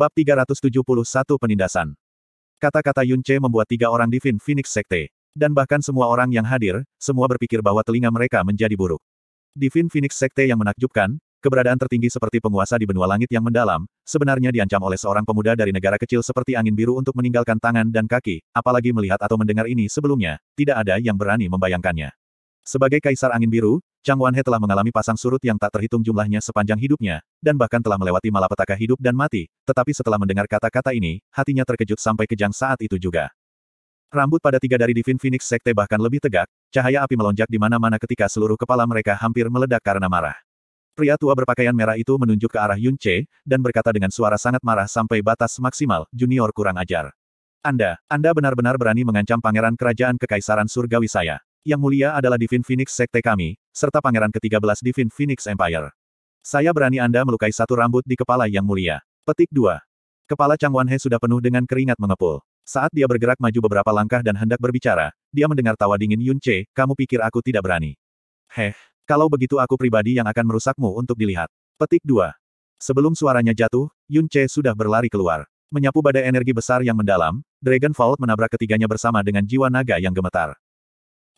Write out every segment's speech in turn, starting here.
Bab 371 Penindasan Kata-kata Yun Che membuat tiga orang divin Phoenix Sekte. Dan bahkan semua orang yang hadir, semua berpikir bahwa telinga mereka menjadi buruk. Divin Phoenix Sekte yang menakjubkan, keberadaan tertinggi seperti penguasa di benua langit yang mendalam, sebenarnya diancam oleh seorang pemuda dari negara kecil seperti angin biru untuk meninggalkan tangan dan kaki, apalagi melihat atau mendengar ini sebelumnya, tidak ada yang berani membayangkannya. Sebagai kaisar angin biru, Chang Wanhe telah mengalami pasang surut yang tak terhitung jumlahnya sepanjang hidupnya, dan bahkan telah melewati malapetaka hidup dan mati, tetapi setelah mendengar kata-kata ini, hatinya terkejut sampai kejang saat itu juga. Rambut pada tiga dari Divin Phoenix Sekte bahkan lebih tegak, cahaya api melonjak di mana-mana ketika seluruh kepala mereka hampir meledak karena marah. Pria tua berpakaian merah itu menunjuk ke arah Yun Che, dan berkata dengan suara sangat marah sampai batas maksimal, junior kurang ajar. Anda, Anda benar-benar berani mengancam pangeran kerajaan kekaisaran surgawi saya. Yang mulia adalah Divin Phoenix Sekte kami, serta pangeran ke-13 Divin Phoenix Empire. Saya berani Anda melukai satu rambut di kepala yang mulia. Petik 2. Kepala Chang Wanhe sudah penuh dengan keringat mengepul. Saat dia bergerak maju beberapa langkah dan hendak berbicara, dia mendengar tawa dingin Yun Che, kamu pikir aku tidak berani. Heh, kalau begitu aku pribadi yang akan merusakmu untuk dilihat. Petik 2. Sebelum suaranya jatuh, Yun Che sudah berlari keluar. Menyapu badai energi besar yang mendalam, Dragon Vault menabrak ketiganya bersama dengan jiwa naga yang gemetar.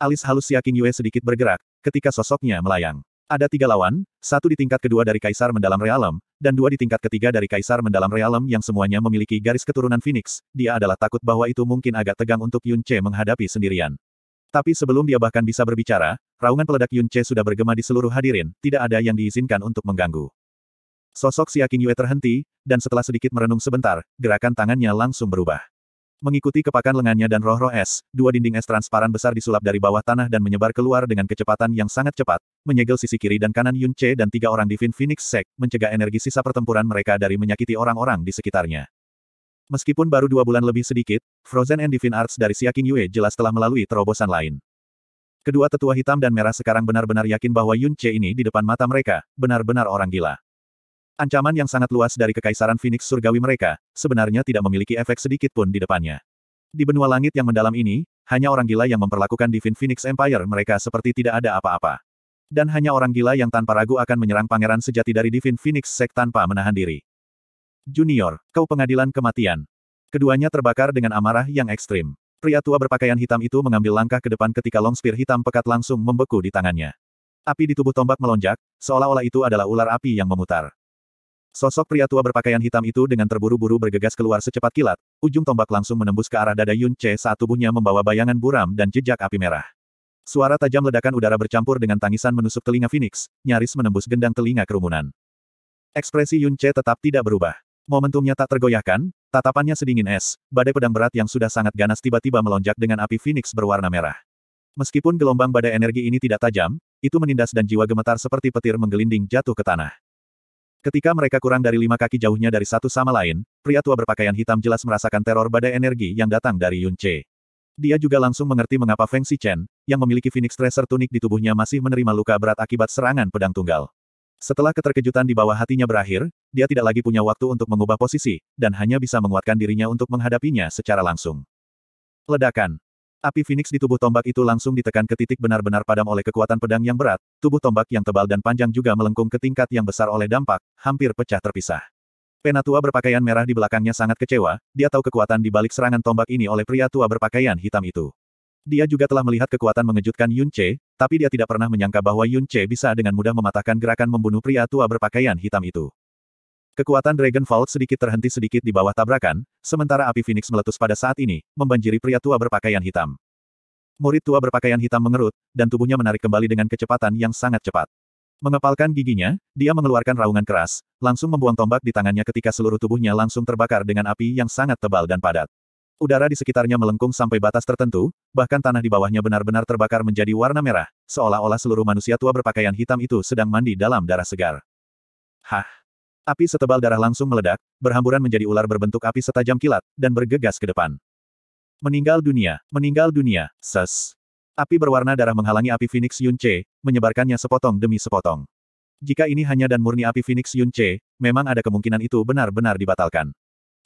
Alis halus Siaking Yue sedikit bergerak, ketika sosoknya melayang. Ada tiga lawan, satu di tingkat kedua dari Kaisar Mendalam Realem, dan dua di tingkat ketiga dari Kaisar Mendalam Realem yang semuanya memiliki garis keturunan Phoenix, dia adalah takut bahwa itu mungkin agak tegang untuk Yun Che menghadapi sendirian. Tapi sebelum dia bahkan bisa berbicara, raungan peledak Yun Che sudah bergema di seluruh hadirin, tidak ada yang diizinkan untuk mengganggu. Sosok Siaking Yue terhenti, dan setelah sedikit merenung sebentar, gerakan tangannya langsung berubah. Mengikuti kepakan lengannya dan roh-roh es, dua dinding es transparan besar disulap dari bawah tanah dan menyebar keluar dengan kecepatan yang sangat cepat, menyegel sisi kiri dan kanan Yun Che dan tiga orang Divin Phoenix Sect, mencegah energi sisa pertempuran mereka dari menyakiti orang-orang di sekitarnya. Meskipun baru dua bulan lebih sedikit, Frozen and Divine Arts dari Siakin Yue jelas telah melalui terobosan lain. Kedua tetua hitam dan merah sekarang benar-benar yakin bahwa Yun Che ini di depan mata mereka, benar-benar orang gila. Ancaman yang sangat luas dari kekaisaran Phoenix surgawi mereka, sebenarnya tidak memiliki efek sedikit pun di depannya. Di benua langit yang mendalam ini, hanya orang gila yang memperlakukan Divine Phoenix Empire mereka seperti tidak ada apa-apa. Dan hanya orang gila yang tanpa ragu akan menyerang pangeran sejati dari Divine Phoenix Sect tanpa menahan diri. Junior, kau pengadilan kematian. Keduanya terbakar dengan amarah yang ekstrim. Pria tua berpakaian hitam itu mengambil langkah ke depan ketika long spear hitam pekat langsung membeku di tangannya. Api di tubuh tombak melonjak, seolah-olah itu adalah ular api yang memutar. Sosok pria tua berpakaian hitam itu dengan terburu-buru bergegas keluar secepat kilat, ujung tombak langsung menembus ke arah dada Yun Che saat tubuhnya membawa bayangan buram dan jejak api merah. Suara tajam ledakan udara bercampur dengan tangisan menusuk telinga Phoenix, nyaris menembus gendang telinga kerumunan. Ekspresi Yun Che tetap tidak berubah. Momentumnya tak tergoyahkan, tatapannya sedingin es, badai pedang berat yang sudah sangat ganas tiba-tiba melonjak dengan api Phoenix berwarna merah. Meskipun gelombang badai energi ini tidak tajam, itu menindas dan jiwa gemetar seperti petir menggelinding jatuh ke tanah. Ketika mereka kurang dari lima kaki jauhnya dari satu sama lain, pria tua berpakaian hitam jelas merasakan teror badai energi yang datang dari Yun Che. Dia juga langsung mengerti mengapa Feng Xichen, yang memiliki Phoenix Tracer tunik di tubuhnya masih menerima luka berat akibat serangan pedang tunggal. Setelah keterkejutan di bawah hatinya berakhir, dia tidak lagi punya waktu untuk mengubah posisi, dan hanya bisa menguatkan dirinya untuk menghadapinya secara langsung. Ledakan Api Phoenix di tubuh tombak itu langsung ditekan ke titik benar-benar padam oleh kekuatan pedang yang berat, tubuh tombak yang tebal dan panjang juga melengkung ke tingkat yang besar oleh dampak, hampir pecah terpisah. Penatua berpakaian merah di belakangnya sangat kecewa, dia tahu kekuatan di balik serangan tombak ini oleh pria tua berpakaian hitam itu. Dia juga telah melihat kekuatan mengejutkan Yun Che, tapi dia tidak pernah menyangka bahwa Yun Che bisa dengan mudah mematahkan gerakan membunuh pria tua berpakaian hitam itu. Kekuatan Dragon Vault sedikit terhenti sedikit di bawah tabrakan, sementara api Phoenix meletus pada saat ini, membanjiri pria tua berpakaian hitam. Murid tua berpakaian hitam mengerut, dan tubuhnya menarik kembali dengan kecepatan yang sangat cepat. Mengepalkan giginya, dia mengeluarkan raungan keras, langsung membuang tombak di tangannya ketika seluruh tubuhnya langsung terbakar dengan api yang sangat tebal dan padat. Udara di sekitarnya melengkung sampai batas tertentu, bahkan tanah di bawahnya benar-benar terbakar menjadi warna merah, seolah-olah seluruh manusia tua berpakaian hitam itu sedang mandi dalam darah segar. Hah! Api setebal darah langsung meledak, berhamburan menjadi ular berbentuk api setajam kilat, dan bergegas ke depan. Meninggal dunia, meninggal dunia, ses. Api berwarna darah menghalangi api Phoenix Yun menyebarkannya sepotong demi sepotong. Jika ini hanya dan murni api Phoenix Yun memang ada kemungkinan itu benar-benar dibatalkan.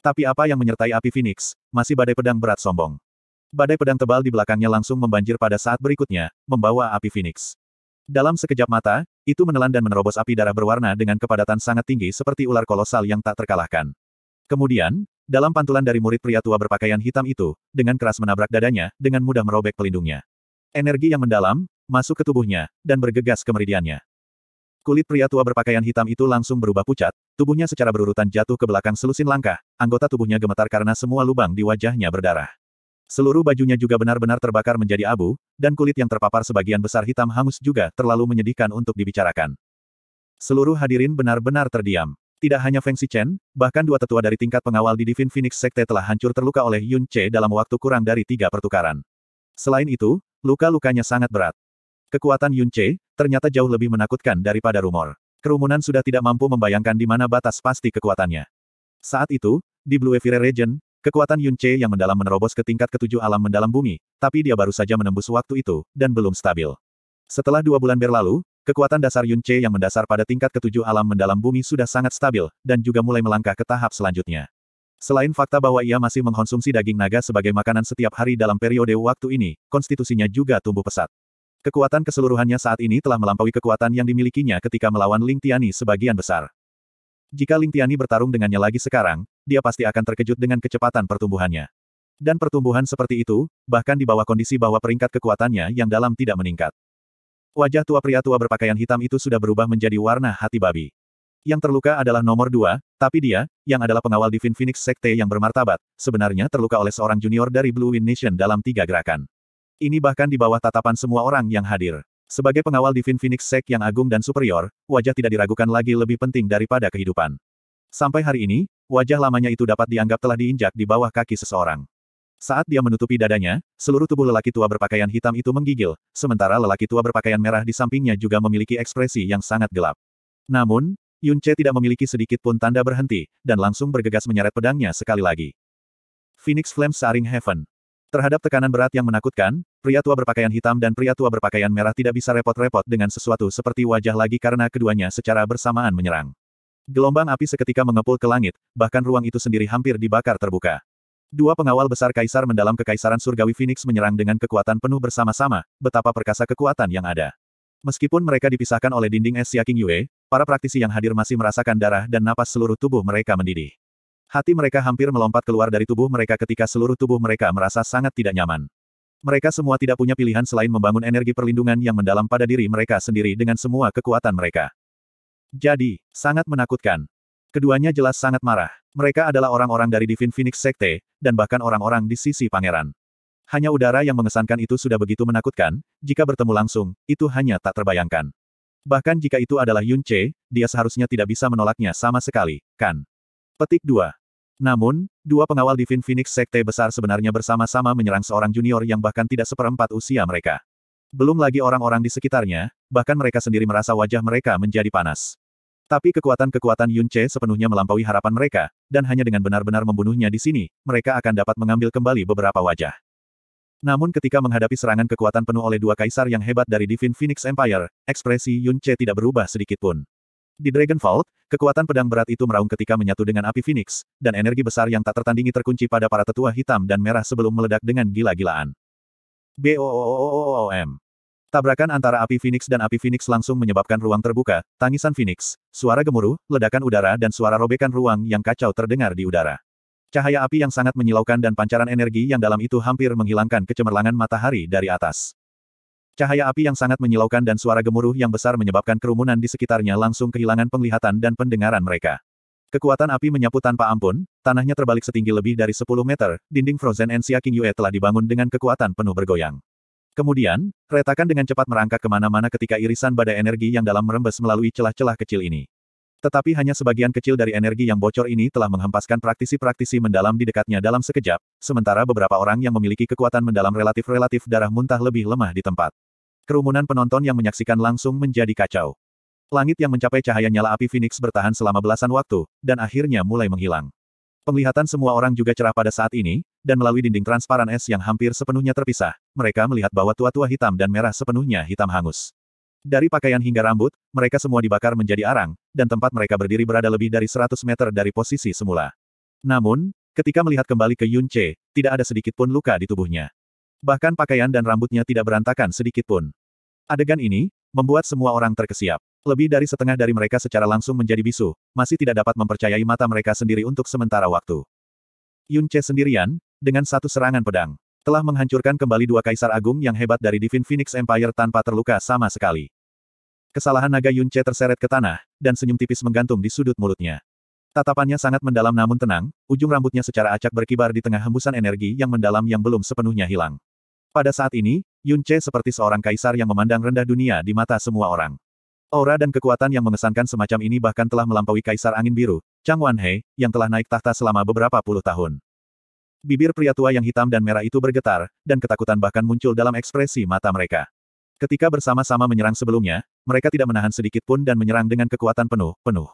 Tapi apa yang menyertai api Phoenix, masih badai pedang berat sombong. Badai pedang tebal di belakangnya langsung membanjir pada saat berikutnya, membawa api Phoenix. Dalam sekejap mata, itu menelan dan menerobos api darah berwarna dengan kepadatan sangat tinggi seperti ular kolosal yang tak terkalahkan. Kemudian, dalam pantulan dari murid pria tua berpakaian hitam itu, dengan keras menabrak dadanya, dengan mudah merobek pelindungnya. Energi yang mendalam, masuk ke tubuhnya, dan bergegas ke meridiannya. Kulit pria tua berpakaian hitam itu langsung berubah pucat, tubuhnya secara berurutan jatuh ke belakang selusin langkah, anggota tubuhnya gemetar karena semua lubang di wajahnya berdarah. Seluruh bajunya juga benar-benar terbakar menjadi abu, dan kulit yang terpapar sebagian besar hitam hangus juga terlalu menyedihkan untuk dibicarakan. Seluruh hadirin benar-benar terdiam. Tidak hanya Feng Xichen, bahkan dua tetua dari tingkat pengawal di Divine Phoenix Sekte telah hancur terluka oleh Yun Che dalam waktu kurang dari tiga pertukaran. Selain itu, luka-lukanya sangat berat. Kekuatan Yun Che ternyata jauh lebih menakutkan daripada rumor. Kerumunan sudah tidak mampu membayangkan di mana batas pasti kekuatannya. Saat itu, di Blue Fire Region, Kekuatan Yun Yunche yang mendalam menerobos ke tingkat ketujuh alam mendalam bumi, tapi dia baru saja menembus waktu itu, dan belum stabil. Setelah dua bulan berlalu, kekuatan dasar Yun Yunche yang mendasar pada tingkat ketujuh alam mendalam bumi sudah sangat stabil, dan juga mulai melangkah ke tahap selanjutnya. Selain fakta bahwa ia masih mengkonsumsi daging naga sebagai makanan setiap hari dalam periode waktu ini, konstitusinya juga tumbuh pesat. Kekuatan keseluruhannya saat ini telah melampaui kekuatan yang dimilikinya ketika melawan Ling Tiani sebagian besar. Jika Ling Tiani bertarung dengannya lagi sekarang, dia pasti akan terkejut dengan kecepatan pertumbuhannya. Dan pertumbuhan seperti itu, bahkan di bawah kondisi bahwa peringkat kekuatannya yang dalam tidak meningkat. Wajah tua pria tua berpakaian hitam itu sudah berubah menjadi warna hati babi. Yang terluka adalah nomor dua, tapi dia, yang adalah pengawal Divine Phoenix Sekte yang bermartabat, sebenarnya terluka oleh seorang junior dari Blue Wind Nation dalam tiga gerakan. Ini bahkan di bawah tatapan semua orang yang hadir. Sebagai pengawal Divine Phoenix sek yang agung dan superior, wajah tidak diragukan lagi lebih penting daripada kehidupan. Sampai hari ini, wajah lamanya itu dapat dianggap telah diinjak di bawah kaki seseorang. Saat dia menutupi dadanya, seluruh tubuh lelaki tua berpakaian hitam itu menggigil, sementara lelaki tua berpakaian merah di sampingnya juga memiliki ekspresi yang sangat gelap. Namun, Yun Che tidak memiliki sedikit pun tanda berhenti, dan langsung bergegas menyeret pedangnya sekali lagi. Phoenix Flame Saring Heaven, Terhadap tekanan berat yang menakutkan, pria tua berpakaian hitam dan pria tua berpakaian merah tidak bisa repot-repot dengan sesuatu seperti wajah lagi karena keduanya secara bersamaan menyerang. Gelombang api seketika mengepul ke langit, bahkan ruang itu sendiri hampir dibakar terbuka. Dua pengawal besar kaisar mendalam kekaisaran surgawi Phoenix menyerang dengan kekuatan penuh bersama-sama, betapa perkasa kekuatan yang ada. Meskipun mereka dipisahkan oleh dinding es Siaking Yue, para praktisi yang hadir masih merasakan darah dan napas seluruh tubuh mereka mendidih. Hati mereka hampir melompat keluar dari tubuh mereka ketika seluruh tubuh mereka merasa sangat tidak nyaman. Mereka semua tidak punya pilihan selain membangun energi perlindungan yang mendalam pada diri mereka sendiri dengan semua kekuatan mereka. Jadi, sangat menakutkan. Keduanya jelas sangat marah. Mereka adalah orang-orang dari Divine Phoenix Sekte, dan bahkan orang-orang di sisi pangeran. Hanya udara yang mengesankan itu sudah begitu menakutkan, jika bertemu langsung, itu hanya tak terbayangkan. Bahkan jika itu adalah Yun Che, dia seharusnya tidak bisa menolaknya sama sekali, kan? Petik 2. Namun, dua pengawal Divine Phoenix Sekte besar sebenarnya bersama-sama menyerang seorang junior yang bahkan tidak seperempat usia mereka. Belum lagi orang-orang di sekitarnya, bahkan mereka sendiri merasa wajah mereka menjadi panas. Tapi kekuatan-kekuatan Yun Che sepenuhnya melampaui harapan mereka, dan hanya dengan benar-benar membunuhnya di sini, mereka akan dapat mengambil kembali beberapa wajah. Namun ketika menghadapi serangan kekuatan penuh oleh dua kaisar yang hebat dari Divine Phoenix Empire, ekspresi Yun Che tidak berubah sedikit pun. Di Dragon Vault, kekuatan pedang berat itu meraung ketika menyatu dengan api Phoenix, dan energi besar yang tak tertandingi terkunci pada para tetua hitam dan merah sebelum meledak dengan gila-gilaan. BOOOOOM. Tabrakan antara api Phoenix dan api Phoenix langsung menyebabkan ruang terbuka, tangisan Phoenix, suara gemuruh, ledakan udara dan suara robekan ruang yang kacau terdengar di udara. Cahaya api yang sangat menyilaukan dan pancaran energi yang dalam itu hampir menghilangkan kecemerlangan matahari dari atas. Cahaya api yang sangat menyilaukan dan suara gemuruh yang besar menyebabkan kerumunan di sekitarnya langsung kehilangan penglihatan dan pendengaran mereka. Kekuatan api menyapu tanpa ampun, tanahnya terbalik setinggi lebih dari 10 meter, dinding Frozen Ensia King Yue telah dibangun dengan kekuatan penuh bergoyang. Kemudian, retakan dengan cepat merangkak kemana-mana ketika irisan badai energi yang dalam merembes melalui celah-celah kecil ini. Tetapi hanya sebagian kecil dari energi yang bocor ini telah menghempaskan praktisi-praktisi mendalam di dekatnya dalam sekejap, sementara beberapa orang yang memiliki kekuatan mendalam relatif-relatif darah muntah lebih lemah di tempat. Kerumunan penonton yang menyaksikan langsung menjadi kacau. Langit yang mencapai cahaya nyala api Phoenix bertahan selama belasan waktu, dan akhirnya mulai menghilang. Penglihatan semua orang juga cerah pada saat ini, dan melalui dinding transparan es yang hampir sepenuhnya terpisah, mereka melihat bahwa tua-tua hitam dan merah sepenuhnya hitam hangus. Dari pakaian hingga rambut, mereka semua dibakar menjadi arang, dan tempat mereka berdiri berada lebih dari 100 meter dari posisi semula. Namun, ketika melihat kembali ke Yun Che, tidak ada sedikit pun luka di tubuhnya. Bahkan pakaian dan rambutnya tidak berantakan sedikit pun. Adegan ini, membuat semua orang terkesiap. Lebih dari setengah dari mereka secara langsung menjadi bisu, masih tidak dapat mempercayai mata mereka sendiri untuk sementara waktu. Yun Che sendirian, dengan satu serangan pedang, telah menghancurkan kembali dua kaisar agung yang hebat dari Divine Phoenix Empire tanpa terluka sama sekali. Kesalahan naga Yun Che terseret ke tanah, dan senyum tipis menggantung di sudut mulutnya. Tatapannya sangat mendalam namun tenang, ujung rambutnya secara acak berkibar di tengah hembusan energi yang mendalam yang belum sepenuhnya hilang. Pada saat ini, Yun Che seperti seorang kaisar yang memandang rendah dunia di mata semua orang. Aura dan kekuatan yang mengesankan semacam ini bahkan telah melampaui kaisar angin biru, Chang Wanhe, yang telah naik tahta selama beberapa puluh tahun. Bibir pria tua yang hitam dan merah itu bergetar, dan ketakutan bahkan muncul dalam ekspresi mata mereka. Ketika bersama-sama menyerang sebelumnya, mereka tidak menahan sedikit pun dan menyerang dengan kekuatan penuh-penuh.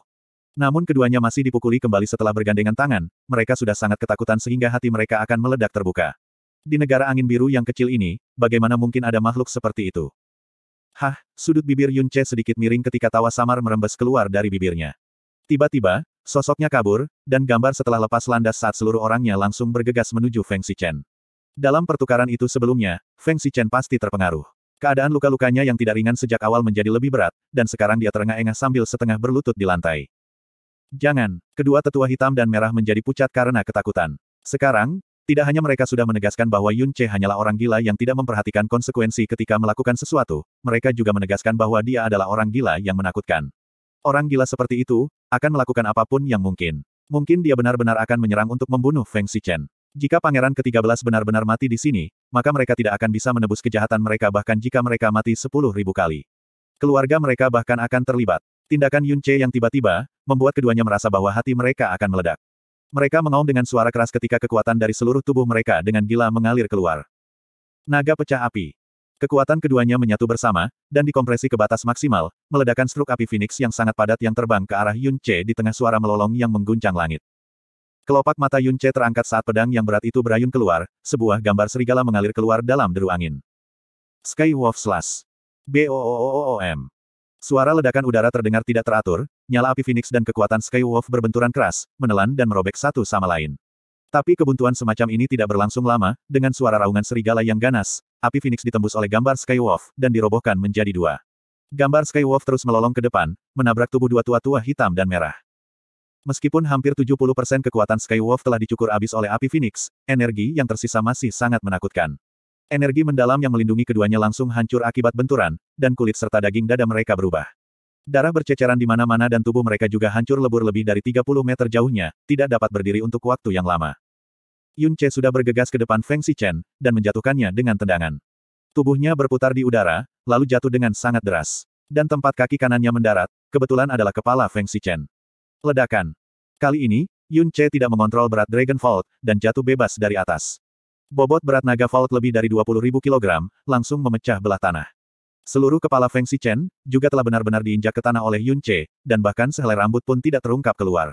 Namun keduanya masih dipukuli kembali setelah bergandengan tangan, mereka sudah sangat ketakutan sehingga hati mereka akan meledak terbuka. Di negara angin biru yang kecil ini, bagaimana mungkin ada makhluk seperti itu? Hah, sudut bibir Yun Che sedikit miring ketika tawa samar merembes keluar dari bibirnya. Tiba-tiba, sosoknya kabur, dan gambar setelah lepas landas saat seluruh orangnya langsung bergegas menuju Feng Xichen. Dalam pertukaran itu sebelumnya, Feng Xichen pasti terpengaruh. Keadaan luka-lukanya yang tidak ringan sejak awal menjadi lebih berat, dan sekarang dia terengah-engah sambil setengah berlutut di lantai. Jangan, kedua tetua hitam dan merah menjadi pucat karena ketakutan. Sekarang, tidak hanya mereka sudah menegaskan bahwa Yun Che hanyalah orang gila yang tidak memperhatikan konsekuensi ketika melakukan sesuatu, mereka juga menegaskan bahwa dia adalah orang gila yang menakutkan. Orang gila seperti itu, akan melakukan apapun yang mungkin. Mungkin dia benar-benar akan menyerang untuk membunuh Feng Xichen. Jika pangeran ke-13 benar-benar mati di sini, maka mereka tidak akan bisa menebus kejahatan mereka bahkan jika mereka mati sepuluh ribu kali. Keluarga mereka bahkan akan terlibat. Tindakan Yun Che yang tiba-tiba, membuat keduanya merasa bahwa hati mereka akan meledak. Mereka mengaum dengan suara keras ketika kekuatan dari seluruh tubuh mereka dengan gila mengalir keluar. Naga pecah api. Kekuatan keduanya menyatu bersama, dan dikompresi ke batas maksimal, meledakan struk api Phoenix yang sangat padat yang terbang ke arah Yun Che di tengah suara melolong yang mengguncang langit. Kelopak mata Yun Che terangkat saat pedang yang berat itu berayun keluar, sebuah gambar serigala mengalir keluar dalam deru angin. Sky Wolf Slash. B-O-O-O-O-M. Suara ledakan udara terdengar tidak teratur, nyala api Phoenix dan kekuatan Skywolf berbenturan keras, menelan dan merobek satu sama lain. Tapi kebuntuan semacam ini tidak berlangsung lama, dengan suara raungan serigala yang ganas, api Phoenix ditembus oleh gambar Skywolf, dan dirobohkan menjadi dua. Gambar Skywolf terus melolong ke depan, menabrak tubuh dua tua-tua hitam dan merah. Meskipun hampir 70% kekuatan Skywolf telah dicukur habis oleh api Phoenix, energi yang tersisa masih sangat menakutkan. Energi mendalam yang melindungi keduanya langsung hancur akibat benturan, dan kulit serta daging dada mereka berubah. Darah berceceran di mana-mana dan tubuh mereka juga hancur lebur lebih dari 30 meter jauhnya, tidak dapat berdiri untuk waktu yang lama. Yun Che sudah bergegas ke depan Feng Xichen, dan menjatuhkannya dengan tendangan. Tubuhnya berputar di udara, lalu jatuh dengan sangat deras. Dan tempat kaki kanannya mendarat, kebetulan adalah kepala Feng Xichen. Ledakan. Kali ini, Yun Che tidak mengontrol berat Dragon Vault, dan jatuh bebas dari atas. Bobot berat naga Vault lebih dari 20.000 kg, langsung memecah belah tanah. Seluruh kepala Feng Chen juga telah benar-benar diinjak ke tanah oleh Yun Che, dan bahkan sehelai rambut pun tidak terungkap keluar.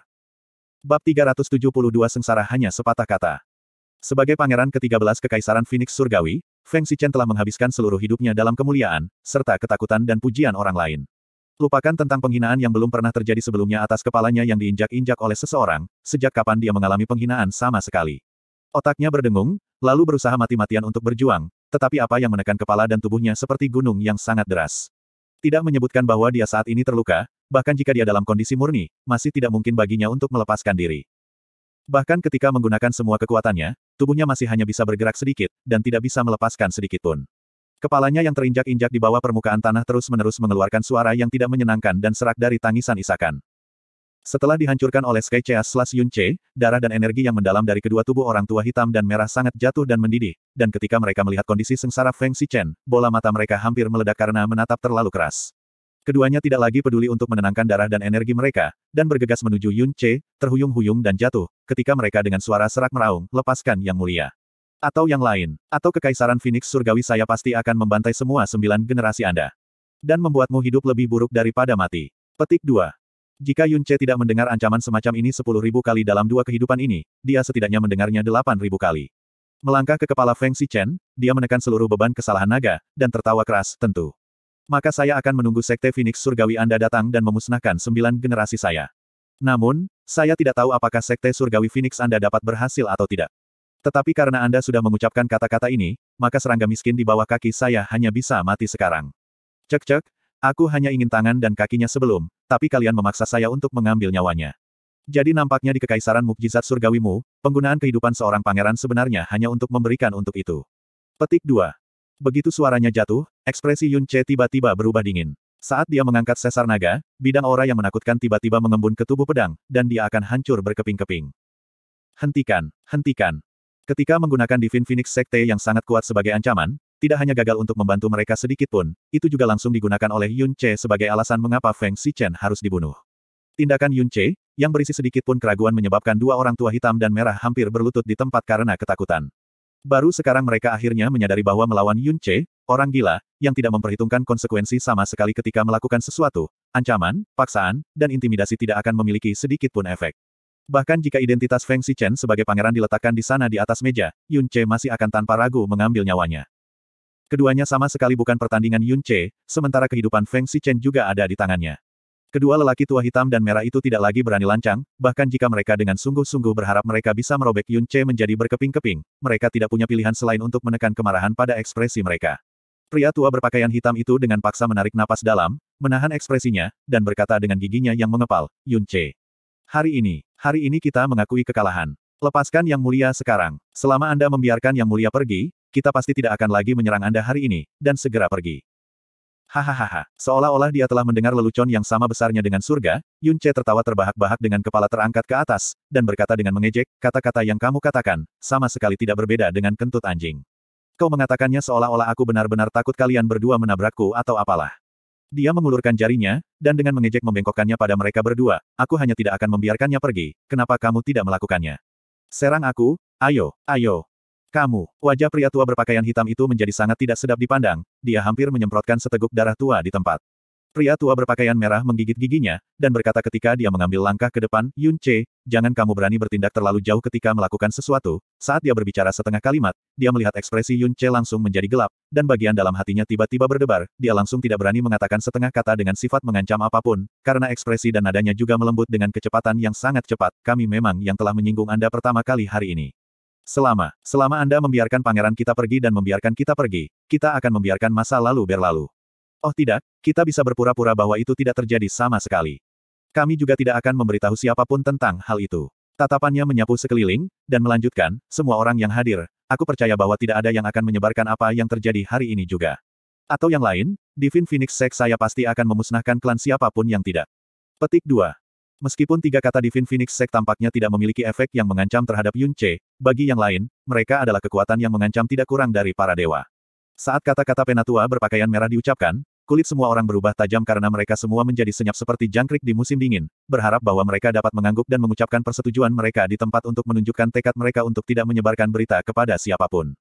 Bab 372 Sengsara hanya sepatah kata. Sebagai pangeran ke-13 Kekaisaran Phoenix Surgawi, Feng Chen telah menghabiskan seluruh hidupnya dalam kemuliaan, serta ketakutan dan pujian orang lain. Lupakan tentang penghinaan yang belum pernah terjadi sebelumnya atas kepalanya yang diinjak-injak oleh seseorang, sejak kapan dia mengalami penghinaan sama sekali. Otaknya berdengung, lalu berusaha mati-matian untuk berjuang, tetapi apa yang menekan kepala dan tubuhnya seperti gunung yang sangat deras. Tidak menyebutkan bahwa dia saat ini terluka, bahkan jika dia dalam kondisi murni, masih tidak mungkin baginya untuk melepaskan diri. Bahkan ketika menggunakan semua kekuatannya, tubuhnya masih hanya bisa bergerak sedikit, dan tidak bisa melepaskan sedikit pun. Kepalanya yang terinjak-injak di bawah permukaan tanah terus-menerus mengeluarkan suara yang tidak menyenangkan dan serak dari tangisan isakan. Setelah dihancurkan oleh Sky Chaos slash Yun Che, darah dan energi yang mendalam dari kedua tubuh orang tua hitam dan merah sangat jatuh dan mendidih, dan ketika mereka melihat kondisi sengsara Feng Xichen, bola mata mereka hampir meledak karena menatap terlalu keras. Keduanya tidak lagi peduli untuk menenangkan darah dan energi mereka, dan bergegas menuju Yun Che, terhuyung-huyung dan jatuh, ketika mereka dengan suara serak meraung, lepaskan yang mulia. Atau yang lain, atau kekaisaran Phoenix Surgawi saya pasti akan membantai semua sembilan generasi Anda. Dan membuatmu hidup lebih buruk daripada mati. Petik 2. Jika Yun Che tidak mendengar ancaman semacam ini sepuluh ribu kali dalam dua kehidupan ini, dia setidaknya mendengarnya delapan ribu kali. Melangkah ke kepala Feng Chen, dia menekan seluruh beban kesalahan naga, dan tertawa keras, tentu. Maka saya akan menunggu Sekte Phoenix Surgawi Anda datang dan memusnahkan sembilan generasi saya. Namun, saya tidak tahu apakah Sekte Surgawi Phoenix Anda dapat berhasil atau tidak. Tetapi karena Anda sudah mengucapkan kata-kata ini, maka serangga miskin di bawah kaki saya hanya bisa mati sekarang. Cek-cek, aku hanya ingin tangan dan kakinya sebelum, tapi kalian memaksa saya untuk mengambil nyawanya. Jadi nampaknya di kekaisaran mukjizat surgawimu, penggunaan kehidupan seorang pangeran sebenarnya hanya untuk memberikan untuk itu. Petik 2. Begitu suaranya jatuh, ekspresi Yun Che tiba-tiba berubah dingin. Saat dia mengangkat sesar naga, bidang aura yang menakutkan tiba-tiba mengembun ke tubuh pedang, dan dia akan hancur berkeping-keping. Hentikan, hentikan. Ketika menggunakan Divine Phoenix Sekte yang sangat kuat sebagai ancaman, tidak hanya gagal untuk membantu mereka sedikit pun, itu juga langsung digunakan oleh Yun Che sebagai alasan mengapa Feng Xichen harus dibunuh. Tindakan Yun Che, yang berisi sedikit pun keraguan menyebabkan dua orang tua hitam dan merah hampir berlutut di tempat karena ketakutan. Baru sekarang mereka akhirnya menyadari bahwa melawan Yun Che, orang gila, yang tidak memperhitungkan konsekuensi sama sekali ketika melakukan sesuatu, ancaman, paksaan, dan intimidasi tidak akan memiliki sedikit pun efek. Bahkan jika identitas Feng Xichen sebagai pangeran diletakkan di sana di atas meja, Yun Che masih akan tanpa ragu mengambil nyawanya. Keduanya sama sekali bukan pertandingan Yun Che, sementara kehidupan Feng Xichen juga ada di tangannya. Kedua lelaki tua hitam dan merah itu tidak lagi berani lancang, bahkan jika mereka dengan sungguh-sungguh berharap mereka bisa merobek Yun Che menjadi berkeping-keping, mereka tidak punya pilihan selain untuk menekan kemarahan pada ekspresi mereka. Pria tua berpakaian hitam itu dengan paksa menarik napas dalam, menahan ekspresinya, dan berkata dengan giginya yang mengepal, Yun Che. Hari ini, hari ini kita mengakui kekalahan. Lepaskan Yang Mulia sekarang. Selama Anda membiarkan Yang Mulia pergi, kita pasti tidak akan lagi menyerang Anda hari ini, dan segera pergi. Hahaha, seolah-olah dia telah mendengar lelucon yang sama besarnya dengan surga, Yun Che tertawa terbahak-bahak dengan kepala terangkat ke atas, dan berkata dengan mengejek, kata-kata yang kamu katakan, sama sekali tidak berbeda dengan kentut anjing. Kau mengatakannya seolah-olah aku benar-benar takut kalian berdua menabrakku atau apalah. Dia mengulurkan jarinya, dan dengan mengejek membengkokkannya pada mereka berdua, aku hanya tidak akan membiarkannya pergi, kenapa kamu tidak melakukannya? Serang aku, ayo, ayo, kamu, wajah pria tua berpakaian hitam itu menjadi sangat tidak sedap dipandang, dia hampir menyemprotkan seteguk darah tua di tempat. Pria tua berpakaian merah menggigit giginya, dan berkata ketika dia mengambil langkah ke depan, Yun Che, jangan kamu berani bertindak terlalu jauh ketika melakukan sesuatu. Saat dia berbicara setengah kalimat, dia melihat ekspresi Yun Che langsung menjadi gelap, dan bagian dalam hatinya tiba-tiba berdebar, dia langsung tidak berani mengatakan setengah kata dengan sifat mengancam apapun, karena ekspresi dan nadanya juga melembut dengan kecepatan yang sangat cepat, kami memang yang telah menyinggung Anda pertama kali hari ini. Selama, selama Anda membiarkan pangeran kita pergi dan membiarkan kita pergi, kita akan membiarkan masa lalu berlalu. Oh tidak, kita bisa berpura-pura bahwa itu tidak terjadi sama sekali. Kami juga tidak akan memberitahu siapapun tentang hal itu. Tatapannya menyapu sekeliling, dan melanjutkan, semua orang yang hadir, aku percaya bahwa tidak ada yang akan menyebarkan apa yang terjadi hari ini juga. Atau yang lain, Divine Phoenix Sek saya pasti akan memusnahkan klan siapapun yang tidak. Petik 2. Meskipun tiga kata Divine Phoenix Sect tampaknya tidak memiliki efek yang mengancam terhadap Yun Che, bagi yang lain, mereka adalah kekuatan yang mengancam tidak kurang dari para dewa. Saat kata-kata penatua berpakaian merah diucapkan, kulit semua orang berubah tajam karena mereka semua menjadi senyap seperti jangkrik di musim dingin, berharap bahwa mereka dapat mengangguk dan mengucapkan persetujuan mereka di tempat untuk menunjukkan tekad mereka untuk tidak menyebarkan berita kepada siapapun.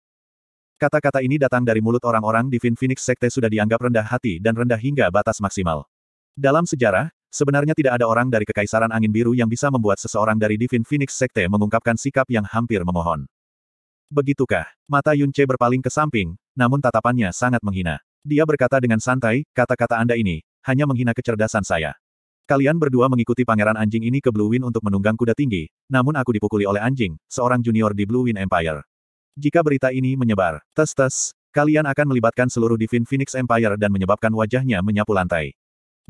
Kata-kata ini datang dari mulut orang-orang di Phoenix Sekte sudah dianggap rendah hati dan rendah hingga batas maksimal. Dalam sejarah, Sebenarnya tidak ada orang dari Kekaisaran Angin Biru yang bisa membuat seseorang dari Divine Phoenix Sekte mengungkapkan sikap yang hampir memohon. Begitukah? Mata Yunce berpaling ke samping, namun tatapannya sangat menghina. Dia berkata dengan santai, kata-kata Anda ini, hanya menghina kecerdasan saya. Kalian berdua mengikuti pangeran anjing ini ke Blue Wind untuk menunggang kuda tinggi, namun aku dipukuli oleh anjing, seorang junior di Blue Wind Empire. Jika berita ini menyebar, tes-tes, kalian akan melibatkan seluruh Divine Phoenix Empire dan menyebabkan wajahnya menyapu lantai.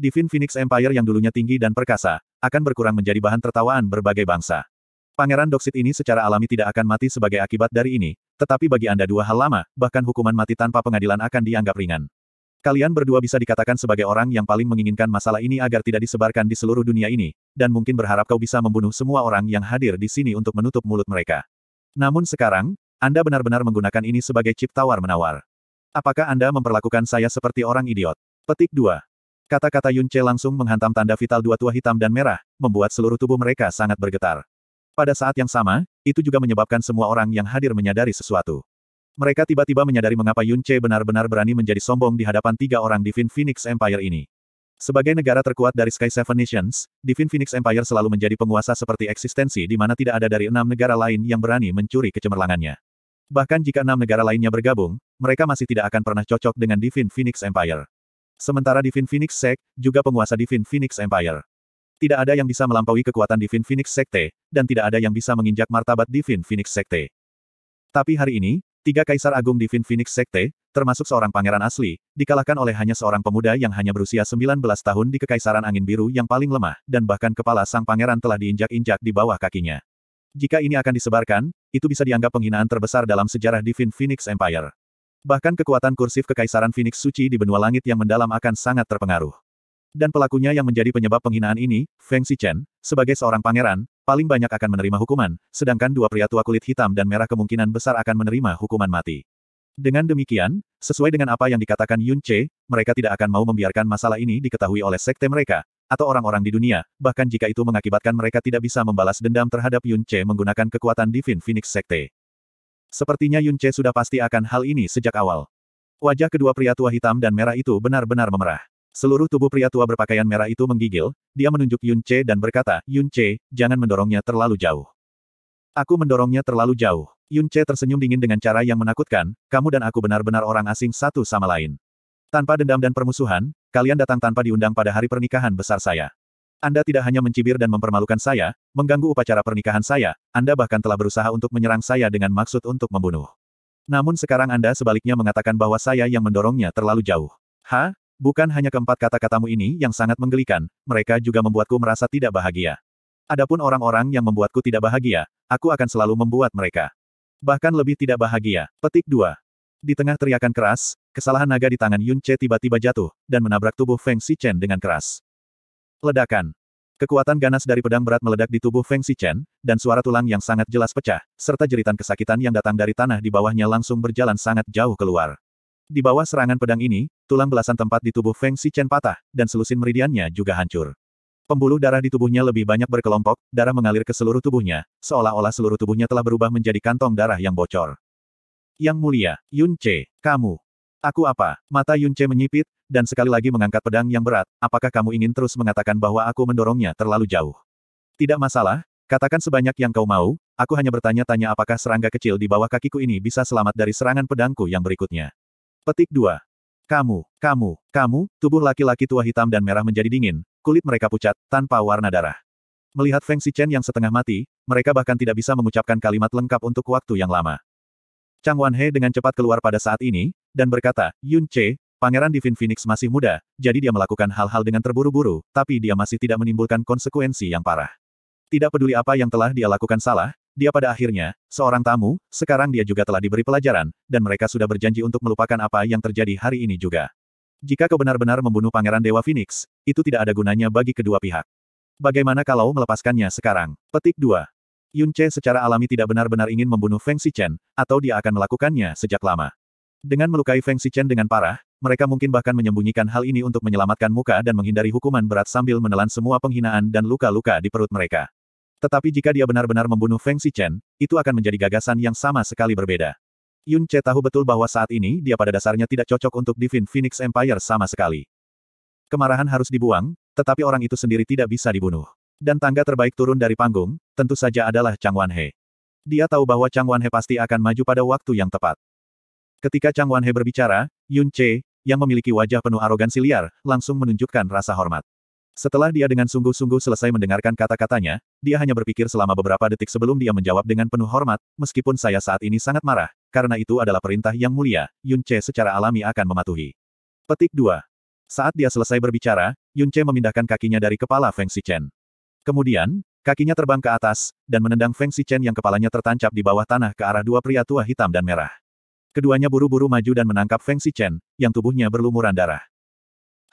Divine Phoenix Empire yang dulunya tinggi dan perkasa, akan berkurang menjadi bahan tertawaan berbagai bangsa. Pangeran Doksit ini secara alami tidak akan mati sebagai akibat dari ini, tetapi bagi Anda dua hal lama, bahkan hukuman mati tanpa pengadilan akan dianggap ringan. Kalian berdua bisa dikatakan sebagai orang yang paling menginginkan masalah ini agar tidak disebarkan di seluruh dunia ini, dan mungkin berharap kau bisa membunuh semua orang yang hadir di sini untuk menutup mulut mereka. Namun sekarang, Anda benar-benar menggunakan ini sebagai chip tawar-menawar. Apakah Anda memperlakukan saya seperti orang idiot? Petik 2. Kata-kata Yun Che langsung menghantam tanda vital dua tua hitam dan merah, membuat seluruh tubuh mereka sangat bergetar. Pada saat yang sama, itu juga menyebabkan semua orang yang hadir menyadari sesuatu. Mereka tiba-tiba menyadari mengapa Yun Che benar-benar berani menjadi sombong di hadapan tiga orang Divine Phoenix Empire ini. Sebagai negara terkuat dari Sky Seven Nations, Divine Phoenix Empire selalu menjadi penguasa seperti eksistensi di mana tidak ada dari enam negara lain yang berani mencuri kecemerlangannya. Bahkan jika enam negara lainnya bergabung, mereka masih tidak akan pernah cocok dengan Divine Phoenix Empire. Sementara Divine Phoenix Sect, juga penguasa Divine Phoenix Empire. Tidak ada yang bisa melampaui kekuatan Divine Phoenix Sekte, dan tidak ada yang bisa menginjak martabat Divine Phoenix Sekte. Tapi hari ini, tiga kaisar agung Divine Phoenix Sekte, termasuk seorang pangeran asli, dikalahkan oleh hanya seorang pemuda yang hanya berusia 19 tahun di Kekaisaran Angin Biru yang paling lemah, dan bahkan kepala sang pangeran telah diinjak-injak di bawah kakinya. Jika ini akan disebarkan, itu bisa dianggap penghinaan terbesar dalam sejarah Divine Phoenix Empire. Bahkan kekuatan kursif kekaisaran Phoenix Suci di benua langit yang mendalam akan sangat terpengaruh. Dan pelakunya yang menjadi penyebab penghinaan ini, Feng Xichen, sebagai seorang pangeran, paling banyak akan menerima hukuman, sedangkan dua pria tua kulit hitam dan merah kemungkinan besar akan menerima hukuman mati. Dengan demikian, sesuai dengan apa yang dikatakan Yun Che, mereka tidak akan mau membiarkan masalah ini diketahui oleh sekte mereka, atau orang-orang di dunia, bahkan jika itu mengakibatkan mereka tidak bisa membalas dendam terhadap Yun Che menggunakan kekuatan Divine Phoenix Sekte. Sepertinya Yun Che sudah pasti akan hal ini sejak awal. Wajah kedua pria tua hitam dan merah itu benar-benar memerah. Seluruh tubuh pria tua berpakaian merah itu menggigil, dia menunjuk Yun Che dan berkata, Yun Che, jangan mendorongnya terlalu jauh. Aku mendorongnya terlalu jauh. Yun Che tersenyum dingin dengan cara yang menakutkan, kamu dan aku benar-benar orang asing satu sama lain. Tanpa dendam dan permusuhan, kalian datang tanpa diundang pada hari pernikahan besar saya. Anda tidak hanya mencibir dan mempermalukan saya, mengganggu upacara pernikahan saya, Anda bahkan telah berusaha untuk menyerang saya dengan maksud untuk membunuh. Namun sekarang Anda sebaliknya mengatakan bahwa saya yang mendorongnya terlalu jauh. Ha? Bukan hanya keempat kata-katamu ini yang sangat menggelikan, mereka juga membuatku merasa tidak bahagia. Adapun orang-orang yang membuatku tidak bahagia, aku akan selalu membuat mereka. Bahkan lebih tidak bahagia. Petik 2. Di tengah teriakan keras, kesalahan naga di tangan Yun Che tiba-tiba jatuh, dan menabrak tubuh Feng Xichen dengan keras. Ledakan. Kekuatan ganas dari pedang berat meledak di tubuh Feng Xichen, dan suara tulang yang sangat jelas pecah, serta jeritan kesakitan yang datang dari tanah di bawahnya langsung berjalan sangat jauh keluar. Di bawah serangan pedang ini, tulang belasan tempat di tubuh Feng Xichen patah, dan selusin meridiannya juga hancur. Pembuluh darah di tubuhnya lebih banyak berkelompok, darah mengalir ke seluruh tubuhnya, seolah-olah seluruh tubuhnya telah berubah menjadi kantong darah yang bocor. Yang mulia, Yun Che, kamu. Aku apa? Mata Yun Che menyipit, dan sekali lagi mengangkat pedang yang berat, apakah kamu ingin terus mengatakan bahwa aku mendorongnya terlalu jauh? Tidak masalah, katakan sebanyak yang kau mau, aku hanya bertanya-tanya apakah serangga kecil di bawah kakiku ini bisa selamat dari serangan pedangku yang berikutnya. Petik 2. Kamu, kamu, kamu, tubuh laki-laki tua hitam dan merah menjadi dingin, kulit mereka pucat, tanpa warna darah. Melihat Feng Xichen yang setengah mati, mereka bahkan tidak bisa mengucapkan kalimat lengkap untuk waktu yang lama. Chang Wan He dengan cepat keluar pada saat ini, dan berkata, Yun Che, Pangeran Divin Phoenix masih muda, jadi dia melakukan hal-hal dengan terburu-buru, tapi dia masih tidak menimbulkan konsekuensi yang parah. Tidak peduli apa yang telah dia lakukan salah, dia pada akhirnya, seorang tamu, sekarang dia juga telah diberi pelajaran, dan mereka sudah berjanji untuk melupakan apa yang terjadi hari ini juga. Jika kau benar-benar membunuh Pangeran Dewa Phoenix, itu tidak ada gunanya bagi kedua pihak. Bagaimana kalau melepaskannya sekarang? Petik 2. Yun Che secara alami tidak benar-benar ingin membunuh Feng Xichen, atau dia akan melakukannya sejak lama. Dengan melukai Feng Xichen dengan parah, mereka mungkin bahkan menyembunyikan hal ini untuk menyelamatkan muka dan menghindari hukuman berat sambil menelan semua penghinaan dan luka-luka di perut mereka. Tetapi jika dia benar-benar membunuh Feng Xichen, itu akan menjadi gagasan yang sama sekali berbeda. Yun Che tahu betul bahwa saat ini dia pada dasarnya tidak cocok untuk Divine Phoenix Empire sama sekali. Kemarahan harus dibuang, tetapi orang itu sendiri tidak bisa dibunuh. Dan tangga terbaik turun dari panggung, tentu saja adalah Chang Wan He. Dia tahu bahwa Chang Wan He pasti akan maju pada waktu yang tepat. Ketika Chang Wan He berbicara, Yun Che, yang memiliki wajah penuh arogansi liar, langsung menunjukkan rasa hormat. Setelah dia dengan sungguh-sungguh selesai mendengarkan kata-katanya, dia hanya berpikir selama beberapa detik sebelum dia menjawab dengan penuh hormat, meskipun saya saat ini sangat marah, karena itu adalah perintah yang mulia, Yun Che secara alami akan mematuhi. Petik 2. Saat dia selesai berbicara, Yun Che memindahkan kakinya dari kepala Feng Xichen. Kemudian, kakinya terbang ke atas, dan menendang Feng Xichen yang kepalanya tertancap di bawah tanah ke arah dua pria tua hitam dan merah. Keduanya buru-buru maju dan menangkap Feng Chen, yang tubuhnya berlumuran darah.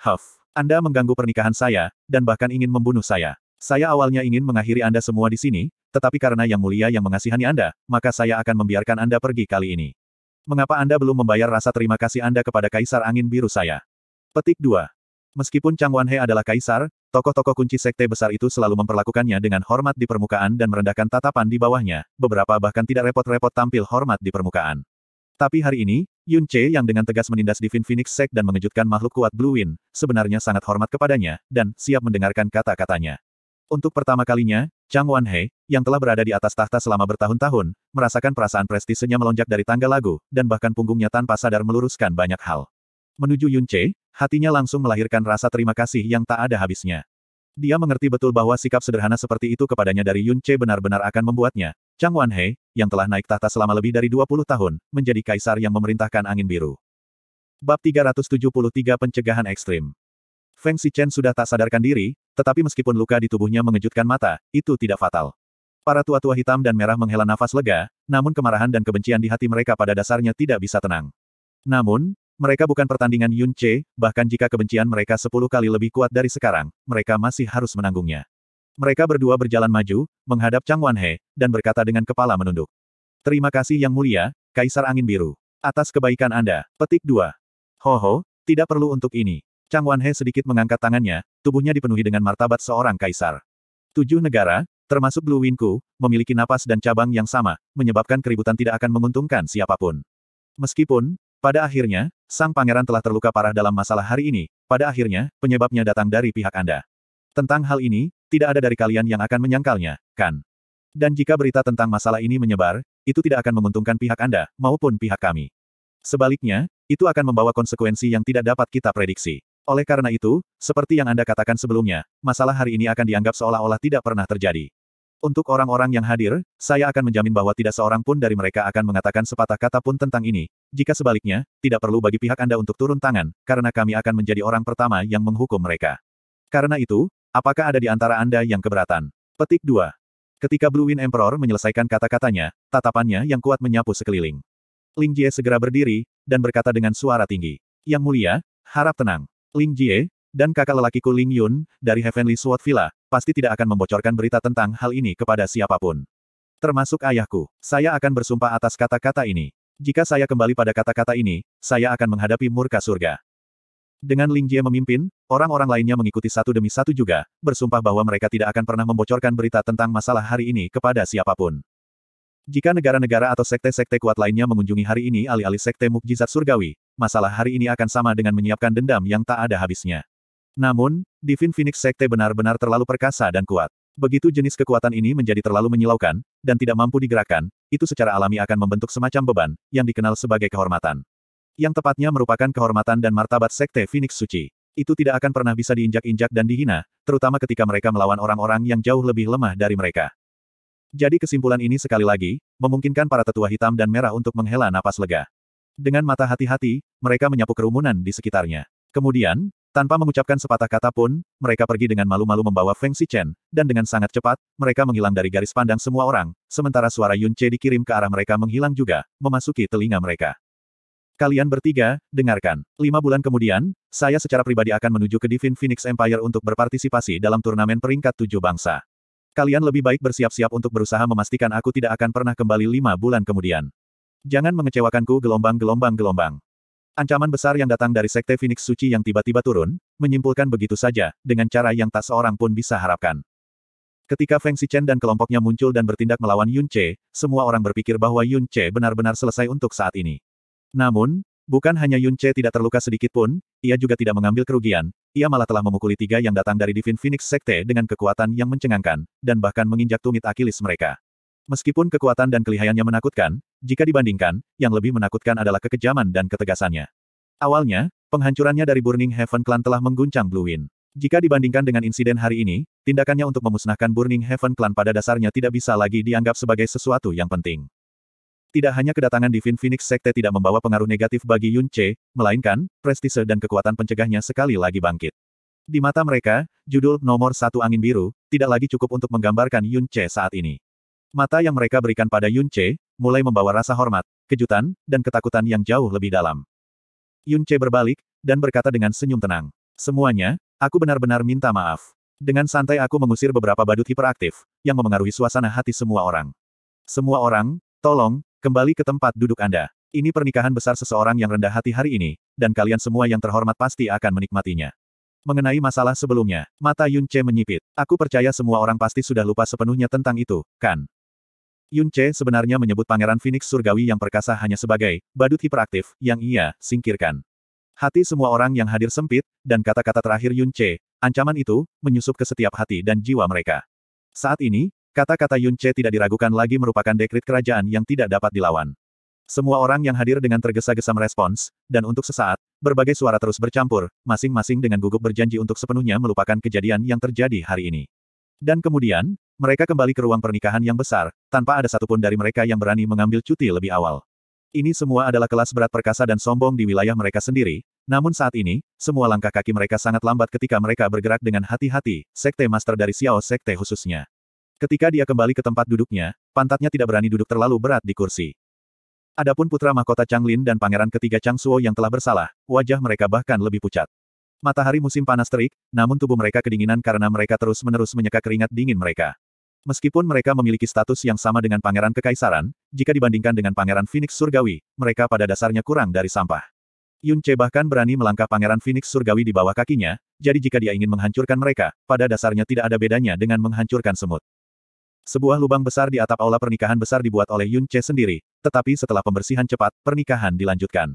Huff, Anda mengganggu pernikahan saya, dan bahkan ingin membunuh saya. Saya awalnya ingin mengakhiri Anda semua di sini, tetapi karena Yang Mulia yang mengasihani Anda, maka saya akan membiarkan Anda pergi kali ini. Mengapa Anda belum membayar rasa terima kasih Anda kepada Kaisar Angin Biru saya? Petik 2. Meskipun Chang Wanhe adalah kaisar, tokoh-tokoh kunci sekte besar itu selalu memperlakukannya dengan hormat di permukaan dan merendahkan tatapan di bawahnya, beberapa bahkan tidak repot-repot tampil hormat di permukaan. Tapi hari ini, Yun Che yang dengan tegas menindas Divine Phoenix Sect dan mengejutkan makhluk kuat Blue Wind, sebenarnya sangat hormat kepadanya, dan siap mendengarkan kata-katanya. Untuk pertama kalinya, Chang Wan He, yang telah berada di atas tahta selama bertahun-tahun, merasakan perasaan prestisenya melonjak dari tangga lagu, dan bahkan punggungnya tanpa sadar meluruskan banyak hal. Menuju Yun Che, hatinya langsung melahirkan rasa terima kasih yang tak ada habisnya. Dia mengerti betul bahwa sikap sederhana seperti itu kepadanya dari Yun Che benar-benar akan membuatnya, Chang Wan He, yang telah naik tahta selama lebih dari 20 tahun, menjadi kaisar yang memerintahkan angin biru. Bab 373 Pencegahan Ekstrim Feng Xichen sudah tak sadarkan diri, tetapi meskipun luka di tubuhnya mengejutkan mata, itu tidak fatal. Para tua-tua hitam dan merah menghela nafas lega, namun kemarahan dan kebencian di hati mereka pada dasarnya tidak bisa tenang. Namun, mereka bukan pertandingan Yun Che, bahkan jika kebencian mereka sepuluh kali lebih kuat dari sekarang, mereka masih harus menanggungnya. Mereka berdua berjalan maju, menghadap Chang Wanhe, dan berkata dengan kepala menunduk. Terima kasih Yang Mulia, Kaisar Angin Biru. Atas kebaikan Anda, petik Ho Hoho, tidak perlu untuk ini. Chang Wanhe sedikit mengangkat tangannya, tubuhnya dipenuhi dengan martabat seorang kaisar. Tujuh negara, termasuk Blue Winku, memiliki napas dan cabang yang sama, menyebabkan keributan tidak akan menguntungkan siapapun. Meskipun, pada akhirnya, sang pangeran telah terluka parah dalam masalah hari ini, pada akhirnya, penyebabnya datang dari pihak Anda. Tentang hal ini, tidak ada dari kalian yang akan menyangkalnya, kan? Dan jika berita tentang masalah ini menyebar, itu tidak akan menguntungkan pihak Anda, maupun pihak kami. Sebaliknya, itu akan membawa konsekuensi yang tidak dapat kita prediksi. Oleh karena itu, seperti yang Anda katakan sebelumnya, masalah hari ini akan dianggap seolah-olah tidak pernah terjadi. Untuk orang-orang yang hadir, saya akan menjamin bahwa tidak seorang pun dari mereka akan mengatakan sepatah kata pun tentang ini. Jika sebaliknya, tidak perlu bagi pihak Anda untuk turun tangan, karena kami akan menjadi orang pertama yang menghukum mereka. Karena itu, apakah ada di antara Anda yang keberatan? Petik 2. Ketika Blue Wind Emperor menyelesaikan kata-katanya, tatapannya yang kuat menyapu sekeliling. Ling Jie segera berdiri, dan berkata dengan suara tinggi. Yang mulia, harap tenang. Ling Jie, dan kakak lelakiku Ling Yun, dari Heavenly Sword Villa, pasti tidak akan membocorkan berita tentang hal ini kepada siapapun. Termasuk ayahku. Saya akan bersumpah atas kata-kata ini. Jika saya kembali pada kata-kata ini, saya akan menghadapi murka surga. Dengan Ling Jie memimpin, orang-orang lainnya mengikuti satu demi satu juga, bersumpah bahwa mereka tidak akan pernah membocorkan berita tentang masalah hari ini kepada siapapun. Jika negara-negara atau sekte-sekte kuat lainnya mengunjungi hari ini alih-alih sekte mukjizat surgawi, masalah hari ini akan sama dengan menyiapkan dendam yang tak ada habisnya. Namun, Divin Phoenix Sekte benar-benar terlalu perkasa dan kuat. Begitu jenis kekuatan ini menjadi terlalu menyilaukan, dan tidak mampu digerakkan, itu secara alami akan membentuk semacam beban, yang dikenal sebagai kehormatan. Yang tepatnya merupakan kehormatan dan martabat Sekte Phoenix Suci. Itu tidak akan pernah bisa diinjak-injak dan dihina, terutama ketika mereka melawan orang-orang yang jauh lebih lemah dari mereka. Jadi kesimpulan ini sekali lagi, memungkinkan para tetua hitam dan merah untuk menghela napas lega. Dengan mata hati-hati, mereka menyapu kerumunan di sekitarnya. Kemudian, tanpa mengucapkan sepatah kata pun, mereka pergi dengan malu-malu membawa Feng Chen, dan dengan sangat cepat, mereka menghilang dari garis pandang semua orang, sementara suara Yun Che dikirim ke arah mereka menghilang juga, memasuki telinga mereka. Kalian bertiga, dengarkan. Lima bulan kemudian, saya secara pribadi akan menuju ke Divine Phoenix Empire untuk berpartisipasi dalam turnamen peringkat tujuh bangsa. Kalian lebih baik bersiap-siap untuk berusaha memastikan aku tidak akan pernah kembali lima bulan kemudian. Jangan mengecewakanku gelombang-gelombang-gelombang. Ancaman besar yang datang dari Sekte Phoenix Suci yang tiba-tiba turun, menyimpulkan begitu saja, dengan cara yang tak seorang pun bisa harapkan. Ketika Feng Xichen dan kelompoknya muncul dan bertindak melawan Yun Che, semua orang berpikir bahwa Yun Che benar-benar selesai untuk saat ini. Namun, bukan hanya Yun Che tidak terluka sedikit pun, ia juga tidak mengambil kerugian, ia malah telah memukuli tiga yang datang dari Divine Phoenix Sekte dengan kekuatan yang mencengangkan, dan bahkan menginjak tumit Akilis mereka. Meskipun kekuatan dan kelihayannya menakutkan, jika dibandingkan, yang lebih menakutkan adalah kekejaman dan ketegasannya. Awalnya, penghancurannya dari Burning Heaven Clan telah mengguncang Blue Wind. Jika dibandingkan dengan insiden hari ini, tindakannya untuk memusnahkan Burning Heaven Clan pada dasarnya tidak bisa lagi dianggap sebagai sesuatu yang penting. Tidak hanya kedatangan Divine Phoenix Sekte tidak membawa pengaruh negatif bagi Yun Che, melainkan, prestise dan kekuatan pencegahnya sekali lagi bangkit. Di mata mereka, judul nomor satu angin biru tidak lagi cukup untuk menggambarkan Yun Che saat ini. Mata yang mereka berikan pada Yun Che, mulai membawa rasa hormat, kejutan, dan ketakutan yang jauh lebih dalam. Yun Che berbalik, dan berkata dengan senyum tenang. Semuanya, aku benar-benar minta maaf. Dengan santai aku mengusir beberapa badut hiperaktif, yang memengaruhi suasana hati semua orang. Semua orang, tolong, kembali ke tempat duduk Anda. Ini pernikahan besar seseorang yang rendah hati hari ini, dan kalian semua yang terhormat pasti akan menikmatinya. Mengenai masalah sebelumnya, mata Yun Che menyipit. Aku percaya semua orang pasti sudah lupa sepenuhnya tentang itu, kan? Yun Che sebenarnya menyebut Pangeran Phoenix Surgawi yang perkasa hanya sebagai badut hiperaktif yang ia singkirkan. Hati semua orang yang hadir sempit, dan kata-kata terakhir Yun Che, ancaman itu, menyusup ke setiap hati dan jiwa mereka. Saat ini, kata-kata Yun Che tidak diragukan lagi merupakan dekrit kerajaan yang tidak dapat dilawan. Semua orang yang hadir dengan tergesa-gesa merespons, dan untuk sesaat, berbagai suara terus bercampur, masing-masing dengan gugup berjanji untuk sepenuhnya melupakan kejadian yang terjadi hari ini. Dan kemudian, mereka kembali ke ruang pernikahan yang besar, tanpa ada satupun dari mereka yang berani mengambil cuti lebih awal. Ini semua adalah kelas berat perkasa dan sombong di wilayah mereka sendiri, namun saat ini, semua langkah kaki mereka sangat lambat ketika mereka bergerak dengan hati-hati, sekte master dari Xiao sekte khususnya. Ketika dia kembali ke tempat duduknya, pantatnya tidak berani duduk terlalu berat di kursi. Adapun putra mahkota Changlin dan pangeran ketiga Changsuo yang telah bersalah, wajah mereka bahkan lebih pucat. Matahari musim panas terik, namun tubuh mereka kedinginan karena mereka terus-menerus menyeka keringat dingin mereka. Meskipun mereka memiliki status yang sama dengan pangeran kekaisaran, jika dibandingkan dengan pangeran Phoenix Surgawi, mereka pada dasarnya kurang dari sampah. Yun Che bahkan berani melangkah pangeran Phoenix Surgawi di bawah kakinya, jadi jika dia ingin menghancurkan mereka, pada dasarnya tidak ada bedanya dengan menghancurkan semut. Sebuah lubang besar di atap aula pernikahan besar dibuat oleh Yun Che sendiri, tetapi setelah pembersihan cepat, pernikahan dilanjutkan.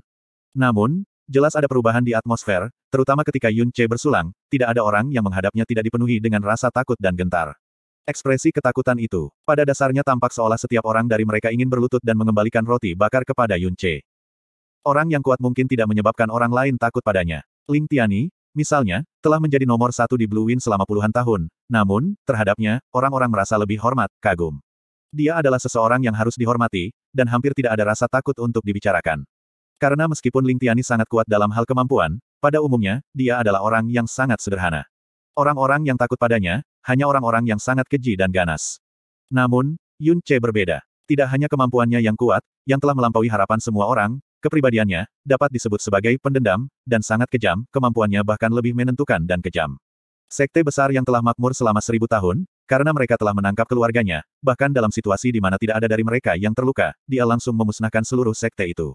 Namun, Jelas ada perubahan di atmosfer, terutama ketika Yun Che bersulang, tidak ada orang yang menghadapnya tidak dipenuhi dengan rasa takut dan gentar. Ekspresi ketakutan itu, pada dasarnya tampak seolah setiap orang dari mereka ingin berlutut dan mengembalikan roti bakar kepada Yun Che. Orang yang kuat mungkin tidak menyebabkan orang lain takut padanya. Ling Tiani, misalnya, telah menjadi nomor satu di Blue Wind selama puluhan tahun. Namun, terhadapnya, orang-orang merasa lebih hormat, kagum. Dia adalah seseorang yang harus dihormati, dan hampir tidak ada rasa takut untuk dibicarakan. Karena meskipun Ling Tiani sangat kuat dalam hal kemampuan, pada umumnya, dia adalah orang yang sangat sederhana. Orang-orang yang takut padanya, hanya orang-orang yang sangat keji dan ganas. Namun, Yun Che berbeda. Tidak hanya kemampuannya yang kuat, yang telah melampaui harapan semua orang, kepribadiannya, dapat disebut sebagai pendendam, dan sangat kejam, kemampuannya bahkan lebih menentukan dan kejam. Sekte besar yang telah makmur selama seribu tahun, karena mereka telah menangkap keluarganya, bahkan dalam situasi di mana tidak ada dari mereka yang terluka, dia langsung memusnahkan seluruh sekte itu.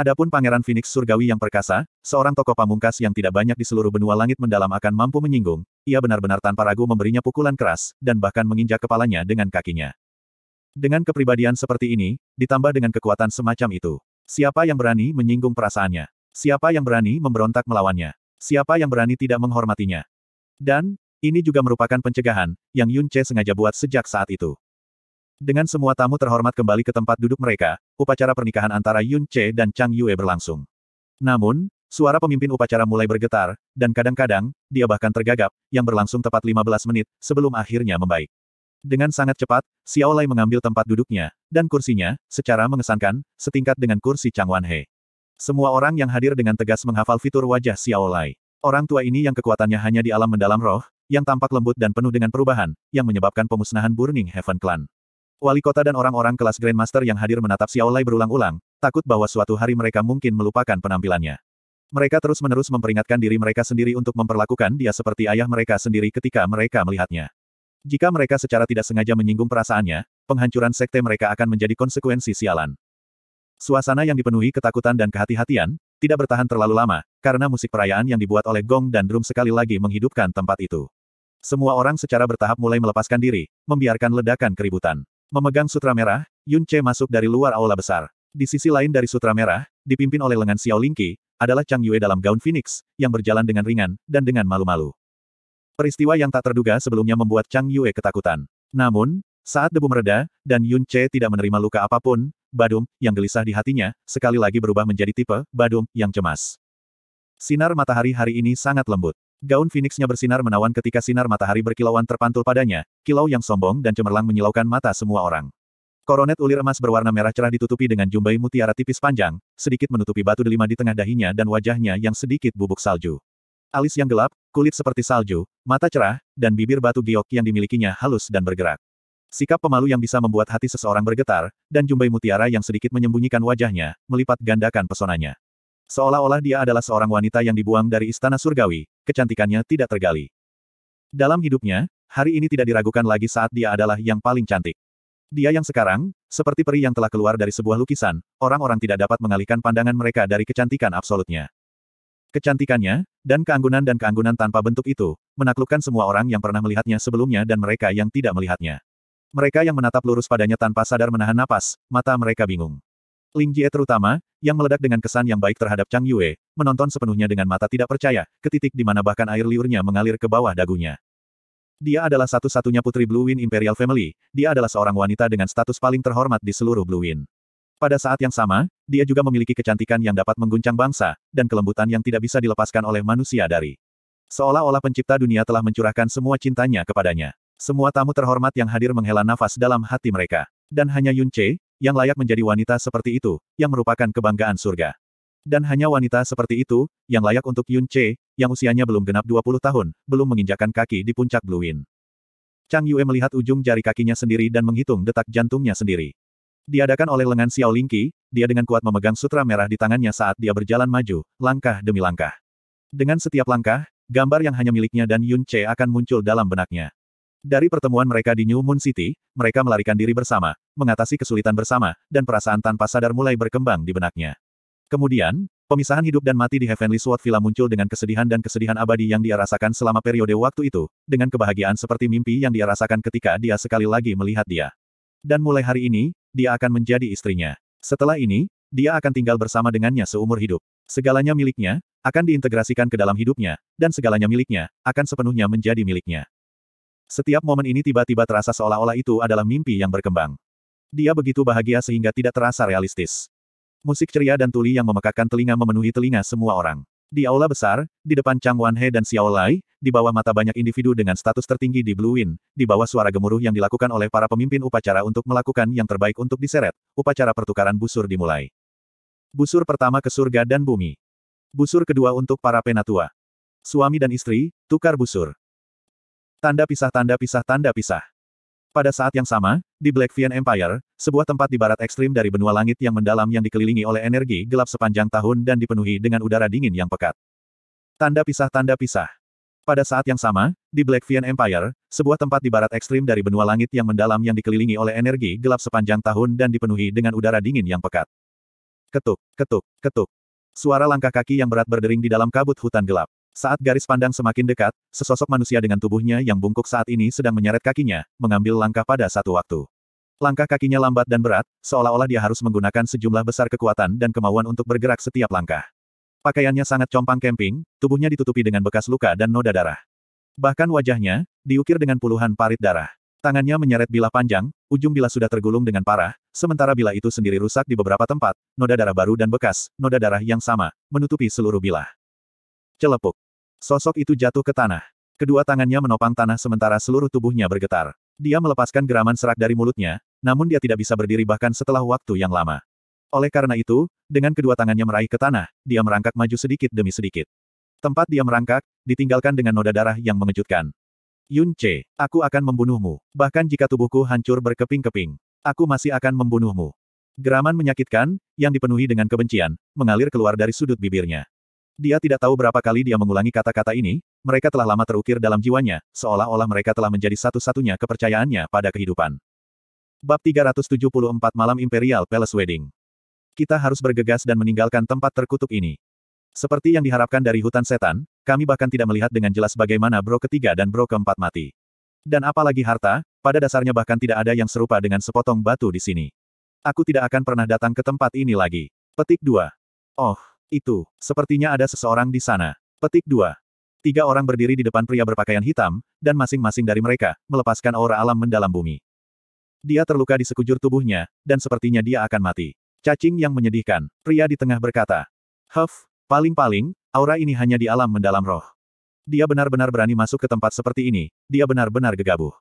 Adapun Pangeran Phoenix Surgawi yang perkasa, seorang tokoh pamungkas yang tidak banyak di seluruh benua langit mendalam akan mampu menyinggung, ia benar-benar tanpa ragu memberinya pukulan keras, dan bahkan menginjak kepalanya dengan kakinya. Dengan kepribadian seperti ini, ditambah dengan kekuatan semacam itu. Siapa yang berani menyinggung perasaannya? Siapa yang berani memberontak melawannya? Siapa yang berani tidak menghormatinya? Dan, ini juga merupakan pencegahan, yang Yun Che sengaja buat sejak saat itu. Dengan semua tamu terhormat kembali ke tempat duduk mereka, upacara pernikahan antara Yun Che dan Chang Yue berlangsung. Namun, suara pemimpin upacara mulai bergetar, dan kadang-kadang, dia bahkan tergagap, yang berlangsung tepat 15 menit, sebelum akhirnya membaik. Dengan sangat cepat, Xiao Lai mengambil tempat duduknya, dan kursinya, secara mengesankan, setingkat dengan kursi Chang Wan He. Semua orang yang hadir dengan tegas menghafal fitur wajah Xiao Lai. Orang tua ini yang kekuatannya hanya di alam mendalam roh, yang tampak lembut dan penuh dengan perubahan, yang menyebabkan pemusnahan Burning Heaven Clan. Wali kota dan orang-orang kelas Grandmaster yang hadir menatap Xiao Lai berulang-ulang, takut bahwa suatu hari mereka mungkin melupakan penampilannya. Mereka terus-menerus memperingatkan diri mereka sendiri untuk memperlakukan dia seperti ayah mereka sendiri ketika mereka melihatnya. Jika mereka secara tidak sengaja menyinggung perasaannya, penghancuran sekte mereka akan menjadi konsekuensi sialan. Suasana yang dipenuhi ketakutan dan kehati-hatian, tidak bertahan terlalu lama, karena musik perayaan yang dibuat oleh gong dan drum sekali lagi menghidupkan tempat itu. Semua orang secara bertahap mulai melepaskan diri, membiarkan ledakan keributan. Memegang sutra merah, Yun Che masuk dari luar aula besar. Di sisi lain dari sutra merah, dipimpin oleh lengan Xiao Lingqi, adalah Chang Yue dalam gaun phoenix, yang berjalan dengan ringan, dan dengan malu-malu. Peristiwa yang tak terduga sebelumnya membuat Chang Yue ketakutan. Namun, saat debu mereda, dan Yun Che tidak menerima luka apapun, Badum, yang gelisah di hatinya, sekali lagi berubah menjadi tipe, Badum, yang cemas. Sinar matahari hari ini sangat lembut. Gaun Phoenixnya bersinar menawan ketika sinar matahari berkilauan terpantul padanya, kilau yang sombong dan cemerlang menyilaukan mata semua orang. Koronet ulir emas berwarna merah cerah ditutupi dengan jumbai mutiara tipis panjang, sedikit menutupi batu delima di tengah dahinya dan wajahnya yang sedikit bubuk salju. Alis yang gelap, kulit seperti salju, mata cerah, dan bibir batu giok yang dimilikinya halus dan bergerak. Sikap pemalu yang bisa membuat hati seseorang bergetar, dan jumbai mutiara yang sedikit menyembunyikan wajahnya, melipat gandakan pesonanya. Seolah-olah dia adalah seorang wanita yang dibuang dari istana surgawi, kecantikannya tidak tergali. Dalam hidupnya, hari ini tidak diragukan lagi saat dia adalah yang paling cantik. Dia yang sekarang, seperti peri yang telah keluar dari sebuah lukisan, orang-orang tidak dapat mengalihkan pandangan mereka dari kecantikan absolutnya. Kecantikannya, dan keanggunan dan keanggunan tanpa bentuk itu, menaklukkan semua orang yang pernah melihatnya sebelumnya dan mereka yang tidak melihatnya. Mereka yang menatap lurus padanya tanpa sadar menahan napas, mata mereka bingung. Ling Jie terutama, yang meledak dengan kesan yang baik terhadap Chang Yue, menonton sepenuhnya dengan mata tidak percaya, ke titik di mana bahkan air liurnya mengalir ke bawah dagunya. Dia adalah satu-satunya putri Blue Wind Imperial Family, dia adalah seorang wanita dengan status paling terhormat di seluruh Blue Wind. Pada saat yang sama, dia juga memiliki kecantikan yang dapat mengguncang bangsa, dan kelembutan yang tidak bisa dilepaskan oleh manusia dari. Seolah-olah pencipta dunia telah mencurahkan semua cintanya kepadanya. Semua tamu terhormat yang hadir menghela nafas dalam hati mereka. Dan hanya Yun Che, yang layak menjadi wanita seperti itu, yang merupakan kebanggaan surga. Dan hanya wanita seperti itu, yang layak untuk Yun Che, yang usianya belum genap 20 tahun, belum menginjakan kaki di puncak Blue Wind. Chang Yue melihat ujung jari kakinya sendiri dan menghitung detak jantungnya sendiri. Diadakan oleh lengan Xiao Lingqi, dia dengan kuat memegang sutra merah di tangannya saat dia berjalan maju, langkah demi langkah. Dengan setiap langkah, gambar yang hanya miliknya dan Yun Che akan muncul dalam benaknya. Dari pertemuan mereka di New Moon City, mereka melarikan diri bersama, mengatasi kesulitan bersama, dan perasaan tanpa sadar mulai berkembang di benaknya. Kemudian, pemisahan hidup dan mati di Heavenly Sword Villa muncul dengan kesedihan dan kesedihan abadi yang dia rasakan selama periode waktu itu, dengan kebahagiaan seperti mimpi yang dia rasakan ketika dia sekali lagi melihat dia. Dan mulai hari ini, dia akan menjadi istrinya. Setelah ini, dia akan tinggal bersama dengannya seumur hidup. Segalanya miliknya, akan diintegrasikan ke dalam hidupnya, dan segalanya miliknya, akan sepenuhnya menjadi miliknya. Setiap momen ini tiba-tiba terasa seolah-olah itu adalah mimpi yang berkembang. Dia begitu bahagia sehingga tidak terasa realistis. Musik ceria dan tuli yang memekakkan telinga memenuhi telinga semua orang. Di aula besar, di depan Chang Wanhe dan Xiao Lai, di bawah mata banyak individu dengan status tertinggi di Blue Wind, di bawah suara gemuruh yang dilakukan oleh para pemimpin upacara untuk melakukan yang terbaik untuk diseret, upacara pertukaran busur dimulai. Busur pertama ke surga dan bumi. Busur kedua untuk para penatua. Suami dan istri, tukar busur. Tanda pisah tanda pisah tanda pisah. Pada saat yang sama, di Blackfian Empire, sebuah tempat di barat ekstrim dari benua langit yang mendalam yang dikelilingi oleh energi gelap sepanjang tahun dan dipenuhi dengan udara dingin yang pekat. Tanda pisah tanda pisah. Pada saat yang sama, di Blackfian Empire, sebuah tempat di barat ekstrim dari benua langit yang mendalam yang dikelilingi oleh energi gelap sepanjang tahun dan dipenuhi dengan udara dingin yang pekat. Ketuk, ketuk, ketuk. Suara langkah kaki yang berat berdering di dalam kabut hutan gelap. Saat garis pandang semakin dekat, sesosok manusia dengan tubuhnya yang bungkuk saat ini sedang menyeret kakinya, mengambil langkah pada satu waktu. Langkah kakinya lambat dan berat, seolah-olah dia harus menggunakan sejumlah besar kekuatan dan kemauan untuk bergerak setiap langkah. Pakaiannya sangat compang camping, tubuhnya ditutupi dengan bekas luka dan noda darah. Bahkan wajahnya, diukir dengan puluhan parit darah. Tangannya menyeret bilah panjang, ujung bilah sudah tergulung dengan parah, sementara bilah itu sendiri rusak di beberapa tempat, noda darah baru dan bekas, noda darah yang sama, menutupi seluruh bilah. Celepuk. Sosok itu jatuh ke tanah. Kedua tangannya menopang tanah sementara seluruh tubuhnya bergetar. Dia melepaskan geraman serak dari mulutnya, namun dia tidak bisa berdiri bahkan setelah waktu yang lama. Oleh karena itu, dengan kedua tangannya meraih ke tanah, dia merangkak maju sedikit demi sedikit. Tempat dia merangkak, ditinggalkan dengan noda darah yang mengejutkan. Yun Che, aku akan membunuhmu. Bahkan jika tubuhku hancur berkeping-keping, aku masih akan membunuhmu. Geraman menyakitkan, yang dipenuhi dengan kebencian, mengalir keluar dari sudut bibirnya. Dia tidak tahu berapa kali dia mengulangi kata-kata ini, mereka telah lama terukir dalam jiwanya, seolah-olah mereka telah menjadi satu-satunya kepercayaannya pada kehidupan. Bab 374 Malam Imperial Palace Wedding Kita harus bergegas dan meninggalkan tempat terkutuk ini. Seperti yang diharapkan dari hutan setan, kami bahkan tidak melihat dengan jelas bagaimana bro ketiga dan bro keempat mati. Dan apalagi harta, pada dasarnya bahkan tidak ada yang serupa dengan sepotong batu di sini. Aku tidak akan pernah datang ke tempat ini lagi. Petik 2. Oh, itu, sepertinya ada seseorang di sana. Petik 2. Tiga orang berdiri di depan pria berpakaian hitam, dan masing-masing dari mereka, melepaskan aura alam mendalam bumi. Dia terluka di sekujur tubuhnya, dan sepertinya dia akan mati. Cacing yang menyedihkan, pria di tengah berkata. Huff, paling-paling, aura ini hanya di alam mendalam roh. Dia benar-benar berani masuk ke tempat seperti ini, dia benar-benar gegabah.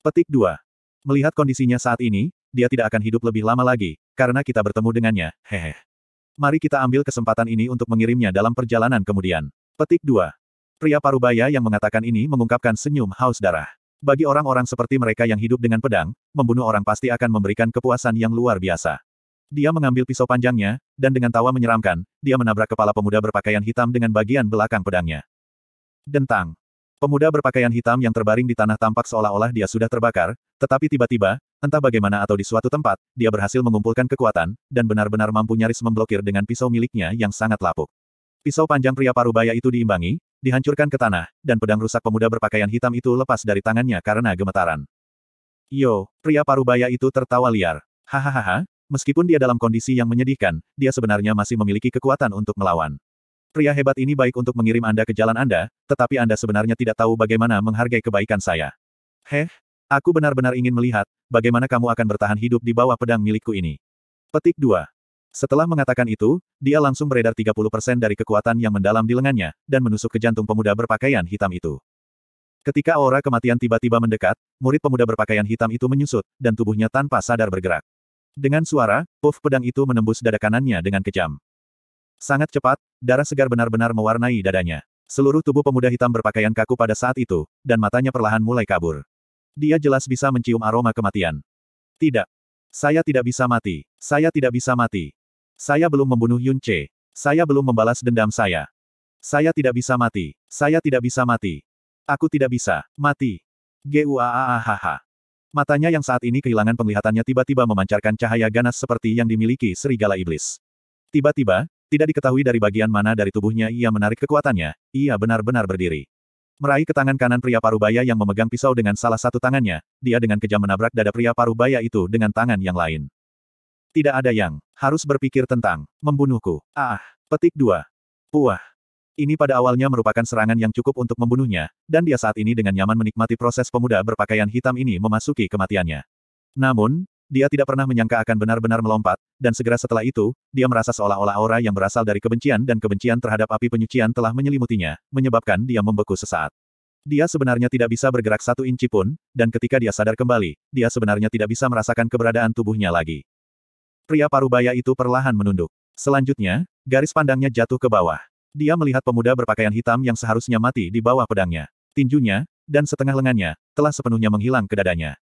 Petik 2. Melihat kondisinya saat ini, dia tidak akan hidup lebih lama lagi, karena kita bertemu dengannya, hehehe. Mari kita ambil kesempatan ini untuk mengirimnya dalam perjalanan kemudian. Petik 2. Pria parubaya yang mengatakan ini mengungkapkan senyum haus darah. Bagi orang-orang seperti mereka yang hidup dengan pedang, membunuh orang pasti akan memberikan kepuasan yang luar biasa. Dia mengambil pisau panjangnya, dan dengan tawa menyeramkan, dia menabrak kepala pemuda berpakaian hitam dengan bagian belakang pedangnya. Dentang. Pemuda berpakaian hitam yang terbaring di tanah tampak seolah-olah dia sudah terbakar, tetapi tiba-tiba, Entah bagaimana atau di suatu tempat, dia berhasil mengumpulkan kekuatan, dan benar-benar mampu nyaris memblokir dengan pisau miliknya yang sangat lapuk. Pisau panjang pria parubaya itu diimbangi, dihancurkan ke tanah, dan pedang rusak pemuda berpakaian hitam itu lepas dari tangannya karena gemetaran. Yo, pria parubaya itu tertawa liar. Hahaha, meskipun dia dalam kondisi yang menyedihkan, dia sebenarnya masih memiliki kekuatan untuk melawan. Pria hebat ini baik untuk mengirim Anda ke jalan Anda, tetapi Anda sebenarnya tidak tahu bagaimana menghargai kebaikan saya. Heh, Aku benar-benar ingin melihat, bagaimana kamu akan bertahan hidup di bawah pedang milikku ini. Petik 2. Setelah mengatakan itu, dia langsung beredar 30% dari kekuatan yang mendalam di lengannya, dan menusuk ke jantung pemuda berpakaian hitam itu. Ketika aura kematian tiba-tiba mendekat, murid pemuda berpakaian hitam itu menyusut, dan tubuhnya tanpa sadar bergerak. Dengan suara, puff pedang itu menembus dada kanannya dengan kejam. Sangat cepat, darah segar benar-benar mewarnai dadanya. Seluruh tubuh pemuda hitam berpakaian kaku pada saat itu, dan matanya perlahan mulai kabur. Dia jelas bisa mencium aroma kematian. Tidak. Saya tidak bisa mati. Saya tidak bisa mati. Saya belum membunuh Yun Che. Saya belum membalas dendam saya. Saya tidak bisa mati. Saya tidak bisa mati. Aku tidak bisa mati. Guaahaha. Matanya yang saat ini kehilangan penglihatannya tiba-tiba memancarkan cahaya ganas seperti yang dimiliki serigala iblis. Tiba-tiba, tidak diketahui dari bagian mana dari tubuhnya ia menarik kekuatannya, ia benar-benar berdiri. Meraih ke tangan kanan pria parubaya yang memegang pisau dengan salah satu tangannya, dia dengan kejam menabrak dada pria parubaya itu dengan tangan yang lain. Tidak ada yang harus berpikir tentang membunuhku. Ah, petik dua. Puah. Ini pada awalnya merupakan serangan yang cukup untuk membunuhnya, dan dia saat ini dengan nyaman menikmati proses pemuda berpakaian hitam ini memasuki kematiannya. Namun, dia tidak pernah menyangka akan benar-benar melompat, dan segera setelah itu, dia merasa seolah-olah aura yang berasal dari kebencian dan kebencian terhadap api penyucian telah menyelimutinya, menyebabkan dia membeku sesaat. Dia sebenarnya tidak bisa bergerak satu inci pun, dan ketika dia sadar kembali, dia sebenarnya tidak bisa merasakan keberadaan tubuhnya lagi. Pria parubaya itu perlahan menunduk. Selanjutnya, garis pandangnya jatuh ke bawah. Dia melihat pemuda berpakaian hitam yang seharusnya mati di bawah pedangnya. Tinjunya, dan setengah lengannya, telah sepenuhnya menghilang ke dadanya.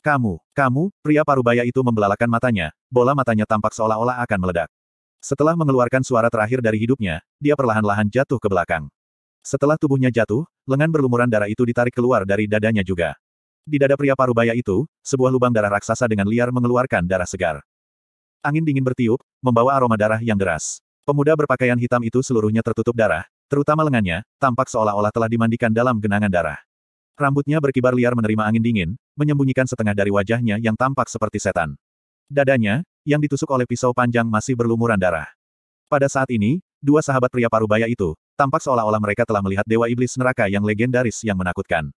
Kamu, kamu, pria parubaya itu membelalakan matanya, bola matanya tampak seolah-olah akan meledak. Setelah mengeluarkan suara terakhir dari hidupnya, dia perlahan-lahan jatuh ke belakang. Setelah tubuhnya jatuh, lengan berlumuran darah itu ditarik keluar dari dadanya juga. Di dada pria parubaya itu, sebuah lubang darah raksasa dengan liar mengeluarkan darah segar. Angin dingin bertiup, membawa aroma darah yang deras. Pemuda berpakaian hitam itu seluruhnya tertutup darah, terutama lengannya, tampak seolah-olah telah dimandikan dalam genangan darah. Rambutnya berkibar liar menerima angin dingin, menyembunyikan setengah dari wajahnya yang tampak seperti setan. Dadanya, yang ditusuk oleh pisau panjang masih berlumuran darah. Pada saat ini, dua sahabat pria parubaya itu, tampak seolah-olah mereka telah melihat dewa iblis neraka yang legendaris yang menakutkan.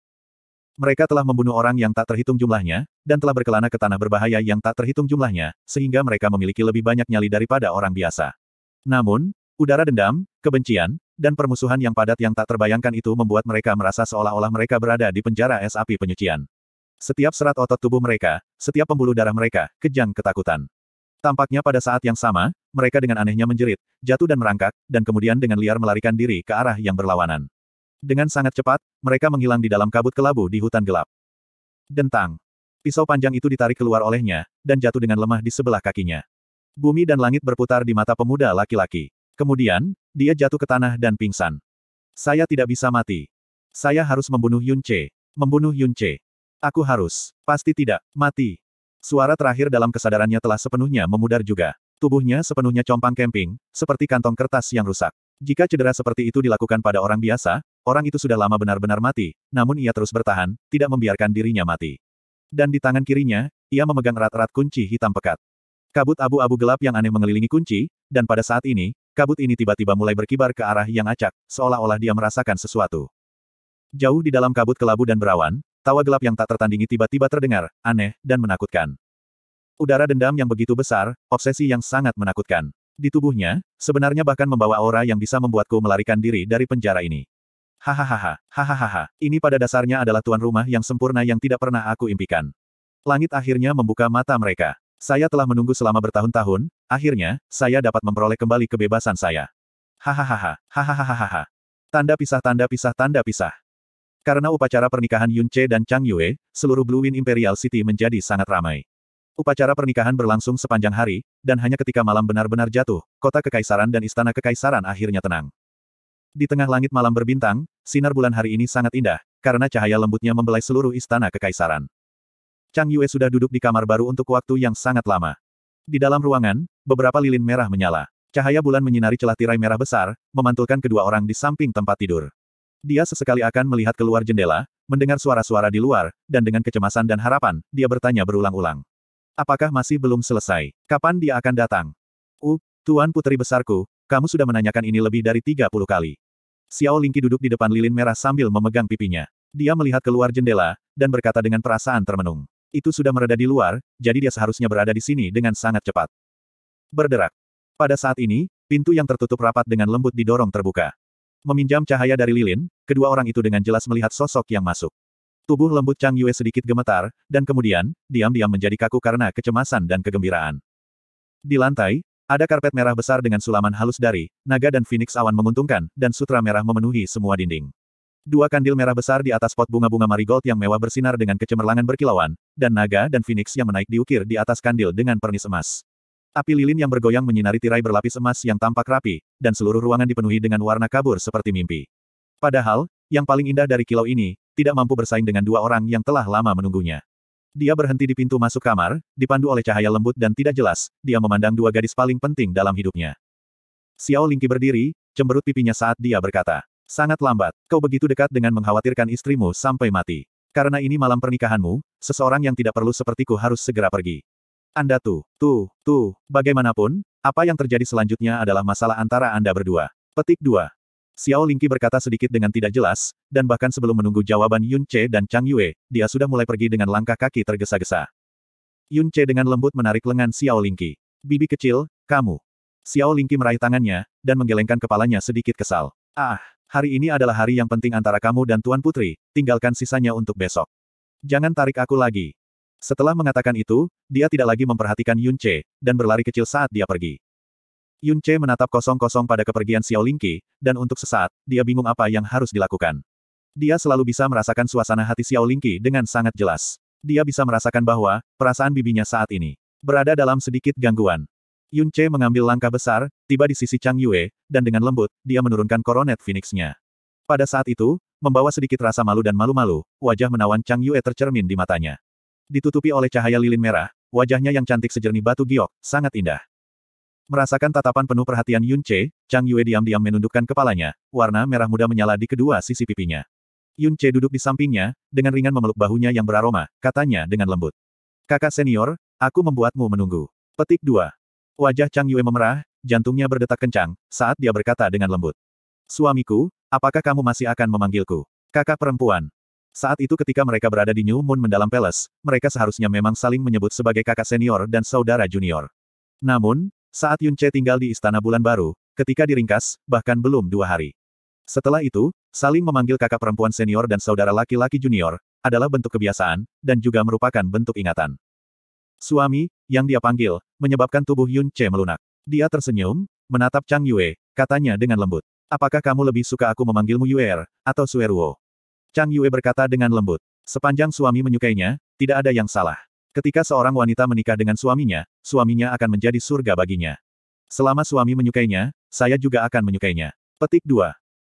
Mereka telah membunuh orang yang tak terhitung jumlahnya, dan telah berkelana ke tanah berbahaya yang tak terhitung jumlahnya, sehingga mereka memiliki lebih banyak nyali daripada orang biasa. Namun, udara dendam, kebencian, dan permusuhan yang padat yang tak terbayangkan itu membuat mereka merasa seolah-olah mereka berada di penjara es api penyucian. Setiap serat otot tubuh mereka, setiap pembuluh darah mereka, kejang ketakutan. Tampaknya pada saat yang sama, mereka dengan anehnya menjerit, jatuh dan merangkak, dan kemudian dengan liar melarikan diri ke arah yang berlawanan. Dengan sangat cepat, mereka menghilang di dalam kabut kelabu di hutan gelap. Dentang. Pisau panjang itu ditarik keluar olehnya, dan jatuh dengan lemah di sebelah kakinya. Bumi dan langit berputar di mata pemuda laki-laki. Kemudian, dia jatuh ke tanah dan pingsan. Saya tidak bisa mati. Saya harus membunuh Yun Che. Membunuh Yun Che. Aku harus. Pasti tidak. Mati. Suara terakhir dalam kesadarannya telah sepenuhnya memudar juga. Tubuhnya sepenuhnya compang kemping, seperti kantong kertas yang rusak. Jika cedera seperti itu dilakukan pada orang biasa, orang itu sudah lama benar-benar mati, namun ia terus bertahan, tidak membiarkan dirinya mati. Dan di tangan kirinya, ia memegang erat-erat kunci hitam pekat. Kabut abu-abu gelap yang aneh mengelilingi kunci, dan pada saat ini, kabut ini tiba-tiba mulai berkibar ke arah yang acak, seolah-olah dia merasakan sesuatu. Jauh di dalam kabut kelabu dan berawan, tawa gelap yang tak tertandingi tiba-tiba terdengar, aneh, dan menakutkan. Udara dendam yang begitu besar, obsesi yang sangat menakutkan. Di tubuhnya, sebenarnya bahkan membawa aura yang bisa membuatku melarikan diri dari penjara ini. Hahaha, hahaha, ini pada dasarnya adalah tuan rumah yang sempurna yang tidak pernah aku impikan. Langit akhirnya membuka mata mereka. Saya telah menunggu selama bertahun-tahun, akhirnya, saya dapat memperoleh kembali kebebasan saya. Hahaha, hahaha. Tanda pisah tanda pisah tanda pisah. Karena upacara pernikahan Yun Che dan Chang Yue, seluruh Blue Wind Imperial City menjadi sangat ramai. Upacara pernikahan berlangsung sepanjang hari, dan hanya ketika malam benar-benar jatuh, kota kekaisaran dan istana kekaisaran akhirnya tenang. Di tengah langit malam berbintang, sinar bulan hari ini sangat indah, karena cahaya lembutnya membelai seluruh istana kekaisaran. Chang Yue sudah duduk di kamar baru untuk waktu yang sangat lama. Di dalam ruangan, beberapa lilin merah menyala. Cahaya bulan menyinari celah tirai merah besar, memantulkan kedua orang di samping tempat tidur. Dia sesekali akan melihat keluar jendela, mendengar suara-suara di luar, dan dengan kecemasan dan harapan, dia bertanya berulang-ulang. Apakah masih belum selesai? Kapan dia akan datang? Uh, Tuan Putri Besarku, kamu sudah menanyakan ini lebih dari 30 kali. Xiao Lingqi duduk di depan lilin merah sambil memegang pipinya. Dia melihat keluar jendela, dan berkata dengan perasaan termenung itu sudah mereda di luar, jadi dia seharusnya berada di sini dengan sangat cepat. Berderak. Pada saat ini, pintu yang tertutup rapat dengan lembut didorong terbuka. Meminjam cahaya dari lilin, kedua orang itu dengan jelas melihat sosok yang masuk. Tubuh lembut Chang Yue sedikit gemetar, dan kemudian, diam-diam menjadi kaku karena kecemasan dan kegembiraan. Di lantai, ada karpet merah besar dengan sulaman halus dari, naga dan phoenix awan menguntungkan, dan sutra merah memenuhi semua dinding. Dua kandil merah besar di atas pot bunga-bunga marigold yang mewah bersinar dengan kecemerlangan berkilauan, dan naga dan phoenix yang menaik diukir di atas kandil dengan pernis emas. Api lilin yang bergoyang menyinari tirai berlapis emas yang tampak rapi, dan seluruh ruangan dipenuhi dengan warna kabur seperti mimpi. Padahal, yang paling indah dari kilau ini, tidak mampu bersaing dengan dua orang yang telah lama menunggunya. Dia berhenti di pintu masuk kamar, dipandu oleh cahaya lembut dan tidak jelas, dia memandang dua gadis paling penting dalam hidupnya. Xiao Lingqi berdiri, cemberut pipinya saat dia berkata. Sangat lambat, kau begitu dekat dengan mengkhawatirkan istrimu sampai mati. Karena ini malam pernikahanmu, seseorang yang tidak perlu sepertiku harus segera pergi. Anda tuh, tuh, tuh, bagaimanapun, apa yang terjadi selanjutnya adalah masalah antara Anda berdua. Petik 2. Xiao Lingqi berkata sedikit dengan tidak jelas, dan bahkan sebelum menunggu jawaban Yun Che dan Chang Yue, dia sudah mulai pergi dengan langkah kaki tergesa-gesa. Yun Che dengan lembut menarik lengan Xiao Lingqi. Bibi kecil, kamu. Xiao Lingqi meraih tangannya, dan menggelengkan kepalanya sedikit kesal. Ah, hari ini adalah hari yang penting antara kamu dan Tuan Putri, tinggalkan sisanya untuk besok. Jangan tarik aku lagi. Setelah mengatakan itu, dia tidak lagi memperhatikan Yun Che, dan berlari kecil saat dia pergi. Yun Che menatap kosong-kosong pada kepergian Xiao Lingqi, dan untuk sesaat, dia bingung apa yang harus dilakukan. Dia selalu bisa merasakan suasana hati Xiao Lingqi dengan sangat jelas. Dia bisa merasakan bahwa, perasaan bibinya saat ini, berada dalam sedikit gangguan. Yun Che mengambil langkah besar, tiba di sisi Chang Yue, dan dengan lembut, dia menurunkan koronet Phoenix-nya. Pada saat itu, membawa sedikit rasa malu dan malu-malu, wajah menawan Chang Yue tercermin di matanya. Ditutupi oleh cahaya lilin merah, wajahnya yang cantik sejernih batu giok, sangat indah. Merasakan tatapan penuh perhatian Yun Che, Chang Yue diam-diam menundukkan kepalanya, warna merah muda menyala di kedua sisi pipinya. Yun Che duduk di sampingnya, dengan ringan memeluk bahunya yang beraroma, katanya dengan lembut. Kakak senior, aku membuatmu menunggu. Petik 2. Wajah Chang Yue memerah, jantungnya berdetak kencang, saat dia berkata dengan lembut. Suamiku, apakah kamu masih akan memanggilku? Kakak perempuan. Saat itu ketika mereka berada di New Moon mendalam palace, mereka seharusnya memang saling menyebut sebagai kakak senior dan saudara junior. Namun, saat Yun Che tinggal di Istana Bulan Baru, ketika diringkas, bahkan belum dua hari. Setelah itu, saling memanggil kakak perempuan senior dan saudara laki-laki junior, adalah bentuk kebiasaan, dan juga merupakan bentuk ingatan. Suami, yang dia panggil, menyebabkan tubuh Yun Che melunak. Dia tersenyum, menatap Chang Yue, katanya dengan lembut. Apakah kamu lebih suka aku memanggilmu Yuer, atau Sueruo? Chang Yue berkata dengan lembut. Sepanjang suami menyukainya, tidak ada yang salah. Ketika seorang wanita menikah dengan suaminya, suaminya akan menjadi surga baginya. Selama suami menyukainya, saya juga akan menyukainya. Petik 2.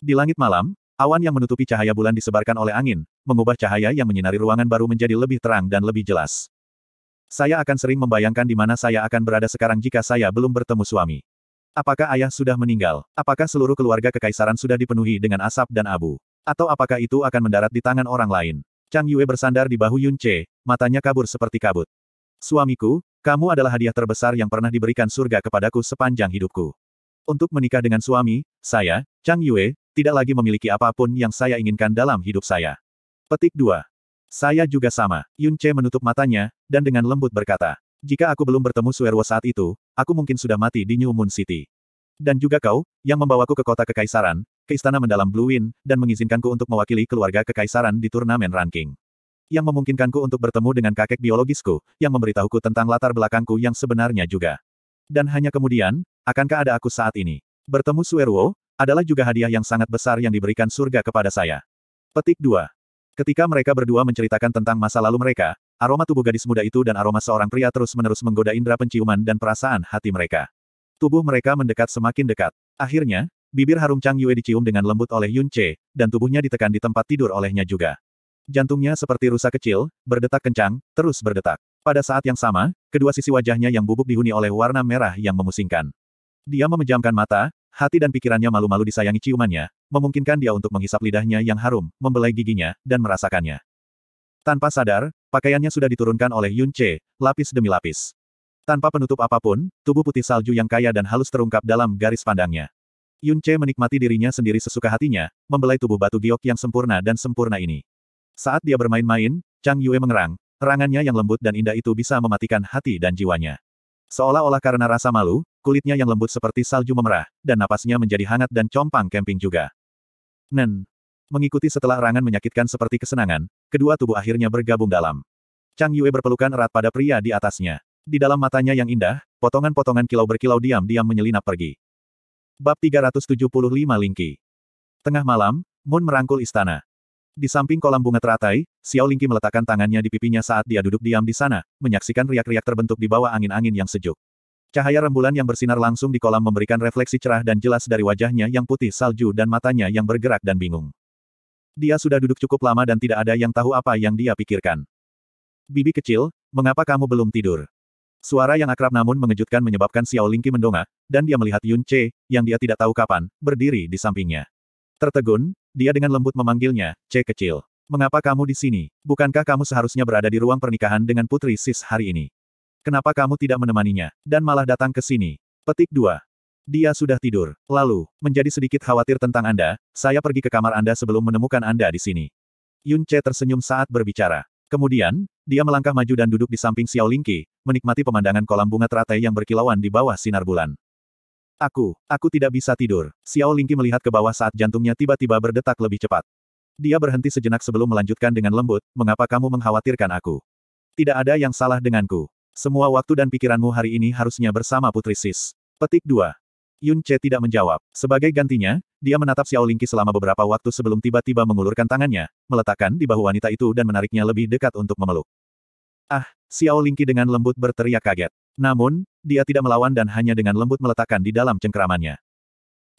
Di langit malam, awan yang menutupi cahaya bulan disebarkan oleh angin, mengubah cahaya yang menyinari ruangan baru menjadi lebih terang dan lebih jelas. Saya akan sering membayangkan di mana saya akan berada sekarang jika saya belum bertemu suami. Apakah ayah sudah meninggal? Apakah seluruh keluarga kekaisaran sudah dipenuhi dengan asap dan abu? Atau apakah itu akan mendarat di tangan orang lain? Chang Yue bersandar di bahu Yun Che, matanya kabur seperti kabut. Suamiku, kamu adalah hadiah terbesar yang pernah diberikan surga kepadaku sepanjang hidupku. Untuk menikah dengan suami, saya, Chang Yue, tidak lagi memiliki apapun yang saya inginkan dalam hidup saya. Petik 2. Saya juga sama. Yun Che menutup matanya, dan dengan lembut berkata, jika aku belum bertemu Suerwo saat itu, aku mungkin sudah mati di New Moon City. Dan juga kau, yang membawaku ke kota kekaisaran, ke istana mendalam Blue Wind, dan mengizinkanku untuk mewakili keluarga kekaisaran di turnamen ranking. Yang memungkinkanku untuk bertemu dengan kakek biologisku, yang memberitahuku tentang latar belakangku yang sebenarnya juga. Dan hanya kemudian, akankah ada aku saat ini? Bertemu Suerwo, adalah juga hadiah yang sangat besar yang diberikan surga kepada saya. Petik 2. Ketika mereka berdua menceritakan tentang masa lalu mereka, aroma tubuh gadis muda itu dan aroma seorang pria terus-menerus menggoda indera penciuman dan perasaan hati mereka. Tubuh mereka mendekat semakin dekat. Akhirnya, bibir harum Chang Yue dicium dengan lembut oleh Yun Che, dan tubuhnya ditekan di tempat tidur olehnya juga. Jantungnya seperti rusa kecil, berdetak kencang, terus berdetak. Pada saat yang sama, kedua sisi wajahnya yang bubuk dihuni oleh warna merah yang memusingkan. Dia memejamkan mata, Hati dan pikirannya malu-malu disayangi ciumannya, memungkinkan dia untuk menghisap lidahnya yang harum, membelai giginya, dan merasakannya. Tanpa sadar, pakaiannya sudah diturunkan oleh Yun Che, lapis demi lapis. Tanpa penutup apapun, tubuh putih salju yang kaya dan halus terungkap dalam garis pandangnya. Yun Che menikmati dirinya sendiri sesuka hatinya, membelai tubuh batu giok yang sempurna dan sempurna ini. Saat dia bermain-main, Chang Yue mengerang, Terangannya yang lembut dan indah itu bisa mematikan hati dan jiwanya. Seolah-olah karena rasa malu, kulitnya yang lembut seperti salju memerah, dan napasnya menjadi hangat dan compang kemping juga. Nen. Mengikuti setelah rangan menyakitkan seperti kesenangan, kedua tubuh akhirnya bergabung dalam. Chang Yue berpelukan erat pada pria di atasnya. Di dalam matanya yang indah, potongan-potongan kilau berkilau diam-diam menyelinap pergi. Bab 375 Lingki Tengah malam, Moon merangkul istana. Di samping kolam bunga teratai, Xiao Lingqi meletakkan tangannya di pipinya saat dia duduk diam di sana, menyaksikan riak-riak terbentuk di bawah angin-angin yang sejuk. Cahaya rembulan yang bersinar langsung di kolam memberikan refleksi cerah dan jelas dari wajahnya yang putih salju dan matanya yang bergerak dan bingung. Dia sudah duduk cukup lama dan tidak ada yang tahu apa yang dia pikirkan. Bibi kecil, mengapa kamu belum tidur? Suara yang akrab namun mengejutkan menyebabkan Xiao Lingqi mendongak, dan dia melihat Yun Che, yang dia tidak tahu kapan, berdiri di sampingnya. Tertegun, dia dengan lembut memanggilnya, C kecil. Mengapa kamu di sini? Bukankah kamu seharusnya berada di ruang pernikahan dengan Putri Sis hari ini? Kenapa kamu tidak menemaninya, dan malah datang ke sini? Petik 2. Dia sudah tidur. Lalu, menjadi sedikit khawatir tentang Anda, saya pergi ke kamar Anda sebelum menemukan Anda di sini. Yun Che tersenyum saat berbicara. Kemudian, dia melangkah maju dan duduk di samping Xiao Lingqi, menikmati pemandangan kolam bunga teratai yang berkilauan di bawah sinar bulan. Aku, aku tidak bisa tidur. Xiao Lingqi melihat ke bawah saat jantungnya tiba-tiba berdetak lebih cepat. Dia berhenti sejenak sebelum melanjutkan dengan lembut, mengapa kamu mengkhawatirkan aku? Tidak ada yang salah denganku. Semua waktu dan pikiranmu hari ini harusnya bersama Putri Sis. Petik 2. Yun Che tidak menjawab. Sebagai gantinya, dia menatap Xiao Lingqi selama beberapa waktu sebelum tiba-tiba mengulurkan tangannya, meletakkan di bahu wanita itu dan menariknya lebih dekat untuk memeluk. Ah, Xiao Lingqi dengan lembut berteriak kaget. Namun, dia tidak melawan dan hanya dengan lembut meletakkan di dalam cengkeramannya.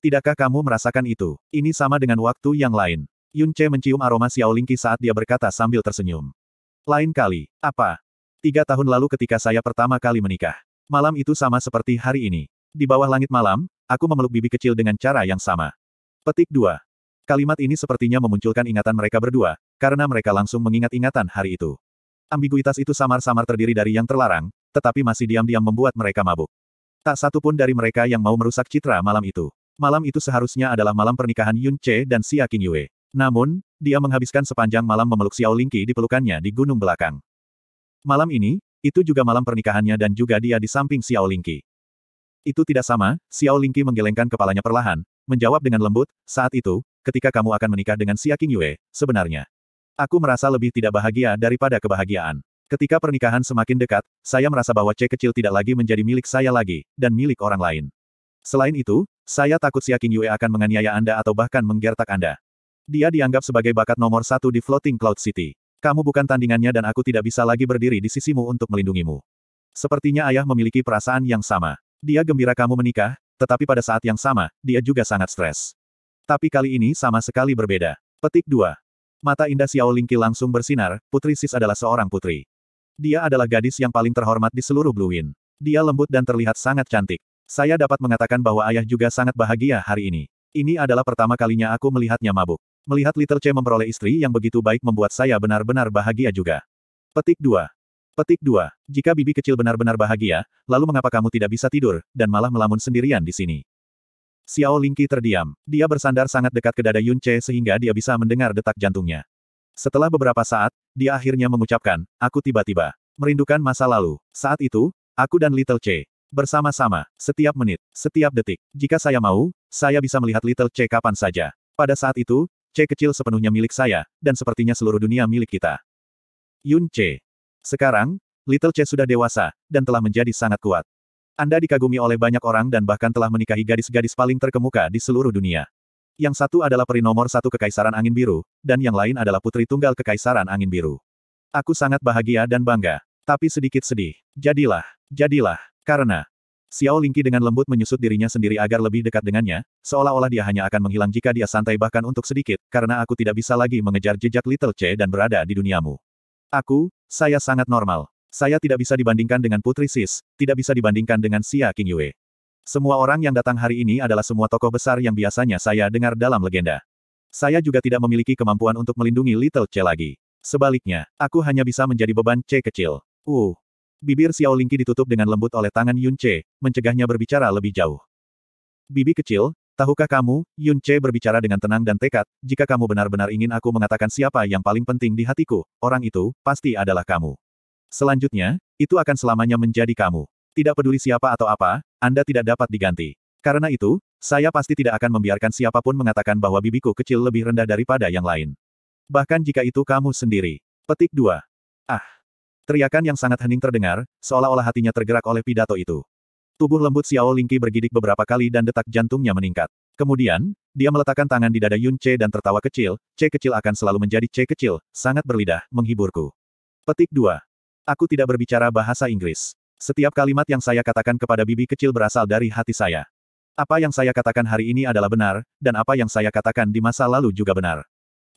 Tidakkah kamu merasakan itu? Ini sama dengan waktu yang lain. Yun Che mencium aroma Xiao Lingqi saat dia berkata sambil tersenyum. Lain kali, apa? Tiga tahun lalu ketika saya pertama kali menikah. Malam itu sama seperti hari ini. Di bawah langit malam, aku memeluk bibi kecil dengan cara yang sama. Petik 2. Kalimat ini sepertinya memunculkan ingatan mereka berdua, karena mereka langsung mengingat ingatan hari itu. Ambiguitas itu samar-samar terdiri dari yang terlarang, tetapi masih diam-diam membuat mereka mabuk. Tak satu pun dari mereka yang mau merusak citra malam itu. Malam itu seharusnya adalah malam pernikahan Yun Che dan Xia King Yue. Namun, dia menghabiskan sepanjang malam memeluk Xiao Lingqi di pelukannya di gunung belakang. Malam ini, itu juga malam pernikahannya dan juga dia di samping Xiao Lingqi. Itu tidak sama, Xiao Lingqi menggelengkan kepalanya perlahan, menjawab dengan lembut, saat itu, ketika kamu akan menikah dengan Xia King Yue, sebenarnya. Aku merasa lebih tidak bahagia daripada kebahagiaan. Ketika pernikahan semakin dekat, saya merasa bahwa C kecil tidak lagi menjadi milik saya lagi, dan milik orang lain. Selain itu, saya takut siakin Yue akan menganiaya Anda atau bahkan menggertak Anda. Dia dianggap sebagai bakat nomor satu di Floating Cloud City. Kamu bukan tandingannya dan aku tidak bisa lagi berdiri di sisimu untuk melindungimu. Sepertinya ayah memiliki perasaan yang sama. Dia gembira kamu menikah, tetapi pada saat yang sama, dia juga sangat stres. Tapi kali ini sama sekali berbeda. Petik 2. Mata indah Xiao Lingqi langsung bersinar, Putri Sis adalah seorang putri. Dia adalah gadis yang paling terhormat di seluruh Blue Wind. Dia lembut dan terlihat sangat cantik. Saya dapat mengatakan bahwa ayah juga sangat bahagia hari ini. Ini adalah pertama kalinya aku melihatnya mabuk. Melihat Little C memperoleh istri yang begitu baik membuat saya benar-benar bahagia juga. Petik 2. Petik 2. Jika bibi kecil benar-benar bahagia, lalu mengapa kamu tidak bisa tidur, dan malah melamun sendirian di sini? Xiao Lingqi terdiam. Dia bersandar sangat dekat ke dada Yun Che sehingga dia bisa mendengar detak jantungnya. Setelah beberapa saat, dia akhirnya mengucapkan, aku tiba-tiba merindukan masa lalu. Saat itu, aku dan Little C bersama-sama, setiap menit, setiap detik. Jika saya mau, saya bisa melihat Little C kapan saja. Pada saat itu, C kecil sepenuhnya milik saya, dan sepertinya seluruh dunia milik kita. Yun C. Sekarang, Little C sudah dewasa, dan telah menjadi sangat kuat. Anda dikagumi oleh banyak orang dan bahkan telah menikahi gadis-gadis paling terkemuka di seluruh dunia. Yang satu adalah peri nomor satu Kekaisaran Angin Biru, dan yang lain adalah putri tunggal Kekaisaran Angin Biru. Aku sangat bahagia dan bangga. Tapi sedikit sedih. Jadilah, jadilah, karena... Xiao Lingqi dengan lembut menyusut dirinya sendiri agar lebih dekat dengannya, seolah-olah dia hanya akan menghilang jika dia santai bahkan untuk sedikit, karena aku tidak bisa lagi mengejar jejak Little C dan berada di duniamu. Aku, saya sangat normal. Saya tidak bisa dibandingkan dengan Putri Sis, tidak bisa dibandingkan dengan Xia Yue. Semua orang yang datang hari ini adalah semua tokoh besar yang biasanya saya dengar dalam legenda. Saya juga tidak memiliki kemampuan untuk melindungi Little C lagi. Sebaliknya, aku hanya bisa menjadi beban C kecil. Uh. Bibir Xiao Lingqi ditutup dengan lembut oleh tangan Yun C, mencegahnya berbicara lebih jauh. Bibi kecil, tahukah kamu, Yun C berbicara dengan tenang dan tekad, jika kamu benar-benar ingin aku mengatakan siapa yang paling penting di hatiku, orang itu, pasti adalah kamu. Selanjutnya, itu akan selamanya menjadi kamu. Tidak peduli siapa atau apa, Anda tidak dapat diganti. Karena itu, saya pasti tidak akan membiarkan siapapun mengatakan bahwa bibiku kecil lebih rendah daripada yang lain. Bahkan jika itu kamu sendiri. Petik 2. Ah. Teriakan yang sangat hening terdengar, seolah-olah hatinya tergerak oleh pidato itu. Tubuh lembut Xiao Lingqi bergidik beberapa kali dan detak jantungnya meningkat. Kemudian, dia meletakkan tangan di dada Yun Che dan tertawa kecil, C kecil akan selalu menjadi C kecil, sangat berlidah, menghiburku. Petik 2. Aku tidak berbicara bahasa Inggris. Setiap kalimat yang saya katakan kepada bibi kecil berasal dari hati saya. Apa yang saya katakan hari ini adalah benar, dan apa yang saya katakan di masa lalu juga benar.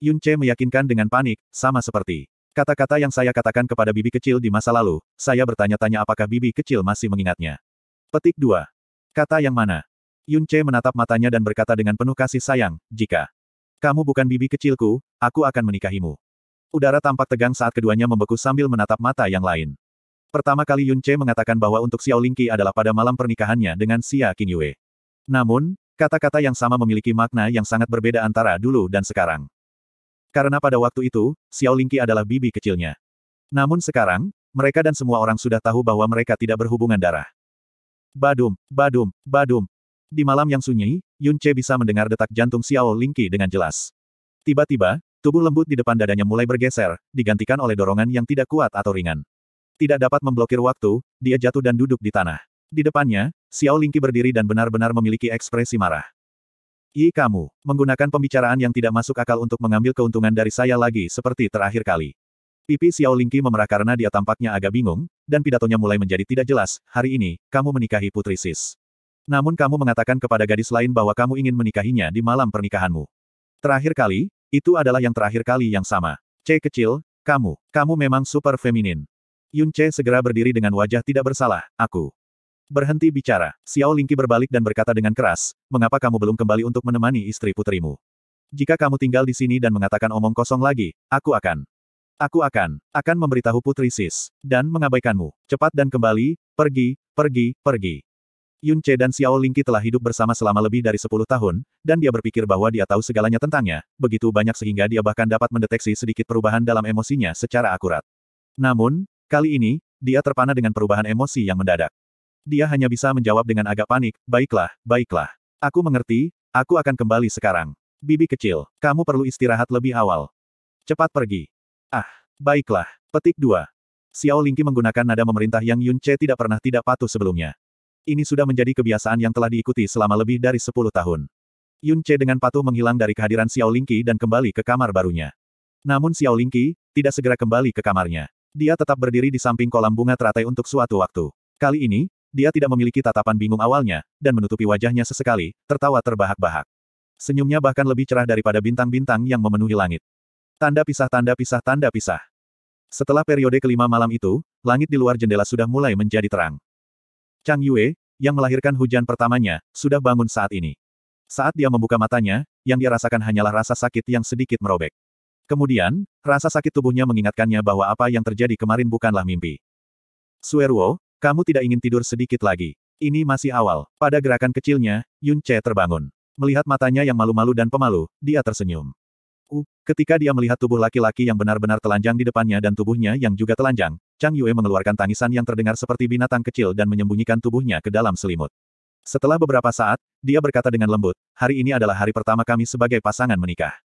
Yun Che meyakinkan dengan panik, sama seperti kata-kata yang saya katakan kepada bibi kecil di masa lalu, saya bertanya-tanya apakah bibi kecil masih mengingatnya. Petik 2. Kata yang mana? Yun Che menatap matanya dan berkata dengan penuh kasih sayang, jika kamu bukan bibi kecilku, aku akan menikahimu. Udara tampak tegang saat keduanya membeku sambil menatap mata yang lain. Pertama kali Yun Che mengatakan bahwa untuk Xiao Lingqi adalah pada malam pernikahannya dengan Xia Qingyue. Namun, kata-kata yang sama memiliki makna yang sangat berbeda antara dulu dan sekarang. Karena pada waktu itu, Xiao Lingqi adalah bibi kecilnya. Namun sekarang, mereka dan semua orang sudah tahu bahwa mereka tidak berhubungan darah. Badum, badum, badum. Di malam yang sunyi, Yun Che bisa mendengar detak jantung Xiao Lingqi dengan jelas. Tiba-tiba, tubuh lembut di depan dadanya mulai bergeser, digantikan oleh dorongan yang tidak kuat atau ringan. Tidak dapat memblokir waktu, dia jatuh dan duduk di tanah. Di depannya, Xiao Lingqi berdiri dan benar-benar memiliki ekspresi marah. Yi kamu, menggunakan pembicaraan yang tidak masuk akal untuk mengambil keuntungan dari saya lagi seperti terakhir kali. Pipi Xiao Lingqi memerah karena dia tampaknya agak bingung, dan pidatonya mulai menjadi tidak jelas, hari ini, kamu menikahi Putri Sis. Namun kamu mengatakan kepada gadis lain bahwa kamu ingin menikahinya di malam pernikahanmu. Terakhir kali, itu adalah yang terakhir kali yang sama. C kecil, kamu, kamu memang super feminin. Yun Che segera berdiri dengan wajah tidak bersalah, aku. Berhenti bicara, Xiao Lingqi berbalik dan berkata dengan keras, mengapa kamu belum kembali untuk menemani istri putrimu? Jika kamu tinggal di sini dan mengatakan omong kosong lagi, aku akan. Aku akan, akan memberitahu putri Sis, dan mengabaikanmu. Cepat dan kembali, pergi, pergi, pergi. Yun Che dan Xiao Lingqi telah hidup bersama selama lebih dari 10 tahun, dan dia berpikir bahwa dia tahu segalanya tentangnya, begitu banyak sehingga dia bahkan dapat mendeteksi sedikit perubahan dalam emosinya secara akurat. Namun, Kali ini, dia terpana dengan perubahan emosi yang mendadak. Dia hanya bisa menjawab dengan agak panik, baiklah, baiklah. Aku mengerti, aku akan kembali sekarang. Bibi kecil, kamu perlu istirahat lebih awal. Cepat pergi. Ah, baiklah. Petik 2. Xiao Lingqi menggunakan nada memerintah yang Yun Che tidak pernah tidak patuh sebelumnya. Ini sudah menjadi kebiasaan yang telah diikuti selama lebih dari 10 tahun. Yun Che dengan patuh menghilang dari kehadiran Xiao Lingqi dan kembali ke kamar barunya. Namun Xiao Lingqi, tidak segera kembali ke kamarnya. Dia tetap berdiri di samping kolam bunga teratai untuk suatu waktu. Kali ini, dia tidak memiliki tatapan bingung awalnya, dan menutupi wajahnya sesekali, tertawa terbahak-bahak. Senyumnya bahkan lebih cerah daripada bintang-bintang yang memenuhi langit. Tanda pisah tanda pisah tanda pisah. Setelah periode kelima malam itu, langit di luar jendela sudah mulai menjadi terang. Chang Yue, yang melahirkan hujan pertamanya, sudah bangun saat ini. Saat dia membuka matanya, yang dia rasakan hanyalah rasa sakit yang sedikit merobek. Kemudian, rasa sakit tubuhnya mengingatkannya bahwa apa yang terjadi kemarin bukanlah mimpi. Sueruo, kamu tidak ingin tidur sedikit lagi. Ini masih awal. Pada gerakan kecilnya, Yun Che terbangun. Melihat matanya yang malu-malu dan pemalu, dia tersenyum. Uh, ketika dia melihat tubuh laki-laki yang benar-benar telanjang di depannya dan tubuhnya yang juga telanjang, Chang Yue mengeluarkan tangisan yang terdengar seperti binatang kecil dan menyembunyikan tubuhnya ke dalam selimut. Setelah beberapa saat, dia berkata dengan lembut, hari ini adalah hari pertama kami sebagai pasangan menikah.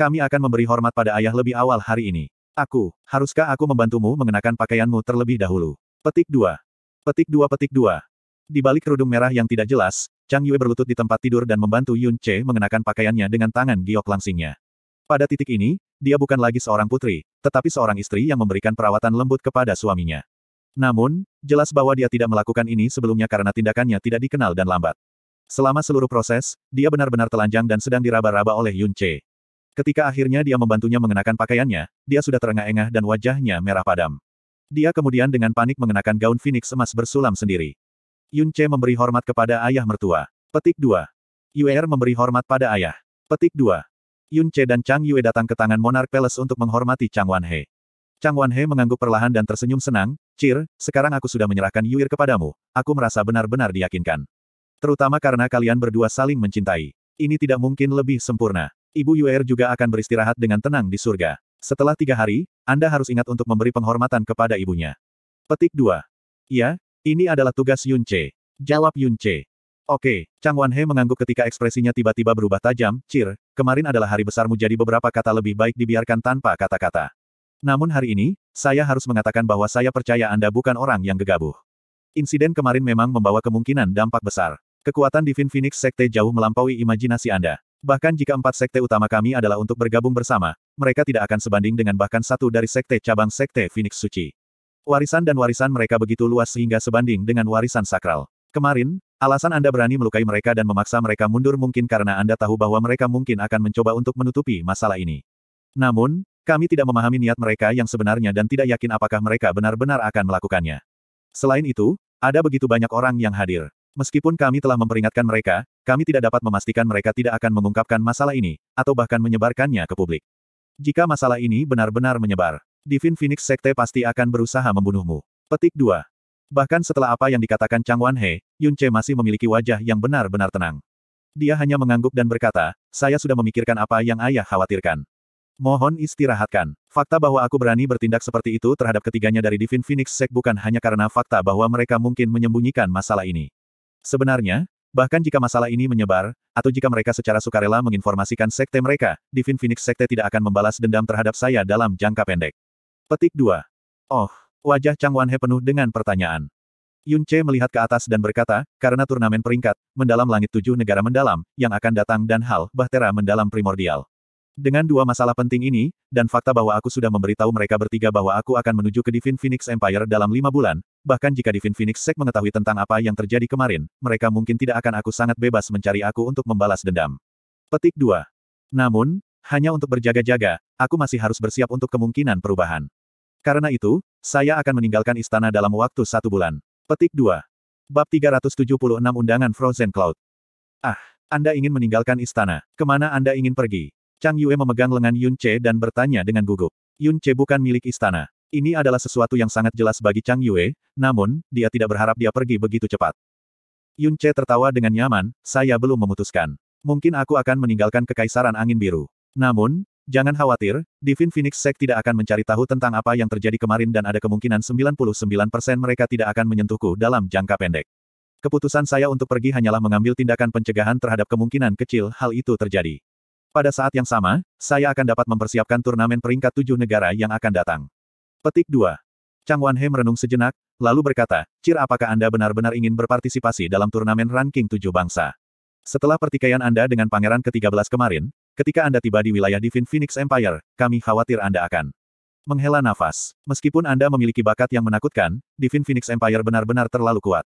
Kami akan memberi hormat pada ayah lebih awal hari ini. Aku, haruskah aku membantumu mengenakan pakaianmu terlebih dahulu? Petik 2. Petik 2 Petik 2. Di balik kerudung merah yang tidak jelas, Chang Yue berlutut di tempat tidur dan membantu Yun Che mengenakan pakaiannya dengan tangan giok langsingnya. Pada titik ini, dia bukan lagi seorang putri, tetapi seorang istri yang memberikan perawatan lembut kepada suaminya. Namun, jelas bahwa dia tidak melakukan ini sebelumnya karena tindakannya tidak dikenal dan lambat. Selama seluruh proses, dia benar-benar telanjang dan sedang diraba-raba oleh Yun Che. Ketika akhirnya dia membantunya mengenakan pakaiannya, dia sudah terengah-engah dan wajahnya merah padam. Dia kemudian dengan panik mengenakan gaun Phoenix emas bersulam sendiri. Yun Che memberi hormat kepada ayah mertua. Petik 2. Yuer memberi hormat pada ayah. Petik 2. Yun Che dan Chang Yue datang ke tangan Monarch Palace untuk menghormati Chang Wanhe. Chang Wanhe mengangguk perlahan dan tersenyum senang, Cir, sekarang aku sudah menyerahkan Yuir kepadamu, aku merasa benar-benar diyakinkan. Terutama karena kalian berdua saling mencintai. Ini tidak mungkin lebih sempurna. Ibu Yuer juga akan beristirahat dengan tenang di surga. Setelah tiga hari, Anda harus ingat untuk memberi penghormatan kepada ibunya. Petik 2. Ya, ini adalah tugas Yun Che. Jawab Yun Che. Oke, Chang Wanhe mengangguk ketika ekspresinya tiba-tiba berubah tajam, Cir, kemarin adalah hari besarmu jadi beberapa kata lebih baik dibiarkan tanpa kata-kata. Namun hari ini, saya harus mengatakan bahwa saya percaya Anda bukan orang yang gegabah. Insiden kemarin memang membawa kemungkinan dampak besar. Kekuatan Divine Phoenix Sekte jauh melampaui imajinasi Anda. Bahkan jika empat sekte utama kami adalah untuk bergabung bersama, mereka tidak akan sebanding dengan bahkan satu dari sekte cabang sekte Phoenix Suci. Warisan dan warisan mereka begitu luas sehingga sebanding dengan warisan sakral. Kemarin, alasan Anda berani melukai mereka dan memaksa mereka mundur mungkin karena Anda tahu bahwa mereka mungkin akan mencoba untuk menutupi masalah ini. Namun, kami tidak memahami niat mereka yang sebenarnya dan tidak yakin apakah mereka benar-benar akan melakukannya. Selain itu, ada begitu banyak orang yang hadir. Meskipun kami telah memperingatkan mereka, kami tidak dapat memastikan mereka tidak akan mengungkapkan masalah ini, atau bahkan menyebarkannya ke publik. Jika masalah ini benar-benar menyebar, Divin Phoenix Sekte pasti akan berusaha membunuhmu. Petik 2. Bahkan setelah apa yang dikatakan Chang Wanhe, Yun Che masih memiliki wajah yang benar-benar tenang. Dia hanya mengangguk dan berkata, saya sudah memikirkan apa yang ayah khawatirkan. Mohon istirahatkan. Fakta bahwa aku berani bertindak seperti itu terhadap ketiganya dari Divin Phoenix Sekte bukan hanya karena fakta bahwa mereka mungkin menyembunyikan masalah ini. Sebenarnya, bahkan jika masalah ini menyebar, atau jika mereka secara sukarela menginformasikan sekte mereka, Divin Phoenix Sekte tidak akan membalas dendam terhadap saya dalam jangka pendek. Petik 2. Oh, wajah Chang Wanhe penuh dengan pertanyaan. Yun Che melihat ke atas dan berkata, karena turnamen peringkat, mendalam langit tujuh negara mendalam, yang akan datang dan hal, bahtera mendalam primordial. Dengan dua masalah penting ini, dan fakta bahwa aku sudah memberitahu mereka bertiga bahwa aku akan menuju ke Divine Phoenix Empire dalam lima bulan, Bahkan jika Divin Phoenix Sek mengetahui tentang apa yang terjadi kemarin, mereka mungkin tidak akan aku sangat bebas mencari aku untuk membalas dendam. Petik 2. Namun, hanya untuk berjaga-jaga, aku masih harus bersiap untuk kemungkinan perubahan. Karena itu, saya akan meninggalkan istana dalam waktu satu bulan. Petik 2. Bab 376 Undangan Frozen Cloud. Ah, Anda ingin meninggalkan istana. Kemana Anda ingin pergi? Chang Yue memegang lengan Yun Che dan bertanya dengan gugup. Yun Che bukan milik istana. Ini adalah sesuatu yang sangat jelas bagi Chang Yue, namun, dia tidak berharap dia pergi begitu cepat. Yun Che tertawa dengan nyaman, saya belum memutuskan. Mungkin aku akan meninggalkan kekaisaran angin biru. Namun, jangan khawatir, Divine Phoenix Sect tidak akan mencari tahu tentang apa yang terjadi kemarin dan ada kemungkinan 99% mereka tidak akan menyentuhku dalam jangka pendek. Keputusan saya untuk pergi hanyalah mengambil tindakan pencegahan terhadap kemungkinan kecil hal itu terjadi. Pada saat yang sama, saya akan dapat mempersiapkan turnamen peringkat tujuh negara yang akan datang. Petik 2. Chang Wanhe merenung sejenak, lalu berkata, Cir apakah Anda benar-benar ingin berpartisipasi dalam turnamen ranking tujuh bangsa? Setelah pertikaian Anda dengan pangeran ke-13 kemarin, ketika Anda tiba di wilayah Divine Phoenix Empire, kami khawatir Anda akan menghela nafas. Meskipun Anda memiliki bakat yang menakutkan, Divine Phoenix Empire benar-benar terlalu kuat.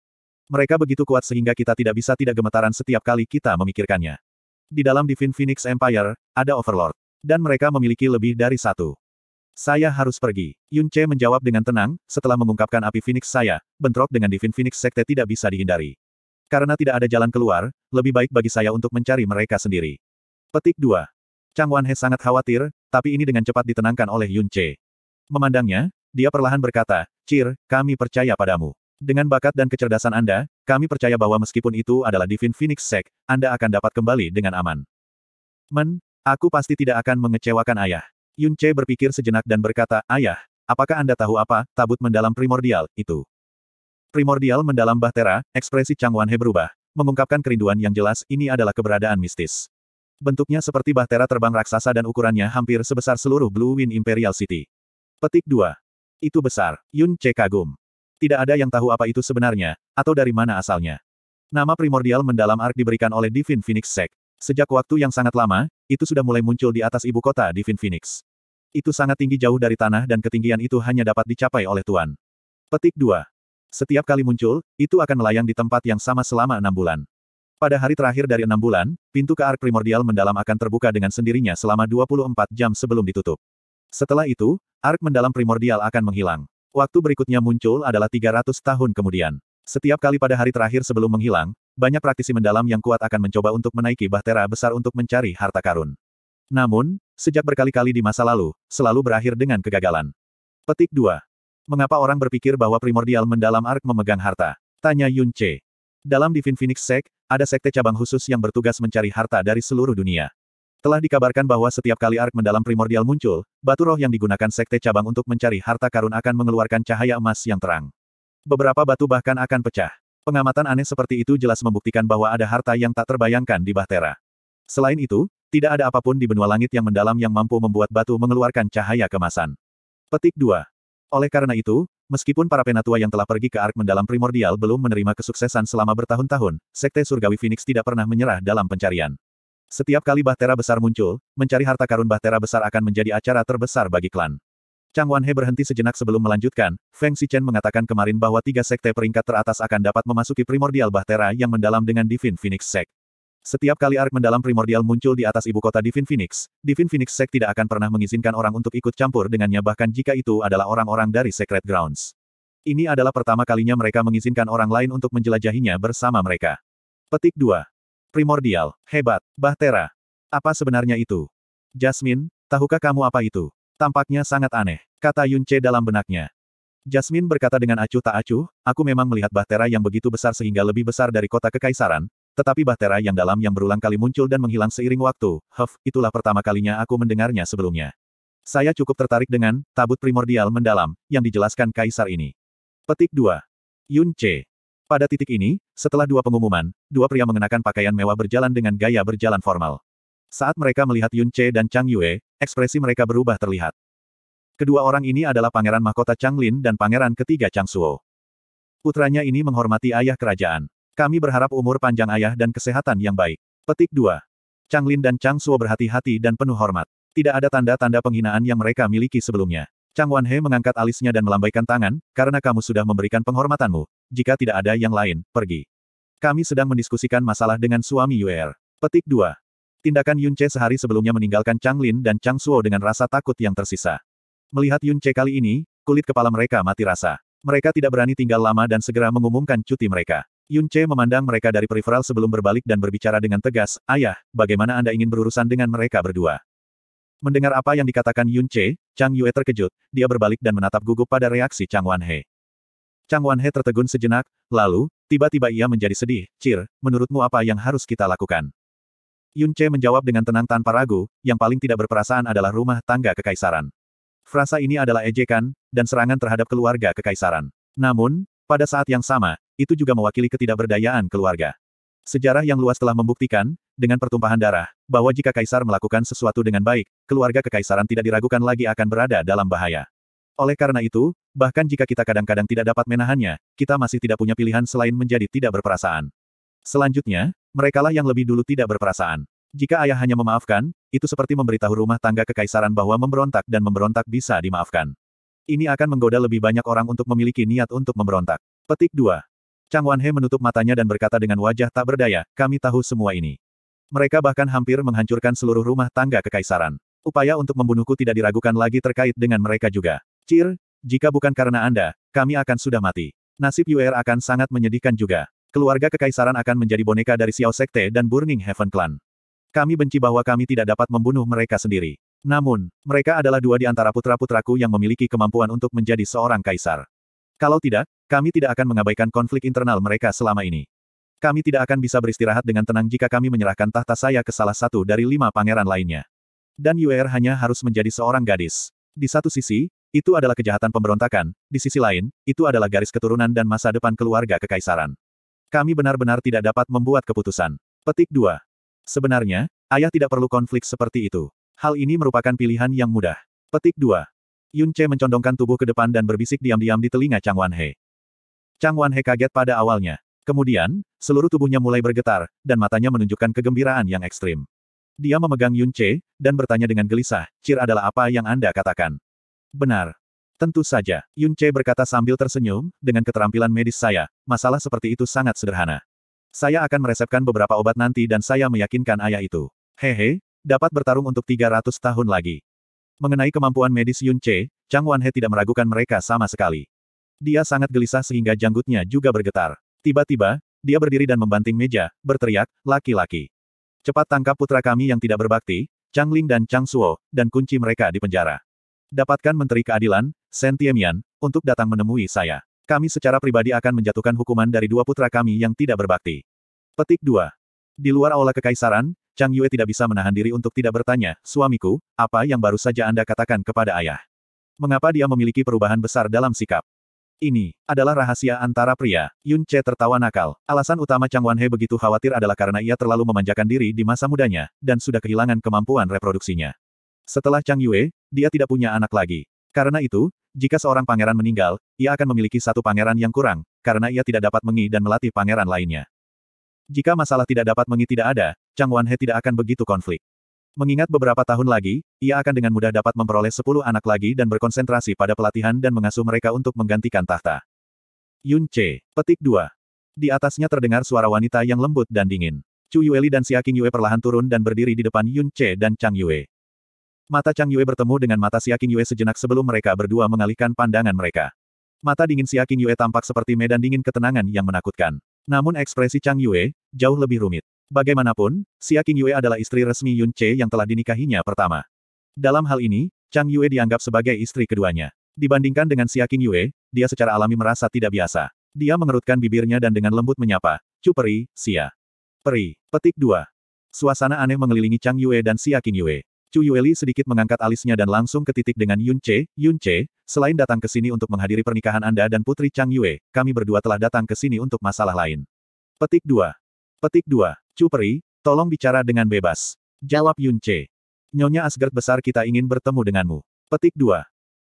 Mereka begitu kuat sehingga kita tidak bisa tidak gemetaran setiap kali kita memikirkannya. Di dalam Divine Phoenix Empire, ada Overlord. Dan mereka memiliki lebih dari satu. Saya harus pergi. Yun Che menjawab dengan tenang, setelah mengungkapkan api Phoenix saya, bentrok dengan Divine Phoenix Sekte tidak bisa dihindari. Karena tidak ada jalan keluar, lebih baik bagi saya untuk mencari mereka sendiri. Petik 2. Chang Wanhe sangat khawatir, tapi ini dengan cepat ditenangkan oleh Yun Che. Memandangnya, dia perlahan berkata, Cir, kami percaya padamu. Dengan bakat dan kecerdasan Anda, kami percaya bahwa meskipun itu adalah Divine Phoenix Sect, Anda akan dapat kembali dengan aman. Men, aku pasti tidak akan mengecewakan ayah. Yun Che berpikir sejenak dan berkata, Ayah, apakah Anda tahu apa, tabut mendalam primordial, itu? Primordial mendalam Bahtera, ekspresi Chang Wanhe berubah. Mengungkapkan kerinduan yang jelas, ini adalah keberadaan mistis. Bentuknya seperti Bahtera terbang raksasa dan ukurannya hampir sebesar seluruh Blue Wind Imperial City. Petik 2. Itu besar, Yun Che kagum. Tidak ada yang tahu apa itu sebenarnya, atau dari mana asalnya. Nama primordial mendalam Ark diberikan oleh Divine Phoenix Sect. Sejak waktu yang sangat lama, itu sudah mulai muncul di atas ibu kota Divin Phoenix. Itu sangat tinggi jauh dari tanah dan ketinggian itu hanya dapat dicapai oleh Tuan. Petik 2. Setiap kali muncul, itu akan melayang di tempat yang sama selama enam bulan. Pada hari terakhir dari enam bulan, pintu ke ark primordial mendalam akan terbuka dengan sendirinya selama 24 jam sebelum ditutup. Setelah itu, ark mendalam primordial akan menghilang. Waktu berikutnya muncul adalah 300 tahun kemudian. Setiap kali pada hari terakhir sebelum menghilang, banyak praktisi mendalam yang kuat akan mencoba untuk menaiki bahtera besar untuk mencari harta karun. Namun, sejak berkali-kali di masa lalu, selalu berakhir dengan kegagalan. Petik 2. Mengapa orang berpikir bahwa primordial mendalam ark memegang harta? Tanya Yun Che. Dalam Divine Phoenix Sect, ada sekte cabang khusus yang bertugas mencari harta dari seluruh dunia. Telah dikabarkan bahwa setiap kali ark mendalam primordial muncul, batu roh yang digunakan sekte cabang untuk mencari harta karun akan mengeluarkan cahaya emas yang terang. Beberapa batu bahkan akan pecah. Pengamatan aneh seperti itu jelas membuktikan bahwa ada harta yang tak terbayangkan di Bahtera. Selain itu, tidak ada apapun di benua langit yang mendalam yang mampu membuat batu mengeluarkan cahaya kemasan. Petik 2. Oleh karena itu, meskipun para penatua yang telah pergi ke Ark mendalam primordial belum menerima kesuksesan selama bertahun-tahun, Sekte Surgawi Phoenix tidak pernah menyerah dalam pencarian. Setiap kali Bahtera besar muncul, mencari harta karun Bahtera besar akan menjadi acara terbesar bagi klan. Chang Wanhe berhenti sejenak sebelum melanjutkan, Feng Xichen mengatakan kemarin bahwa tiga sekte peringkat teratas akan dapat memasuki primordial Bahtera yang mendalam dengan Divine Phoenix Sect. Setiap kali ark mendalam primordial muncul di atas ibu kota Divine Phoenix, Divine Phoenix Sect tidak akan pernah mengizinkan orang untuk ikut campur dengannya bahkan jika itu adalah orang-orang dari Secret Grounds. Ini adalah pertama kalinya mereka mengizinkan orang lain untuk menjelajahinya bersama mereka. Petik 2. Primordial, hebat, Bahtera. Apa sebenarnya itu? Jasmine, tahukah kamu apa itu? Tampaknya sangat aneh, kata Yunce dalam benaknya. Jasmine berkata dengan acuh tak acuh, aku memang melihat bahtera yang begitu besar sehingga lebih besar dari kota kekaisaran, tetapi bahtera yang dalam yang berulang kali muncul dan menghilang seiring waktu, huff, itulah pertama kalinya aku mendengarnya sebelumnya. Saya cukup tertarik dengan tabut primordial mendalam yang dijelaskan kaisar ini. Petik 2. Yun Che. Pada titik ini, setelah dua pengumuman, dua pria mengenakan pakaian mewah berjalan dengan gaya berjalan formal. Saat mereka melihat Yun Che dan Chang Yue, ekspresi mereka berubah terlihat. Kedua orang ini adalah Pangeran Mahkota Changlin dan Pangeran ketiga Chang Putranya ini menghormati ayah kerajaan. Kami berharap umur panjang ayah dan kesehatan yang baik. Petik 2. Changlin dan Chang berhati-hati dan penuh hormat. Tidak ada tanda-tanda penghinaan yang mereka miliki sebelumnya. Chang Wanhe mengangkat alisnya dan melambaikan tangan, karena kamu sudah memberikan penghormatanmu. Jika tidak ada yang lain, pergi. Kami sedang mendiskusikan masalah dengan suami Yu'er. Petik 2. Tindakan Yun Che sehari sebelumnya meninggalkan Chang Lin dan Chang Suo dengan rasa takut yang tersisa. Melihat Yun Che kali ini, kulit kepala mereka mati rasa. Mereka tidak berani tinggal lama dan segera mengumumkan cuti mereka. Yun Che memandang mereka dari peripheral sebelum berbalik dan berbicara dengan tegas, Ayah, bagaimana Anda ingin berurusan dengan mereka berdua? Mendengar apa yang dikatakan Yun Che, Chang Yue terkejut, dia berbalik dan menatap gugup pada reaksi Chang Wan He. Chang Wan He tertegun sejenak, lalu, tiba-tiba ia menjadi sedih, Cir, menurutmu apa yang harus kita lakukan? Yun Che menjawab dengan tenang tanpa ragu, yang paling tidak berperasaan adalah rumah tangga kekaisaran. Frasa ini adalah ejekan, dan serangan terhadap keluarga kekaisaran. Namun, pada saat yang sama, itu juga mewakili ketidakberdayaan keluarga. Sejarah yang luas telah membuktikan, dengan pertumpahan darah, bahwa jika kaisar melakukan sesuatu dengan baik, keluarga kekaisaran tidak diragukan lagi akan berada dalam bahaya. Oleh karena itu, bahkan jika kita kadang-kadang tidak dapat menahannya, kita masih tidak punya pilihan selain menjadi tidak berperasaan. Selanjutnya, Merekalah yang lebih dulu tidak berperasaan. Jika ayah hanya memaafkan, itu seperti memberitahu rumah tangga kekaisaran bahwa memberontak dan memberontak bisa dimaafkan. Ini akan menggoda lebih banyak orang untuk memiliki niat untuk memberontak. Petik 2. Chang Wanhe menutup matanya dan berkata dengan wajah tak berdaya, kami tahu semua ini. Mereka bahkan hampir menghancurkan seluruh rumah tangga kekaisaran. Upaya untuk membunuhku tidak diragukan lagi terkait dengan mereka juga. Cir, jika bukan karena Anda, kami akan sudah mati. Nasib UR akan sangat menyedihkan juga. Keluarga kekaisaran akan menjadi boneka dari Xiao Sekte dan Burning Heaven Clan. Kami benci bahwa kami tidak dapat membunuh mereka sendiri. Namun, mereka adalah dua di antara putra-putraku yang memiliki kemampuan untuk menjadi seorang kaisar. Kalau tidak, kami tidak akan mengabaikan konflik internal mereka selama ini. Kami tidak akan bisa beristirahat dengan tenang jika kami menyerahkan tahta saya ke salah satu dari lima pangeran lainnya. Dan Yuer er hanya harus menjadi seorang gadis. Di satu sisi, itu adalah kejahatan pemberontakan, di sisi lain, itu adalah garis keturunan dan masa depan keluarga kekaisaran. Kami benar-benar tidak dapat membuat keputusan. Petik 2. Sebenarnya, ayah tidak perlu konflik seperti itu. Hal ini merupakan pilihan yang mudah. Petik 2. Yun Che mencondongkan tubuh ke depan dan berbisik diam-diam di telinga Chang Wan He. Chang Wan He kaget pada awalnya. Kemudian, seluruh tubuhnya mulai bergetar, dan matanya menunjukkan kegembiraan yang ekstrim. Dia memegang Yun Che, dan bertanya dengan gelisah, Cir adalah apa yang Anda katakan? Benar. Tentu saja, Yun Che berkata sambil tersenyum, dengan keterampilan medis saya, masalah seperti itu sangat sederhana. Saya akan meresepkan beberapa obat nanti dan saya meyakinkan ayah itu. Hehe, dapat bertarung untuk 300 tahun lagi. Mengenai kemampuan medis Yun Che, Chang Wanhe tidak meragukan mereka sama sekali. Dia sangat gelisah sehingga janggutnya juga bergetar. Tiba-tiba, dia berdiri dan membanting meja, berteriak, laki-laki. Cepat tangkap putra kami yang tidak berbakti, Chang Ling dan Chang Suo, dan kunci mereka di penjara. Dapatkan Menteri Keadilan, Shen Tiemian, untuk datang menemui saya. Kami secara pribadi akan menjatuhkan hukuman dari dua putra kami yang tidak berbakti. Petik 2. Di luar aula kekaisaran, Chang Yue tidak bisa menahan diri untuk tidak bertanya, suamiku, apa yang baru saja Anda katakan kepada ayah? Mengapa dia memiliki perubahan besar dalam sikap? Ini adalah rahasia antara pria. Yun Che tertawa nakal. Alasan utama Chang Wanhe begitu khawatir adalah karena ia terlalu memanjakan diri di masa mudanya, dan sudah kehilangan kemampuan reproduksinya. Setelah Chang Yue, dia tidak punya anak lagi. Karena itu, jika seorang pangeran meninggal, ia akan memiliki satu pangeran yang kurang, karena ia tidak dapat mengi dan melatih pangeran lainnya. Jika masalah tidak dapat mengi tidak ada, Chang Wanhe tidak akan begitu konflik. Mengingat beberapa tahun lagi, ia akan dengan mudah dapat memperoleh sepuluh anak lagi dan berkonsentrasi pada pelatihan dan mengasuh mereka untuk menggantikan tahta. Yun C. Petik 2. Di atasnya terdengar suara wanita yang lembut dan dingin. Chu Yueli dan Xia Yue perlahan turun dan berdiri di depan Yun Che dan Chang Yue. Mata Chang Yue bertemu dengan mata Xia Yue sejenak sebelum mereka berdua mengalihkan pandangan mereka. Mata dingin Xia Yue tampak seperti medan dingin ketenangan yang menakutkan. Namun ekspresi Chang Yue, jauh lebih rumit. Bagaimanapun, Xia Yue adalah istri resmi Yun Che yang telah dinikahinya pertama. Dalam hal ini, Chang Yue dianggap sebagai istri keduanya. Dibandingkan dengan Xia Yue, dia secara alami merasa tidak biasa. Dia mengerutkan bibirnya dan dengan lembut menyapa, Chu Peri, Xia. Peri, petik dua. Suasana aneh mengelilingi Chang Yue dan Xia Yue. Chu Yueli sedikit mengangkat alisnya dan langsung ke titik dengan Yun Che, Yun Che, selain datang ke sini untuk menghadiri pernikahan Anda dan Putri Chang Yue, kami berdua telah datang ke sini untuk masalah lain. Petik 2. Petik 2. Chu Peri, tolong bicara dengan bebas. Jawab Yun Che. Nyonya Asgard besar kita ingin bertemu denganmu. Petik 2.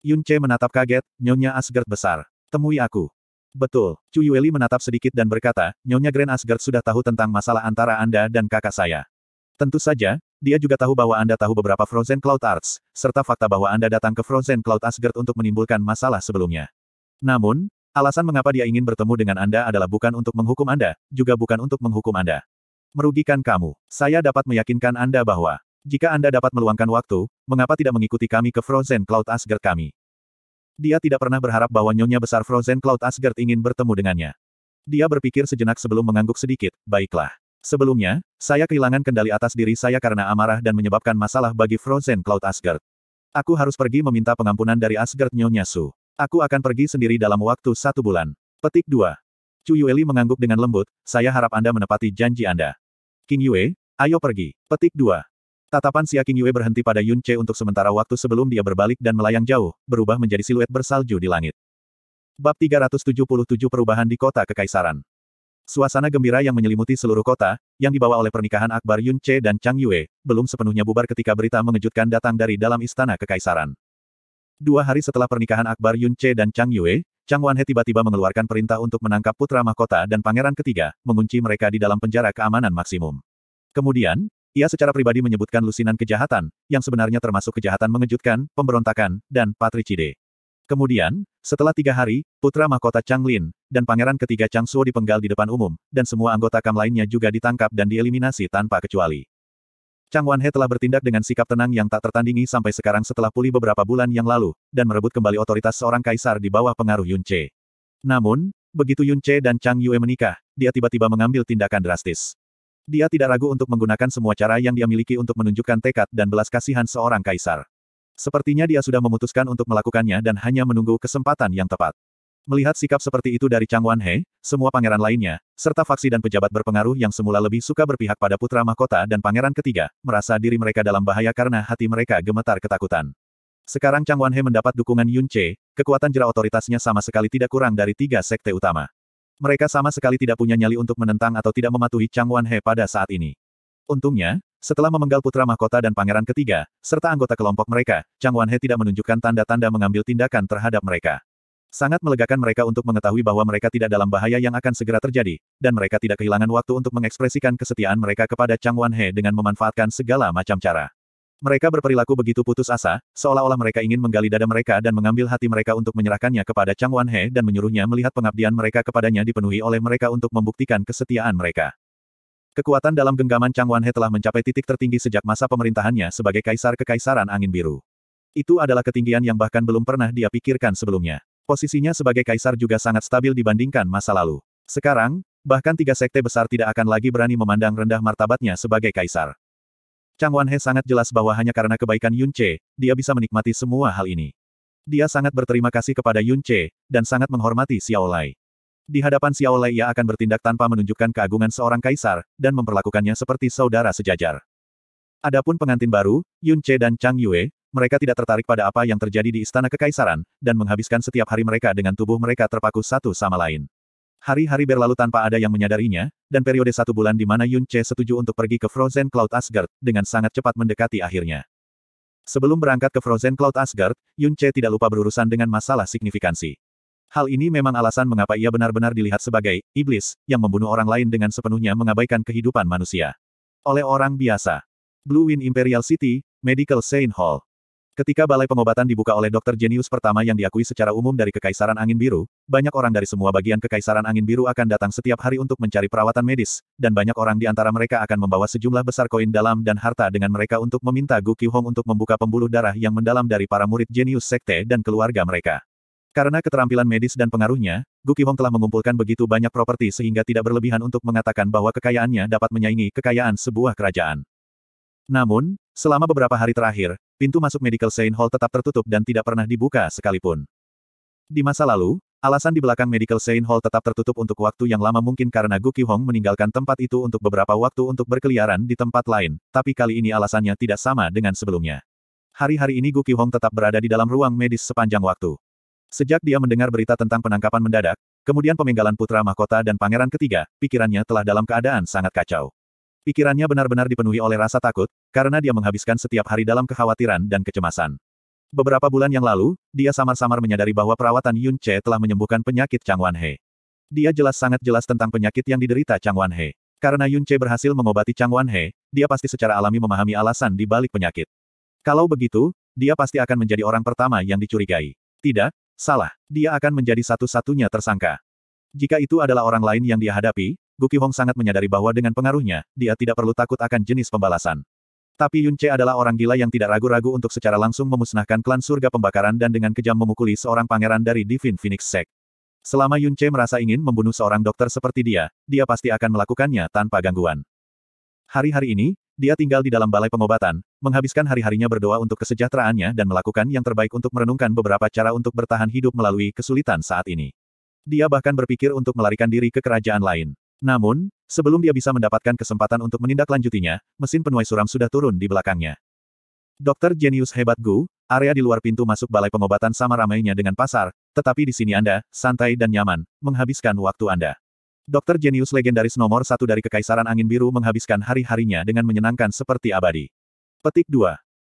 Yun Che menatap kaget, Nyonya Asgard besar. Temui aku. Betul, Chu Yueli menatap sedikit dan berkata, Nyonya Grand Asgard sudah tahu tentang masalah antara Anda dan kakak saya. Tentu saja, dia juga tahu bahwa Anda tahu beberapa Frozen Cloud Arts, serta fakta bahwa Anda datang ke Frozen Cloud Asgard untuk menimbulkan masalah sebelumnya. Namun, alasan mengapa dia ingin bertemu dengan Anda adalah bukan untuk menghukum Anda, juga bukan untuk menghukum Anda. Merugikan kamu, saya dapat meyakinkan Anda bahwa, jika Anda dapat meluangkan waktu, mengapa tidak mengikuti kami ke Frozen Cloud Asgard kami? Dia tidak pernah berharap bahwa Nyonya Besar Frozen Cloud Asgard ingin bertemu dengannya. Dia berpikir sejenak sebelum mengangguk sedikit, baiklah. Sebelumnya, saya kehilangan kendali atas diri saya karena amarah dan menyebabkan masalah bagi Frozen Cloud Asgard. Aku harus pergi meminta pengampunan dari Asgard Nyonya Su. Aku akan pergi sendiri dalam waktu satu bulan. Petik 2. Chu Yueli mengangguk dengan lembut, saya harap Anda menepati janji Anda. King Yue, ayo pergi. Petik 2. Tatapan Xia King Yue berhenti pada Yun Che untuk sementara waktu sebelum dia berbalik dan melayang jauh, berubah menjadi siluet bersalju di langit. Bab 377 Perubahan di Kota Kekaisaran Suasana gembira yang menyelimuti seluruh kota, yang dibawa oleh pernikahan Akbar Yun Che dan Chang Yue, belum sepenuhnya bubar ketika berita mengejutkan datang dari dalam istana kekaisaran. Dua hari setelah pernikahan Akbar Yun Che dan Chang Yue, Chang Wanhe tiba-tiba mengeluarkan perintah untuk menangkap putra mahkota dan pangeran ketiga, mengunci mereka di dalam penjara keamanan maksimum. Kemudian, ia secara pribadi menyebutkan lusinan kejahatan, yang sebenarnya termasuk kejahatan mengejutkan, pemberontakan, dan patricide. Kemudian, setelah tiga hari, putra mahkota Chang Lin, dan pangeran ketiga Chang Suo dipenggal di depan umum, dan semua anggota KAM lainnya juga ditangkap dan dieliminasi tanpa kecuali. Chang Wanhe telah bertindak dengan sikap tenang yang tak tertandingi sampai sekarang setelah pulih beberapa bulan yang lalu, dan merebut kembali otoritas seorang kaisar di bawah pengaruh Yun Che. Namun, begitu Yun Che dan Chang Yue menikah, dia tiba-tiba mengambil tindakan drastis. Dia tidak ragu untuk menggunakan semua cara yang dia miliki untuk menunjukkan tekad dan belas kasihan seorang kaisar. Sepertinya dia sudah memutuskan untuk melakukannya dan hanya menunggu kesempatan yang tepat. Melihat sikap seperti itu dari Chang Wanhe, semua pangeran lainnya, serta faksi dan pejabat berpengaruh yang semula lebih suka berpihak pada putra mahkota dan pangeran ketiga, merasa diri mereka dalam bahaya karena hati mereka gemetar ketakutan. Sekarang Chang Wanhe mendapat dukungan Yun Che, kekuatan jera otoritasnya sama sekali tidak kurang dari tiga sekte utama. Mereka sama sekali tidak punya nyali untuk menentang atau tidak mematuhi Chang Wanhe pada saat ini. Untungnya, setelah memenggal putra mahkota dan pangeran ketiga, serta anggota kelompok mereka, Chang Wanhe tidak menunjukkan tanda-tanda mengambil tindakan terhadap mereka. Sangat melegakan mereka untuk mengetahui bahwa mereka tidak dalam bahaya yang akan segera terjadi, dan mereka tidak kehilangan waktu untuk mengekspresikan kesetiaan mereka kepada Chang Wanhe dengan memanfaatkan segala macam cara. Mereka berperilaku begitu putus asa, seolah-olah mereka ingin menggali dada mereka dan mengambil hati mereka untuk menyerahkannya kepada Chang Wanhe dan menyuruhnya melihat pengabdian mereka kepadanya dipenuhi oleh mereka untuk membuktikan kesetiaan mereka. Kekuatan dalam genggaman Chang Wanhe telah mencapai titik tertinggi sejak masa pemerintahannya sebagai Kaisar Kekaisaran Angin Biru. Itu adalah ketinggian yang bahkan belum pernah dia pikirkan sebelumnya. Posisinya sebagai Kaisar juga sangat stabil dibandingkan masa lalu. Sekarang, bahkan tiga sekte besar tidak akan lagi berani memandang rendah martabatnya sebagai Kaisar. Chang Wanhe sangat jelas bahwa hanya karena kebaikan Yun Che, dia bisa menikmati semua hal ini. Dia sangat berterima kasih kepada Yun Che, dan sangat menghormati Xiao Lai. Di hadapan Xiao Lei ia akan bertindak tanpa menunjukkan keagungan seorang kaisar, dan memperlakukannya seperti saudara sejajar. Adapun pengantin baru, Yun Che dan Chang Yue, mereka tidak tertarik pada apa yang terjadi di istana kekaisaran, dan menghabiskan setiap hari mereka dengan tubuh mereka terpaku satu sama lain. Hari-hari berlalu tanpa ada yang menyadarinya, dan periode satu bulan di mana Yun Che setuju untuk pergi ke Frozen Cloud Asgard, dengan sangat cepat mendekati akhirnya. Sebelum berangkat ke Frozen Cloud Asgard, Yun Che tidak lupa berurusan dengan masalah signifikansi. Hal ini memang alasan mengapa ia benar-benar dilihat sebagai iblis yang membunuh orang lain dengan sepenuhnya mengabaikan kehidupan manusia. Oleh orang biasa. Blue Wind Imperial City, Medical Saint Hall. Ketika balai pengobatan dibuka oleh dokter jenius pertama yang diakui secara umum dari Kekaisaran Angin Biru, banyak orang dari semua bagian Kekaisaran Angin Biru akan datang setiap hari untuk mencari perawatan medis, dan banyak orang di antara mereka akan membawa sejumlah besar koin dalam dan harta dengan mereka untuk meminta Gu Qihong untuk membuka pembuluh darah yang mendalam dari para murid jenius sekte dan keluarga mereka. Karena keterampilan medis dan pengaruhnya, Gu Qihong telah mengumpulkan begitu banyak properti sehingga tidak berlebihan untuk mengatakan bahwa kekayaannya dapat menyaingi kekayaan sebuah kerajaan. Namun, selama beberapa hari terakhir, pintu masuk Medical Saint Hall tetap tertutup dan tidak pernah dibuka sekalipun. Di masa lalu, alasan di belakang Medical Saint Hall tetap tertutup untuk waktu yang lama mungkin karena Gu Qihong meninggalkan tempat itu untuk beberapa waktu untuk berkeliaran di tempat lain, tapi kali ini alasannya tidak sama dengan sebelumnya. Hari-hari ini Gu Qihong tetap berada di dalam ruang medis sepanjang waktu. Sejak dia mendengar berita tentang penangkapan mendadak, kemudian pemenggalan putra mahkota dan pangeran ketiga, pikirannya telah dalam keadaan sangat kacau. Pikirannya benar-benar dipenuhi oleh rasa takut, karena dia menghabiskan setiap hari dalam kekhawatiran dan kecemasan. Beberapa bulan yang lalu, dia samar-samar menyadari bahwa perawatan Yun Che telah menyembuhkan penyakit Chang Wan He. Dia jelas sangat jelas tentang penyakit yang diderita Chang Wan He. Karena Yun Che berhasil mengobati Chang Wan He, dia pasti secara alami memahami alasan di balik penyakit. Kalau begitu, dia pasti akan menjadi orang pertama yang dicurigai. Tidak, Salah, dia akan menjadi satu-satunya tersangka. Jika itu adalah orang lain yang dia hadapi, Guki Hong sangat menyadari bahwa dengan pengaruhnya, dia tidak perlu takut akan jenis pembalasan. Tapi Yun Che adalah orang gila yang tidak ragu-ragu untuk secara langsung memusnahkan klan surga pembakaran dan dengan kejam memukuli seorang pangeran dari Divine Phoenix Sect. Selama Yun Che merasa ingin membunuh seorang dokter seperti dia, dia pasti akan melakukannya tanpa gangguan. Hari-hari ini, dia tinggal di dalam balai pengobatan, menghabiskan hari-harinya berdoa untuk kesejahteraannya dan melakukan yang terbaik untuk merenungkan beberapa cara untuk bertahan hidup melalui kesulitan saat ini. Dia bahkan berpikir untuk melarikan diri ke kerajaan lain. Namun, sebelum dia bisa mendapatkan kesempatan untuk menindaklanjutinya, mesin penuai suram sudah turun di belakangnya. Dokter jenius hebat Gu, area di luar pintu masuk balai pengobatan sama ramainya dengan pasar, tetapi di sini Anda, santai dan nyaman, menghabiskan waktu Anda. Dokter jenius legendaris nomor satu dari Kekaisaran Angin Biru menghabiskan hari-harinya dengan menyenangkan seperti abadi. Petik 2.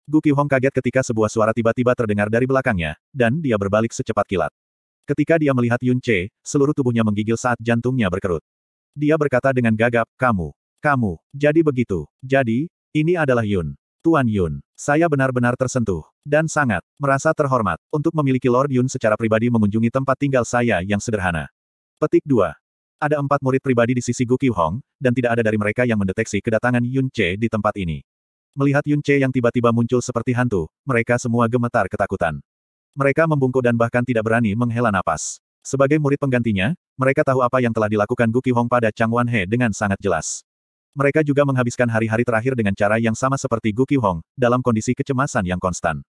Gu Qihong kaget ketika sebuah suara tiba-tiba terdengar dari belakangnya, dan dia berbalik secepat kilat. Ketika dia melihat Yun Che, seluruh tubuhnya menggigil saat jantungnya berkerut. Dia berkata dengan gagap, kamu, kamu, jadi begitu. Jadi, ini adalah Yun. Tuan Yun, saya benar-benar tersentuh, dan sangat, merasa terhormat, untuk memiliki Lord Yun secara pribadi mengunjungi tempat tinggal saya yang sederhana. Petik 2. Ada empat murid pribadi di sisi Gu Hong, dan tidak ada dari mereka yang mendeteksi kedatangan Yun Che di tempat ini. Melihat Yun Che yang tiba-tiba muncul seperti hantu, mereka semua gemetar ketakutan. Mereka membungkuk dan bahkan tidak berani menghela napas. Sebagai murid penggantinya, mereka tahu apa yang telah dilakukan Gu Hong pada Chang Wan He dengan sangat jelas. Mereka juga menghabiskan hari-hari terakhir dengan cara yang sama seperti Gu Hong, dalam kondisi kecemasan yang konstan.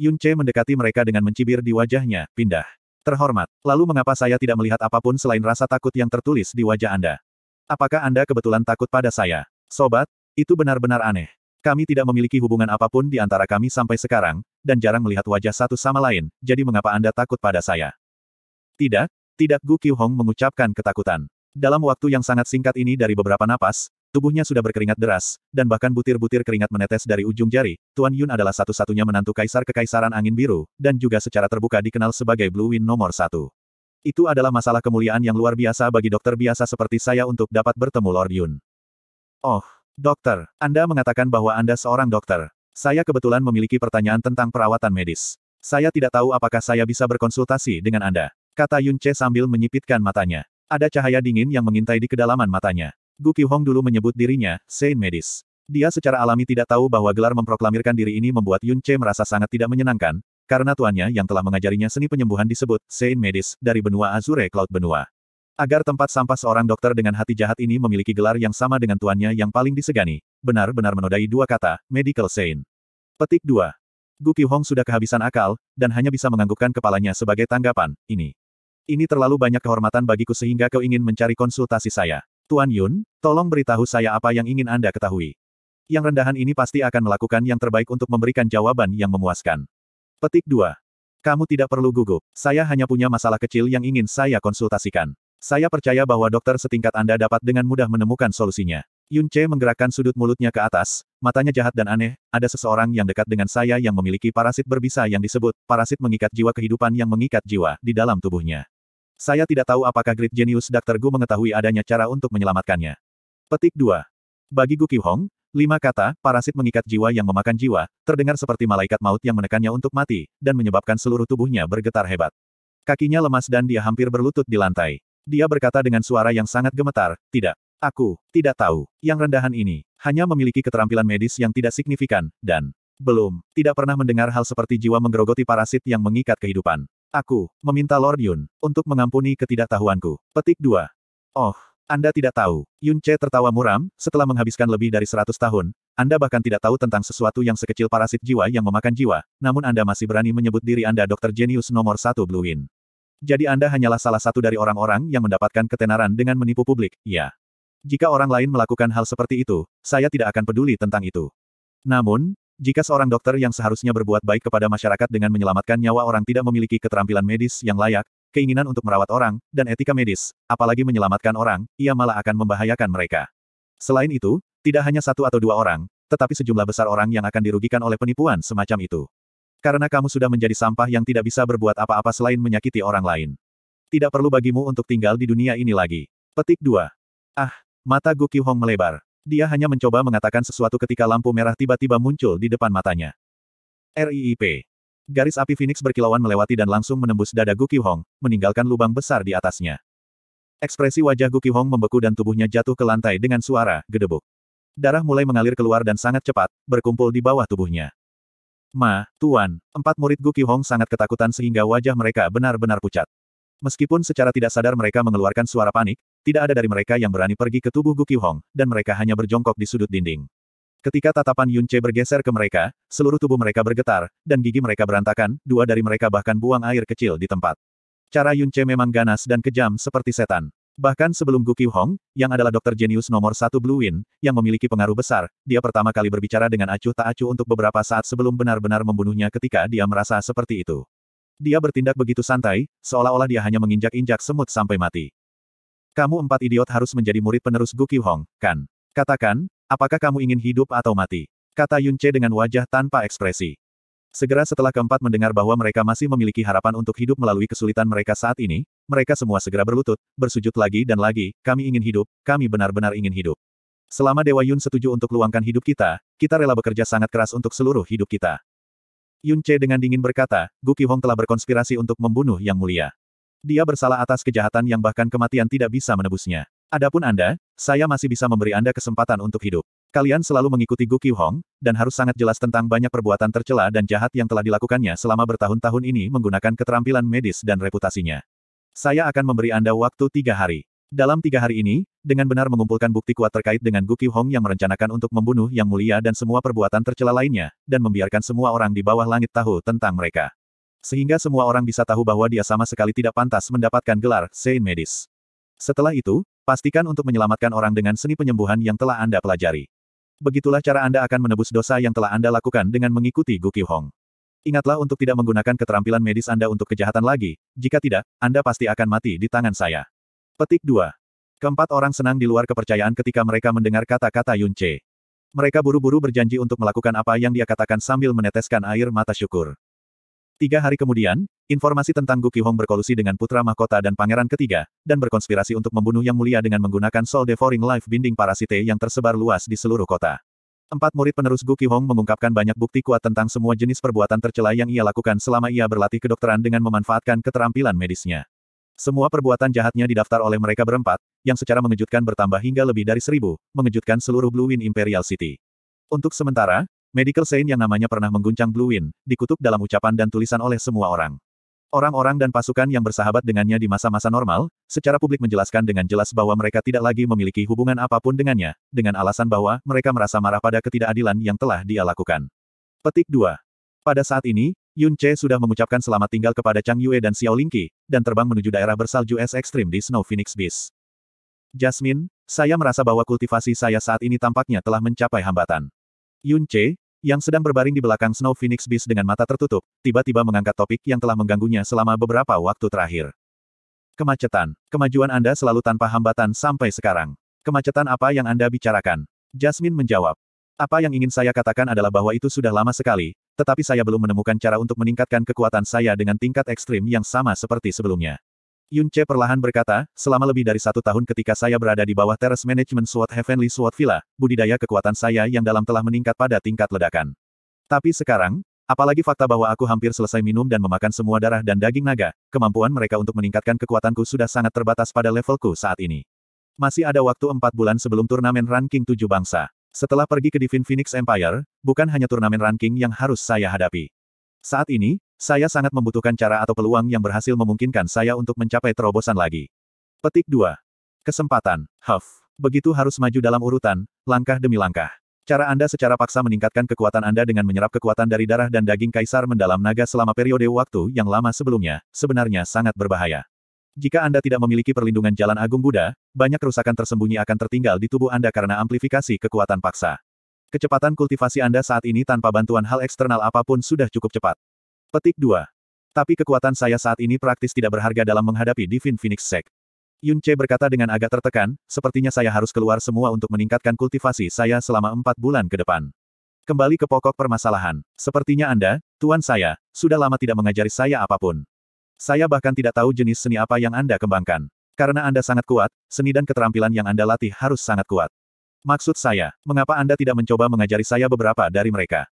Yun Che mendekati mereka dengan mencibir di wajahnya, pindah. Terhormat, lalu mengapa saya tidak melihat apapun selain rasa takut yang tertulis di wajah Anda? Apakah Anda kebetulan takut pada saya? Sobat, itu benar-benar aneh. Kami tidak memiliki hubungan apapun di antara kami sampai sekarang, dan jarang melihat wajah satu sama lain, jadi mengapa Anda takut pada saya? Tidak, tidak Gu Qiuhong mengucapkan ketakutan. Dalam waktu yang sangat singkat ini dari beberapa napas, Tubuhnya sudah berkeringat deras, dan bahkan butir-butir keringat menetes dari ujung jari. Tuan Yun adalah satu-satunya menantu kaisar kekaisaran angin biru, dan juga secara terbuka dikenal sebagai Blue Wind nomor satu. Itu adalah masalah kemuliaan yang luar biasa bagi dokter biasa seperti saya untuk dapat bertemu Lord Yun. Oh, dokter, Anda mengatakan bahwa Anda seorang dokter. Saya kebetulan memiliki pertanyaan tentang perawatan medis. Saya tidak tahu apakah saya bisa berkonsultasi dengan Anda. Kata Yun Che sambil menyipitkan matanya. Ada cahaya dingin yang mengintai di kedalaman matanya. Gu Qihong dulu menyebut dirinya, Saint Medis. Dia secara alami tidak tahu bahwa gelar memproklamirkan diri ini membuat Yun Che merasa sangat tidak menyenangkan, karena tuannya yang telah mengajarinya seni penyembuhan disebut, Saint Medis, dari benua Azure Cloud Benua. Agar tempat sampah seorang dokter dengan hati jahat ini memiliki gelar yang sama dengan tuannya yang paling disegani, benar-benar menodai dua kata, Medical Saint. Petik 2. Gu Qihong sudah kehabisan akal, dan hanya bisa menganggukkan kepalanya sebagai tanggapan, ini. Ini terlalu banyak kehormatan bagiku sehingga kau ingin mencari konsultasi saya. Tuan Yun, tolong beritahu saya apa yang ingin Anda ketahui. Yang rendahan ini pasti akan melakukan yang terbaik untuk memberikan jawaban yang memuaskan. Petik 2. Kamu tidak perlu gugup, saya hanya punya masalah kecil yang ingin saya konsultasikan. Saya percaya bahwa dokter setingkat Anda dapat dengan mudah menemukan solusinya. Yun Che menggerakkan sudut mulutnya ke atas, matanya jahat dan aneh, ada seseorang yang dekat dengan saya yang memiliki parasit berbisa yang disebut, parasit mengikat jiwa kehidupan yang mengikat jiwa, di dalam tubuhnya. Saya tidak tahu apakah Great Genius Dr. Gu mengetahui adanya cara untuk menyelamatkannya. Petik 2. Bagi Gu Qihong, lima kata, parasit mengikat jiwa yang memakan jiwa, terdengar seperti malaikat maut yang menekannya untuk mati, dan menyebabkan seluruh tubuhnya bergetar hebat. Kakinya lemas dan dia hampir berlutut di lantai. Dia berkata dengan suara yang sangat gemetar, tidak. Aku, tidak tahu. Yang rendahan ini, hanya memiliki keterampilan medis yang tidak signifikan, dan belum, tidak pernah mendengar hal seperti jiwa menggerogoti parasit yang mengikat kehidupan. Aku meminta Lord Yun untuk mengampuni ketidaktahuanku. Petik 2. Oh, Anda tidak tahu. Yun Che tertawa muram, setelah menghabiskan lebih dari 100 tahun, Anda bahkan tidak tahu tentang sesuatu yang sekecil parasit jiwa yang memakan jiwa, namun Anda masih berani menyebut diri Anda dokter jenius nomor satu Blue Wind. Jadi Anda hanyalah salah satu dari orang-orang yang mendapatkan ketenaran dengan menipu publik, ya. Jika orang lain melakukan hal seperti itu, saya tidak akan peduli tentang itu. Namun, jika seorang dokter yang seharusnya berbuat baik kepada masyarakat dengan menyelamatkan nyawa orang tidak memiliki keterampilan medis yang layak, keinginan untuk merawat orang, dan etika medis, apalagi menyelamatkan orang, ia malah akan membahayakan mereka. Selain itu, tidak hanya satu atau dua orang, tetapi sejumlah besar orang yang akan dirugikan oleh penipuan semacam itu. Karena kamu sudah menjadi sampah yang tidak bisa berbuat apa-apa selain menyakiti orang lain. Tidak perlu bagimu untuk tinggal di dunia ini lagi. Petik 2. Ah, mata Gu Hong melebar. Dia hanya mencoba mengatakan sesuatu ketika lampu merah tiba-tiba muncul di depan matanya. RIIP. Garis api Phoenix berkilauan melewati dan langsung menembus dada Gu Qihong, meninggalkan lubang besar di atasnya. Ekspresi wajah Gu Qihong membeku dan tubuhnya jatuh ke lantai dengan suara gedebuk. Darah mulai mengalir keluar dan sangat cepat, berkumpul di bawah tubuhnya. Ma, Tuan, empat murid Gu Qihong sangat ketakutan sehingga wajah mereka benar-benar pucat. Meskipun secara tidak sadar mereka mengeluarkan suara panik, tidak ada dari mereka yang berani pergi ke tubuh Gu Hong, dan mereka hanya berjongkok di sudut dinding. Ketika tatapan Yun Che bergeser ke mereka, seluruh tubuh mereka bergetar, dan gigi mereka berantakan, dua dari mereka bahkan buang air kecil di tempat. Cara Yun Che memang ganas dan kejam seperti setan. Bahkan sebelum Gu Hong, yang adalah dokter jenius nomor satu Blue Wind, yang memiliki pengaruh besar, dia pertama kali berbicara dengan acuh tak acuh untuk beberapa saat sebelum benar-benar membunuhnya ketika dia merasa seperti itu. Dia bertindak begitu santai, seolah-olah dia hanya menginjak-injak semut sampai mati. Kamu empat idiot harus menjadi murid penerus Gu Qihong, kan? Katakan, apakah kamu ingin hidup atau mati? Kata Yun Che dengan wajah tanpa ekspresi. Segera setelah keempat mendengar bahwa mereka masih memiliki harapan untuk hidup melalui kesulitan mereka saat ini, mereka semua segera berlutut, bersujud lagi dan lagi, kami ingin hidup, kami benar-benar ingin hidup. Selama Dewa Yun setuju untuk luangkan hidup kita, kita rela bekerja sangat keras untuk seluruh hidup kita. Yun Che dengan dingin berkata, Gu Qihong telah berkonspirasi untuk membunuh Yang Mulia. Dia bersalah atas kejahatan yang bahkan kematian tidak bisa menebusnya. Adapun Anda, saya masih bisa memberi Anda kesempatan untuk hidup. Kalian selalu mengikuti Gu Hong, dan harus sangat jelas tentang banyak perbuatan tercela dan jahat yang telah dilakukannya selama bertahun-tahun ini menggunakan keterampilan medis dan reputasinya. Saya akan memberi Anda waktu tiga hari. Dalam tiga hari ini, dengan benar mengumpulkan bukti kuat terkait dengan Gu Hong yang merencanakan untuk membunuh Yang Mulia dan semua perbuatan tercela lainnya, dan membiarkan semua orang di bawah langit tahu tentang mereka. Sehingga semua orang bisa tahu bahwa dia sama sekali tidak pantas mendapatkan gelar Saint Medis. Setelah itu, pastikan untuk menyelamatkan orang dengan seni penyembuhan yang telah Anda pelajari. Begitulah cara Anda akan menebus dosa yang telah Anda lakukan dengan mengikuti Gu Hong. Ingatlah untuk tidak menggunakan keterampilan medis Anda untuk kejahatan lagi, jika tidak, Anda pasti akan mati di tangan saya. Petik 2. Keempat orang senang di luar kepercayaan ketika mereka mendengar kata-kata Yun Che. Mereka buru-buru berjanji untuk melakukan apa yang dia katakan sambil meneteskan air mata syukur. Tiga hari kemudian, informasi tentang Gu Qihong berkolusi dengan putra mahkota dan pangeran ketiga, dan berkonspirasi untuk membunuh Yang Mulia dengan menggunakan Soul Devouring Life Binding Parasite yang tersebar luas di seluruh kota. Empat murid penerus Gu Qihong mengungkapkan banyak bukti kuat tentang semua jenis perbuatan tercela yang ia lakukan selama ia berlatih kedokteran dengan memanfaatkan keterampilan medisnya. Semua perbuatan jahatnya didaftar oleh mereka berempat, yang secara mengejutkan bertambah hingga lebih dari seribu, mengejutkan seluruh Blue Wind Imperial City. Untuk sementara, Medical Saint yang namanya pernah mengguncang Blue Wind, dikutuk dalam ucapan dan tulisan oleh semua orang. Orang-orang dan pasukan yang bersahabat dengannya di masa-masa normal, secara publik menjelaskan dengan jelas bahwa mereka tidak lagi memiliki hubungan apapun dengannya, dengan alasan bahwa mereka merasa marah pada ketidakadilan yang telah dia lakukan. Petik 2. Pada saat ini, Yun Che sudah mengucapkan selamat tinggal kepada Chang Yue dan Xiao Lingqi, dan terbang menuju daerah bersalju es ekstrim di Snow Phoenix Beast. Jasmine, saya merasa bahwa kultivasi saya saat ini tampaknya telah mencapai hambatan. Yun Che, yang sedang berbaring di belakang Snow Phoenix Beast dengan mata tertutup, tiba-tiba mengangkat topik yang telah mengganggunya selama beberapa waktu terakhir. Kemacetan. Kemajuan Anda selalu tanpa hambatan sampai sekarang. Kemacetan apa yang Anda bicarakan? Jasmine menjawab. Apa yang ingin saya katakan adalah bahwa itu sudah lama sekali, tetapi saya belum menemukan cara untuk meningkatkan kekuatan saya dengan tingkat ekstrim yang sama seperti sebelumnya. Yunche perlahan berkata, selama lebih dari satu tahun ketika saya berada di bawah teres manajemen Sword Heavenly Sword Villa, budidaya kekuatan saya yang dalam telah meningkat pada tingkat ledakan. Tapi sekarang, apalagi fakta bahwa aku hampir selesai minum dan memakan semua darah dan daging naga, kemampuan mereka untuk meningkatkan kekuatanku sudah sangat terbatas pada levelku saat ini. Masih ada waktu empat bulan sebelum turnamen ranking tujuh bangsa. Setelah pergi ke Divine Phoenix Empire, bukan hanya turnamen ranking yang harus saya hadapi. Saat ini, saya sangat membutuhkan cara atau peluang yang berhasil memungkinkan saya untuk mencapai terobosan lagi. Petik 2. Kesempatan, Huff. Begitu harus maju dalam urutan, langkah demi langkah. Cara Anda secara paksa meningkatkan kekuatan Anda dengan menyerap kekuatan dari darah dan daging kaisar mendalam naga selama periode waktu yang lama sebelumnya, sebenarnya sangat berbahaya. Jika Anda tidak memiliki perlindungan jalan agung Buddha, banyak kerusakan tersembunyi akan tertinggal di tubuh Anda karena amplifikasi kekuatan paksa. Kecepatan kultivasi Anda saat ini tanpa bantuan hal eksternal apapun sudah cukup cepat. Petik 2. Tapi kekuatan saya saat ini praktis tidak berharga dalam menghadapi Divine Phoenix Sek. Yun Che berkata dengan agak tertekan, sepertinya saya harus keluar semua untuk meningkatkan kultivasi saya selama empat bulan ke depan. Kembali ke pokok permasalahan. Sepertinya Anda, Tuan saya, sudah lama tidak mengajari saya apapun. Saya bahkan tidak tahu jenis seni apa yang Anda kembangkan. Karena Anda sangat kuat, seni dan keterampilan yang Anda latih harus sangat kuat. Maksud saya, mengapa Anda tidak mencoba mengajari saya beberapa dari mereka?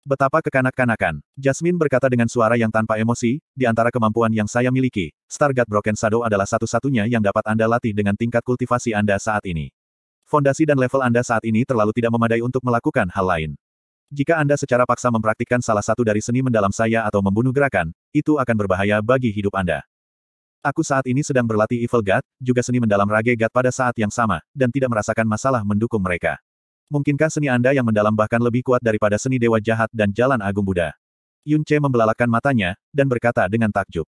Betapa kekanak-kanakan. Jasmine berkata dengan suara yang tanpa emosi, di antara kemampuan yang saya miliki, Stargate Broken Shadow adalah satu-satunya yang dapat Anda latih dengan tingkat kultivasi Anda saat ini. Fondasi dan level Anda saat ini terlalu tidak memadai untuk melakukan hal lain. Jika Anda secara paksa mempraktikkan salah satu dari seni mendalam saya atau membunuh gerakan, itu akan berbahaya bagi hidup Anda. Aku saat ini sedang berlatih Evil God, juga seni mendalam Rage God pada saat yang sama, dan tidak merasakan masalah mendukung mereka. Mungkinkah seni Anda yang mendalam bahkan lebih kuat daripada seni Dewa Jahat dan Jalan Agung Buddha? Yun Che membelalakan matanya, dan berkata dengan takjub.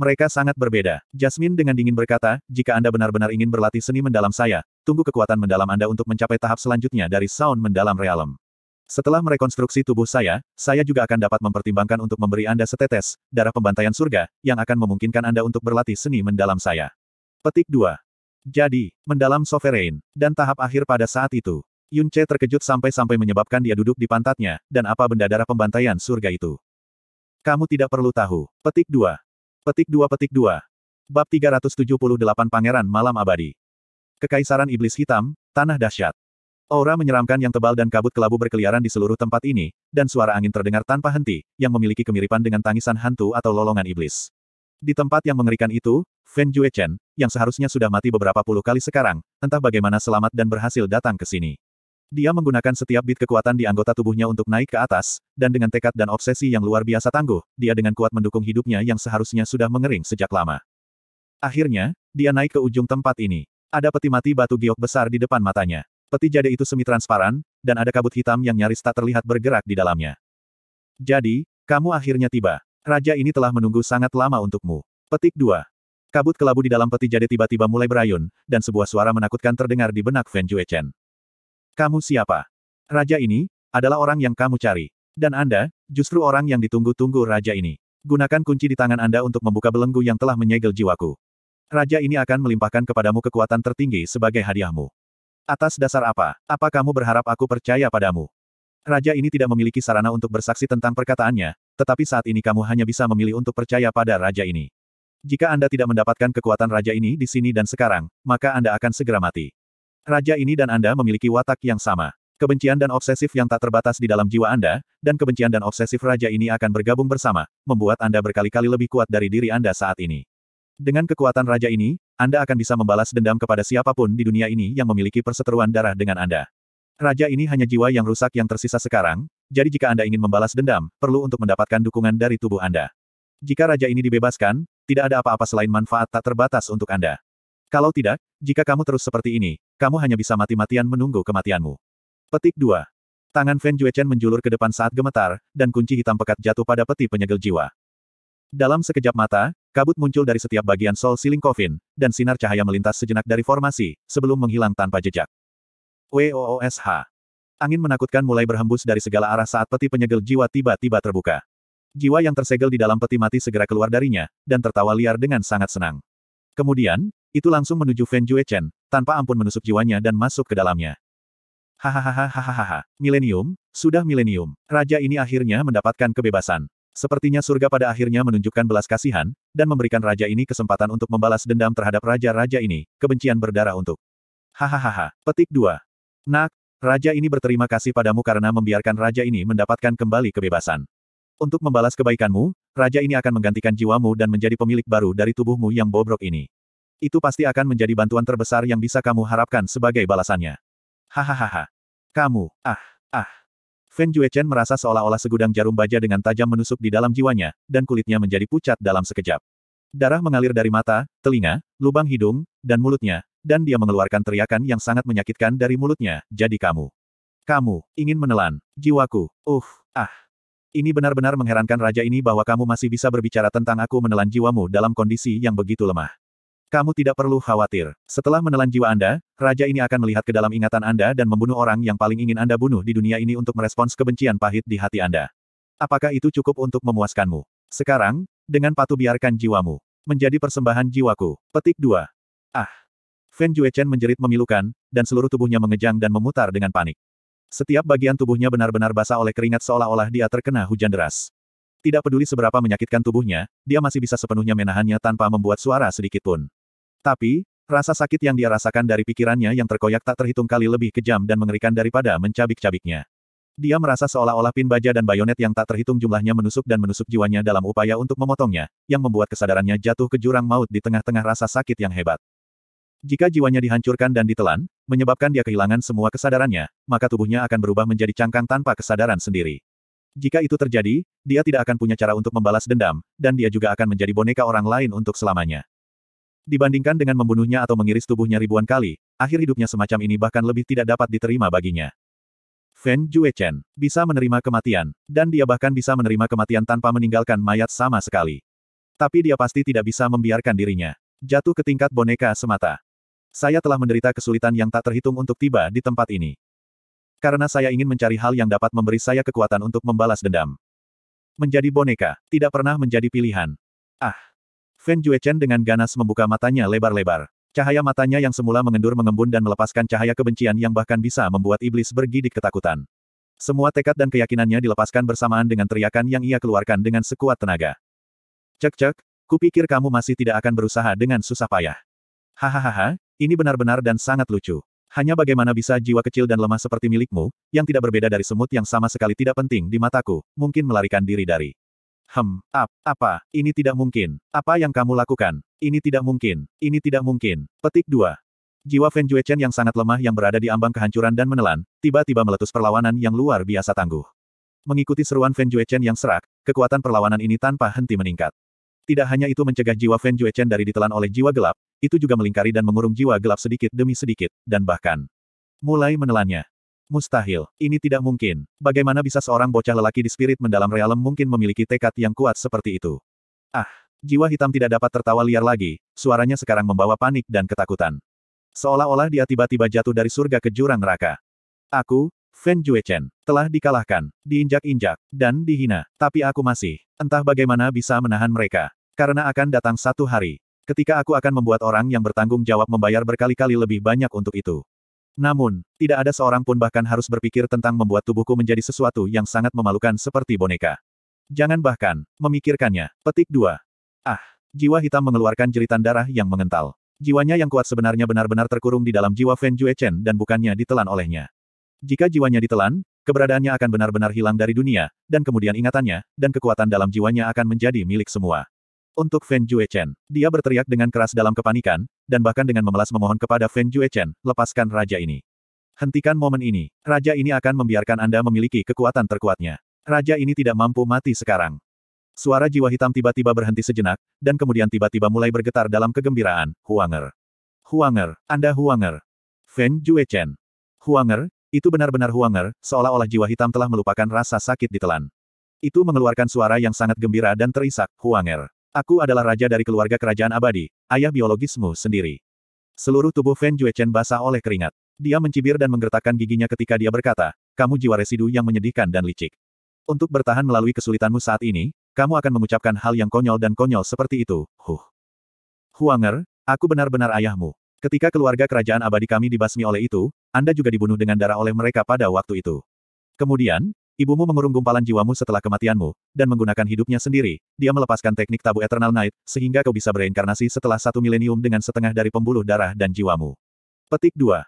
Mereka sangat berbeda. Jasmine dengan dingin berkata, jika Anda benar-benar ingin berlatih seni mendalam saya, tunggu kekuatan mendalam Anda untuk mencapai tahap selanjutnya dari sound mendalam realm. Setelah merekonstruksi tubuh saya, saya juga akan dapat mempertimbangkan untuk memberi Anda setetes, darah pembantaian surga, yang akan memungkinkan Anda untuk berlatih seni mendalam saya. Petik 2. Jadi, mendalam sovereign, dan tahap akhir pada saat itu. Yun Che terkejut sampai-sampai menyebabkan dia duduk di pantatnya, dan apa benda darah pembantaian surga itu. Kamu tidak perlu tahu. Petik 2. Petik 2 Petik 2. Bab 378 Pangeran Malam Abadi. Kekaisaran Iblis Hitam, Tanah Dahsyat. Aura menyeramkan yang tebal dan kabut kelabu berkeliaran di seluruh tempat ini, dan suara angin terdengar tanpa henti, yang memiliki kemiripan dengan tangisan hantu atau lolongan iblis. Di tempat yang mengerikan itu, Feng Juechen, yang seharusnya sudah mati beberapa puluh kali sekarang, entah bagaimana selamat dan berhasil datang ke sini. Dia menggunakan setiap bit kekuatan di anggota tubuhnya untuk naik ke atas, dan dengan tekad dan obsesi yang luar biasa tangguh, dia dengan kuat mendukung hidupnya yang seharusnya sudah mengering sejak lama. Akhirnya, dia naik ke ujung tempat ini. Ada peti mati batu giok besar di depan matanya. Peti jade itu semi-transparan, dan ada kabut hitam yang nyaris tak terlihat bergerak di dalamnya. Jadi, kamu akhirnya tiba. Raja ini telah menunggu sangat lama untukmu. Petik 2. Kabut kelabu di dalam peti jade tiba-tiba mulai berayun, dan sebuah suara menakutkan terdengar di benak Feng Juechen. Kamu siapa? Raja ini, adalah orang yang kamu cari. Dan Anda, justru orang yang ditunggu-tunggu raja ini. Gunakan kunci di tangan Anda untuk membuka belenggu yang telah menyegel jiwaku. Raja ini akan melimpahkan kepadamu kekuatan tertinggi sebagai hadiahmu. Atas dasar apa? Apa kamu berharap aku percaya padamu? Raja ini tidak memiliki sarana untuk bersaksi tentang perkataannya, tetapi saat ini kamu hanya bisa memilih untuk percaya pada raja ini. Jika Anda tidak mendapatkan kekuatan raja ini di sini dan sekarang, maka Anda akan segera mati. Raja ini dan Anda memiliki watak yang sama. Kebencian dan obsesif yang tak terbatas di dalam jiwa Anda, dan kebencian dan obsesif raja ini akan bergabung bersama, membuat Anda berkali-kali lebih kuat dari diri Anda saat ini. Dengan kekuatan raja ini, Anda akan bisa membalas dendam kepada siapapun di dunia ini yang memiliki perseteruan darah dengan Anda. Raja ini hanya jiwa yang rusak yang tersisa sekarang, jadi jika Anda ingin membalas dendam, perlu untuk mendapatkan dukungan dari tubuh Anda. Jika raja ini dibebaskan, tidak ada apa-apa selain manfaat tak terbatas untuk Anda. Kalau tidak, jika kamu terus seperti ini, kamu hanya bisa mati-matian menunggu kematianmu. Petik 2. Tangan Fan Juechen menjulur ke depan saat gemetar, dan kunci hitam pekat jatuh pada peti penyegel jiwa. Dalam sekejap mata, kabut muncul dari setiap bagian Sol Siling kofin, dan sinar cahaya melintas sejenak dari formasi, sebelum menghilang tanpa jejak. WOOSH. Angin menakutkan mulai berhembus dari segala arah saat peti penyegel jiwa tiba-tiba terbuka. Jiwa yang tersegel di dalam peti mati segera keluar darinya, dan tertawa liar dengan sangat senang. Kemudian, itu langsung menuju Fan Chen, tanpa ampun menusuk jiwanya dan masuk ke dalamnya. Hahaha, milenium, sudah milenium. Raja ini akhirnya mendapatkan kebebasan. Sepertinya surga pada akhirnya menunjukkan belas kasihan, dan memberikan raja ini kesempatan untuk membalas dendam terhadap raja-raja ini, kebencian berdarah untuk. Hahaha, petik dua Nak, raja ini berterima kasih padamu karena membiarkan raja ini mendapatkan kembali kebebasan. Untuk membalas kebaikanmu, raja ini akan menggantikan jiwamu dan menjadi pemilik baru dari tubuhmu yang bobrok ini itu pasti akan menjadi bantuan terbesar yang bisa kamu harapkan sebagai balasannya. Hahaha. Kamu, ah, ah. Fan Juechen merasa seolah-olah segudang jarum baja dengan tajam menusuk di dalam jiwanya, dan kulitnya menjadi pucat dalam sekejap. Darah mengalir dari mata, telinga, lubang hidung, dan mulutnya, dan dia mengeluarkan teriakan yang sangat menyakitkan dari mulutnya, jadi kamu. Kamu, ingin menelan, jiwaku, uh, ah. Ini benar-benar mengherankan raja ini bahwa kamu masih bisa berbicara tentang aku menelan jiwamu dalam kondisi yang begitu lemah. Kamu tidak perlu khawatir. Setelah menelan jiwa Anda, raja ini akan melihat ke dalam ingatan Anda dan membunuh orang yang paling ingin Anda bunuh di dunia ini untuk merespons kebencian pahit di hati Anda. Apakah itu cukup untuk memuaskanmu? Sekarang, dengan patuh biarkan jiwamu. Menjadi persembahan jiwaku. Petik 2. Ah! Fan Juechen menjerit memilukan, dan seluruh tubuhnya mengejang dan memutar dengan panik. Setiap bagian tubuhnya benar-benar basah oleh keringat seolah-olah dia terkena hujan deras. Tidak peduli seberapa menyakitkan tubuhnya, dia masih bisa sepenuhnya menahannya tanpa membuat suara sedikit pun. Tapi, rasa sakit yang dia rasakan dari pikirannya yang terkoyak tak terhitung kali lebih kejam dan mengerikan daripada mencabik-cabiknya. Dia merasa seolah-olah pin baja dan bayonet yang tak terhitung jumlahnya menusuk dan menusuk jiwanya dalam upaya untuk memotongnya, yang membuat kesadarannya jatuh ke jurang maut di tengah-tengah rasa sakit yang hebat. Jika jiwanya dihancurkan dan ditelan, menyebabkan dia kehilangan semua kesadarannya, maka tubuhnya akan berubah menjadi cangkang tanpa kesadaran sendiri. Jika itu terjadi, dia tidak akan punya cara untuk membalas dendam, dan dia juga akan menjadi boneka orang lain untuk selamanya. Dibandingkan dengan membunuhnya atau mengiris tubuhnya ribuan kali, akhir hidupnya semacam ini bahkan lebih tidak dapat diterima baginya. Fan Juechen bisa menerima kematian, dan dia bahkan bisa menerima kematian tanpa meninggalkan mayat sama sekali. Tapi dia pasti tidak bisa membiarkan dirinya jatuh ke tingkat boneka semata. Saya telah menderita kesulitan yang tak terhitung untuk tiba di tempat ini. Karena saya ingin mencari hal yang dapat memberi saya kekuatan untuk membalas dendam. Menjadi boneka, tidak pernah menjadi pilihan. Ah! Feng Juechen dengan ganas membuka matanya lebar-lebar. Cahaya matanya yang semula mengendur mengembun dan melepaskan cahaya kebencian yang bahkan bisa membuat iblis bergidik ketakutan. Semua tekad dan keyakinannya dilepaskan bersamaan dengan teriakan yang ia keluarkan dengan sekuat tenaga. Cek-cek, kupikir kamu masih tidak akan berusaha dengan susah payah. Hahaha, ini benar-benar dan sangat lucu. Hanya bagaimana bisa jiwa kecil dan lemah seperti milikmu, yang tidak berbeda dari semut yang sama sekali tidak penting di mataku, mungkin melarikan diri dari. Hem, ap, apa, ini tidak mungkin. Apa yang kamu lakukan? Ini tidak mungkin, ini tidak mungkin. Petik 2. Jiwa Fan Chen yang sangat lemah yang berada di ambang kehancuran dan menelan, tiba-tiba meletus perlawanan yang luar biasa tangguh. Mengikuti seruan Fan Chen yang serak, kekuatan perlawanan ini tanpa henti meningkat. Tidak hanya itu mencegah jiwa Fan Chen dari ditelan oleh jiwa gelap, itu juga melingkari dan mengurung jiwa gelap sedikit demi sedikit, dan bahkan mulai menelannya. Mustahil, ini tidak mungkin. Bagaimana bisa seorang bocah lelaki di spirit mendalam realem mungkin memiliki tekad yang kuat seperti itu? Ah, jiwa hitam tidak dapat tertawa liar lagi, suaranya sekarang membawa panik dan ketakutan. Seolah-olah dia tiba-tiba jatuh dari surga ke jurang neraka. Aku, Fan Juechen, telah dikalahkan, diinjak-injak, dan dihina, tapi aku masih, entah bagaimana bisa menahan mereka. Karena akan datang satu hari, Ketika aku akan membuat orang yang bertanggung jawab membayar berkali-kali lebih banyak untuk itu. Namun, tidak ada seorang pun bahkan harus berpikir tentang membuat tubuhku menjadi sesuatu yang sangat memalukan seperti boneka. Jangan bahkan memikirkannya. Petik 2. Ah, jiwa hitam mengeluarkan jeritan darah yang mengental. Jiwanya yang kuat sebenarnya benar-benar terkurung di dalam jiwa Feng Fan Chen dan bukannya ditelan olehnya. Jika jiwanya ditelan, keberadaannya akan benar-benar hilang dari dunia, dan kemudian ingatannya, dan kekuatan dalam jiwanya akan menjadi milik semua. Untuk Fan Juechen, dia berteriak dengan keras dalam kepanikan, dan bahkan dengan memelas memohon kepada Fan Juechen, lepaskan raja ini. Hentikan momen ini, raja ini akan membiarkan Anda memiliki kekuatan terkuatnya. Raja ini tidak mampu mati sekarang. Suara jiwa hitam tiba-tiba berhenti sejenak, dan kemudian tiba-tiba mulai bergetar dalam kegembiraan, Huanger. Huanger, Anda Huanger. Fan Juechen. Huanger, itu benar-benar Huanger, seolah-olah jiwa hitam telah melupakan rasa sakit ditelan. Itu mengeluarkan suara yang sangat gembira dan terisak, Huanger. Aku adalah raja dari keluarga kerajaan abadi, ayah biologismu sendiri. Seluruh tubuh Fan Juechen basah oleh keringat. Dia mencibir dan menggertakkan giginya ketika dia berkata, kamu jiwa residu yang menyedihkan dan licik. Untuk bertahan melalui kesulitanmu saat ini, kamu akan mengucapkan hal yang konyol dan konyol seperti itu, huh. Huanger, aku benar-benar ayahmu. Ketika keluarga kerajaan abadi kami dibasmi oleh itu, Anda juga dibunuh dengan darah oleh mereka pada waktu itu. Kemudian, Ibumu mengurung gumpalan jiwamu setelah kematianmu, dan menggunakan hidupnya sendiri, dia melepaskan teknik tabu Eternal Night, sehingga kau bisa bereinkarnasi setelah satu milenium dengan setengah dari pembuluh darah dan jiwamu. Petik 2.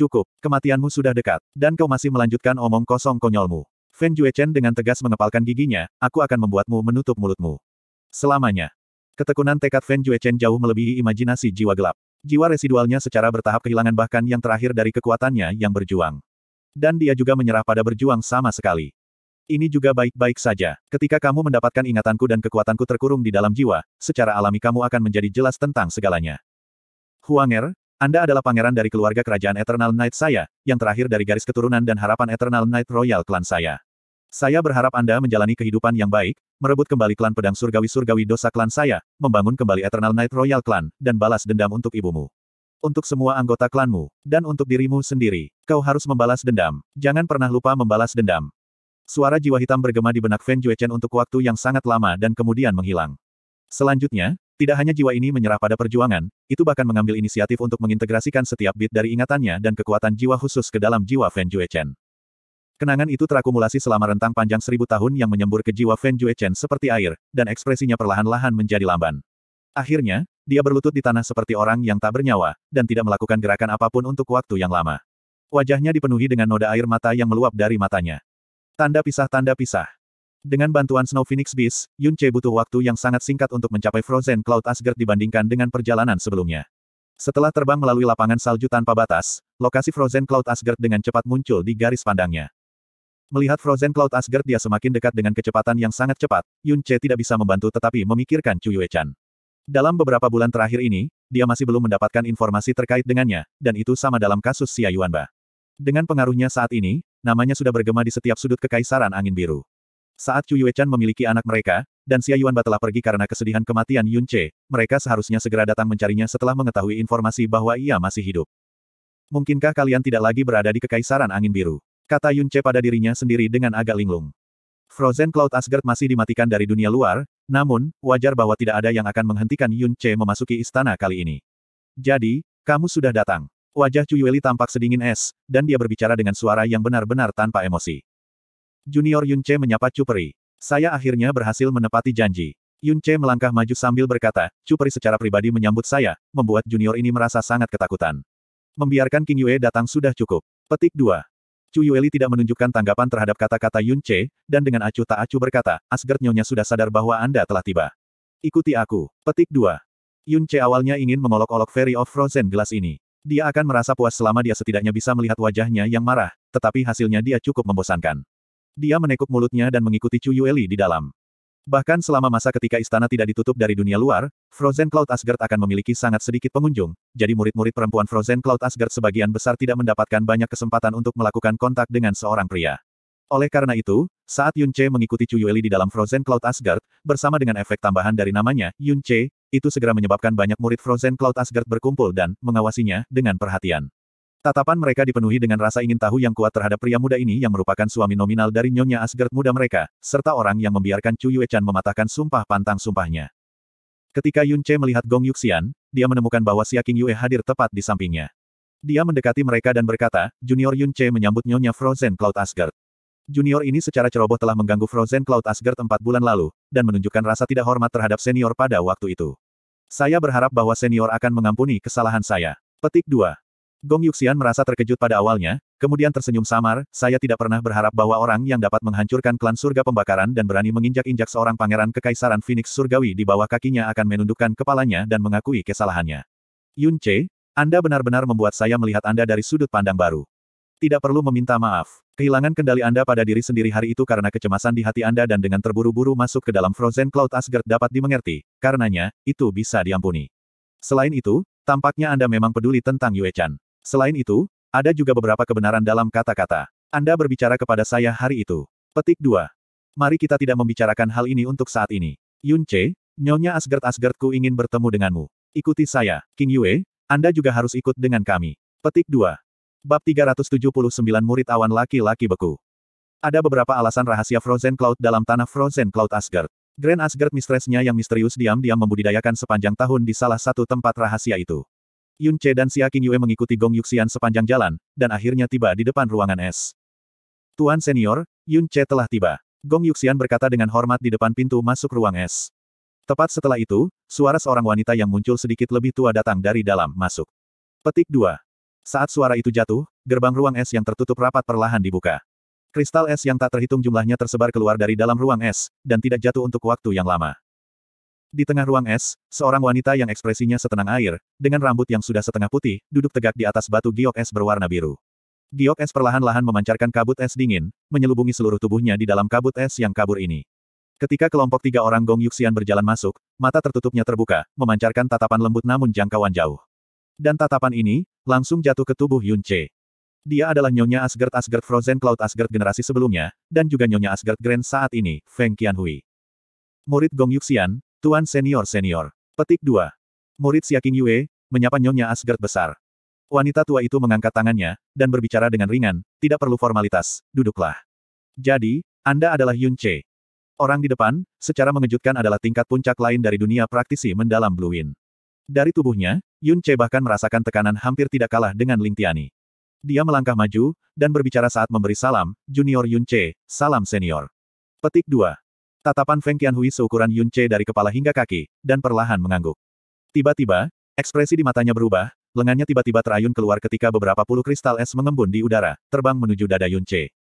Cukup, kematianmu sudah dekat, dan kau masih melanjutkan omong kosong konyolmu. Fan Juechen dengan tegas mengepalkan giginya, aku akan membuatmu menutup mulutmu. Selamanya. Ketekunan tekad Fan Juechen jauh melebihi imajinasi jiwa gelap. Jiwa residualnya secara bertahap kehilangan bahkan yang terakhir dari kekuatannya yang berjuang. Dan dia juga menyerah pada berjuang sama sekali. Ini juga baik-baik saja. Ketika kamu mendapatkan ingatanku dan kekuatanku terkurung di dalam jiwa, secara alami kamu akan menjadi jelas tentang segalanya. Huanger, Anda adalah pangeran dari keluarga kerajaan Eternal Knight saya, yang terakhir dari garis keturunan dan harapan Eternal Knight Royal Clan saya. Saya berharap Anda menjalani kehidupan yang baik, merebut kembali klan pedang surgawi-surgawi dosa klan saya, membangun kembali Eternal Knight Royal Clan, dan balas dendam untuk ibumu untuk semua anggota klanmu, dan untuk dirimu sendiri. Kau harus membalas dendam. Jangan pernah lupa membalas dendam. Suara jiwa hitam bergema di benak Feng Juechen untuk waktu yang sangat lama dan kemudian menghilang. Selanjutnya, tidak hanya jiwa ini menyerah pada perjuangan, itu bahkan mengambil inisiatif untuk mengintegrasikan setiap bit dari ingatannya dan kekuatan jiwa khusus ke dalam jiwa Feng Juechen. Kenangan itu terakumulasi selama rentang panjang seribu tahun yang menyembur ke jiwa Feng Juechen seperti air, dan ekspresinya perlahan-lahan menjadi lamban. Akhirnya, dia berlutut di tanah seperti orang yang tak bernyawa, dan tidak melakukan gerakan apapun untuk waktu yang lama. Wajahnya dipenuhi dengan noda air mata yang meluap dari matanya. Tanda pisah-tanda pisah. Dengan bantuan Snow Phoenix Beast, Yun Che butuh waktu yang sangat singkat untuk mencapai Frozen Cloud Asgard dibandingkan dengan perjalanan sebelumnya. Setelah terbang melalui lapangan salju tanpa batas, lokasi Frozen Cloud Asgard dengan cepat muncul di garis pandangnya. Melihat Frozen Cloud Asgard dia semakin dekat dengan kecepatan yang sangat cepat, Yun Che tidak bisa membantu tetapi memikirkan Chu Yue Chan. Dalam beberapa bulan terakhir ini, dia masih belum mendapatkan informasi terkait dengannya, dan itu sama dalam kasus Xia Yuanba. Dengan pengaruhnya saat ini, namanya sudah bergema di setiap sudut kekaisaran angin biru. Saat Chu Yuechan memiliki anak mereka, dan Xia Yuanba telah pergi karena kesedihan kematian Yun Che, mereka seharusnya segera datang mencarinya setelah mengetahui informasi bahwa ia masih hidup. Mungkinkah kalian tidak lagi berada di kekaisaran angin biru? Kata Yun Che pada dirinya sendiri dengan agak linglung. Frozen Cloud Asgard masih dimatikan dari dunia luar, namun, wajar bahwa tidak ada yang akan menghentikan Yun Che memasuki istana kali ini. Jadi, kamu sudah datang. Wajah Chu Cuyueli tampak sedingin es, dan dia berbicara dengan suara yang benar-benar tanpa emosi. Junior Yun Che menyapa Peri. Saya akhirnya berhasil menepati janji. Yun Che melangkah maju sambil berkata, Peri secara pribadi menyambut saya, membuat junior ini merasa sangat ketakutan. Membiarkan King Yue datang sudah cukup. Petik 2. Chu Yueli tidak menunjukkan tanggapan terhadap kata-kata Yun Che, dan dengan acu tak acu berkata, Asgard nyonya sudah sadar bahwa Anda telah tiba. Ikuti aku. Petik 2. Yun Che awalnya ingin mengolok-olok Fairy of Frozen gelas ini. Dia akan merasa puas selama dia setidaknya bisa melihat wajahnya yang marah, tetapi hasilnya dia cukup membosankan. Dia menekuk mulutnya dan mengikuti Chu Yueli di dalam. Bahkan selama masa ketika istana tidak ditutup dari dunia luar, Frozen Cloud Asgard akan memiliki sangat sedikit pengunjung, jadi murid-murid perempuan Frozen Cloud Asgard sebagian besar tidak mendapatkan banyak kesempatan untuk melakukan kontak dengan seorang pria. Oleh karena itu, saat Yun Che mengikuti Chu Yueli di dalam Frozen Cloud Asgard, bersama dengan efek tambahan dari namanya, Yun Che, itu segera menyebabkan banyak murid Frozen Cloud Asgard berkumpul dan mengawasinya dengan perhatian. Tatapan mereka dipenuhi dengan rasa ingin tahu yang kuat terhadap pria muda ini yang merupakan suami nominal dari Nyonya Asgard muda mereka, serta orang yang membiarkan Chu Chan mematahkan sumpah pantang sumpahnya. Ketika Yun Che melihat Gong Yuxian, dia menemukan bahwa Xia King Yue hadir tepat di sampingnya. Dia mendekati mereka dan berkata, Junior Yun Che menyambut Nyonya Frozen Cloud Asgard. Junior ini secara ceroboh telah mengganggu Frozen Cloud Asgard empat bulan lalu, dan menunjukkan rasa tidak hormat terhadap senior pada waktu itu. Saya berharap bahwa senior akan mengampuni kesalahan saya. Petik 2. Gong Yuxian merasa terkejut pada awalnya, kemudian tersenyum samar, saya tidak pernah berharap bahwa orang yang dapat menghancurkan klan surga pembakaran dan berani menginjak-injak seorang pangeran kekaisaran Phoenix Surgawi di bawah kakinya akan menundukkan kepalanya dan mengakui kesalahannya. Yun Che, Anda benar-benar membuat saya melihat Anda dari sudut pandang baru. Tidak perlu meminta maaf. Kehilangan kendali Anda pada diri sendiri hari itu karena kecemasan di hati Anda dan dengan terburu-buru masuk ke dalam Frozen Cloud Asgard dapat dimengerti, karenanya, itu bisa diampuni. Selain itu, tampaknya Anda memang peduli tentang Yue Chan. Selain itu, ada juga beberapa kebenaran dalam kata-kata. Anda berbicara kepada saya hari itu. Petik 2. Mari kita tidak membicarakan hal ini untuk saat ini. Yun Che, Nyonya Asgard-Asgardku ingin bertemu denganmu. Ikuti saya, King Yue, Anda juga harus ikut dengan kami. Petik 2. Bab 379 Murid Awan Laki-Laki Beku Ada beberapa alasan rahasia Frozen Cloud dalam tanah Frozen Cloud Asgard. Grand Asgard mistressnya yang misterius diam-diam membudidayakan sepanjang tahun di salah satu tempat rahasia itu. Yun Che dan Xia Qingyue mengikuti Gong Yuxian sepanjang jalan, dan akhirnya tiba di depan ruangan es. Tuan senior, Yun Che telah tiba. Gong Yuxian berkata dengan hormat di depan pintu masuk ruang es. Tepat setelah itu, suara seorang wanita yang muncul sedikit lebih tua datang dari dalam masuk. Petik 2. Saat suara itu jatuh, gerbang ruang es yang tertutup rapat perlahan dibuka. Kristal es yang tak terhitung jumlahnya tersebar keluar dari dalam ruang es, dan tidak jatuh untuk waktu yang lama. Di tengah ruang es, seorang wanita yang ekspresinya setenang air, dengan rambut yang sudah setengah putih, duduk tegak di atas batu giok es berwarna biru. Giok es perlahan-lahan memancarkan kabut es dingin, menyelubungi seluruh tubuhnya di dalam kabut es yang kabur ini. Ketika kelompok tiga orang Gong Yuxian berjalan masuk, mata tertutupnya terbuka, memancarkan tatapan lembut namun jangkauan jauh. Dan tatapan ini, langsung jatuh ke tubuh Yun Che. Dia adalah Nyonya Asgard Asgard Frozen Cloud Asgard generasi sebelumnya, dan juga Nyonya Asgard Grand saat ini, Feng Qianhui. Murid Gong Yuxian, Tuan senior-senior. Petik 2. Murid Siaking Yue, menyapa Nyonya Asgard besar. Wanita tua itu mengangkat tangannya, dan berbicara dengan ringan, tidak perlu formalitas, duduklah. Jadi, Anda adalah Yun Che. Orang di depan, secara mengejutkan adalah tingkat puncak lain dari dunia praktisi mendalam Blue Wind. Dari tubuhnya, Yun Che bahkan merasakan tekanan hampir tidak kalah dengan Ling Tiani. Dia melangkah maju, dan berbicara saat memberi salam, Junior Yun Che, salam senior. Petik 2. Tatapan Feng Qianhui seukuran Yun Che dari kepala hingga kaki, dan perlahan mengangguk. Tiba-tiba, ekspresi di matanya berubah, lengannya tiba-tiba terayun keluar ketika beberapa puluh kristal es mengembun di udara, terbang menuju dada Yun Che.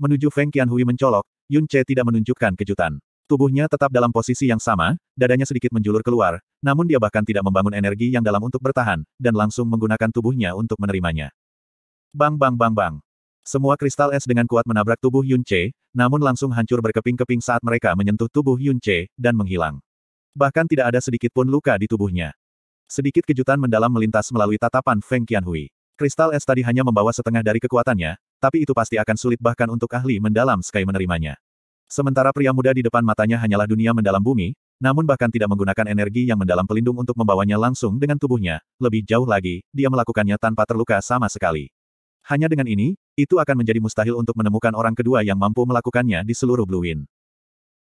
Menuju Feng Qianhui mencolok, Yun Che tidak menunjukkan kejutan. Tubuhnya tetap dalam posisi yang sama, dadanya sedikit menjulur keluar, namun dia bahkan tidak membangun energi yang dalam untuk bertahan, dan langsung menggunakan tubuhnya untuk menerimanya. Bang bang bang bang. Semua kristal es dengan kuat menabrak tubuh Yun Che, namun langsung hancur berkeping-keping saat mereka menyentuh tubuh Yun Che, dan menghilang. Bahkan tidak ada sedikit pun luka di tubuhnya. Sedikit kejutan mendalam melintas melalui tatapan Feng Qianhui. Kristal es tadi hanya membawa setengah dari kekuatannya, tapi itu pasti akan sulit bahkan untuk ahli mendalam Sky menerimanya. Sementara pria muda di depan matanya hanyalah dunia mendalam bumi, namun bahkan tidak menggunakan energi yang mendalam pelindung untuk membawanya langsung dengan tubuhnya, lebih jauh lagi, dia melakukannya tanpa terluka sama sekali. Hanya dengan ini, itu akan menjadi mustahil untuk menemukan orang kedua yang mampu melakukannya di seluruh Blue Wind.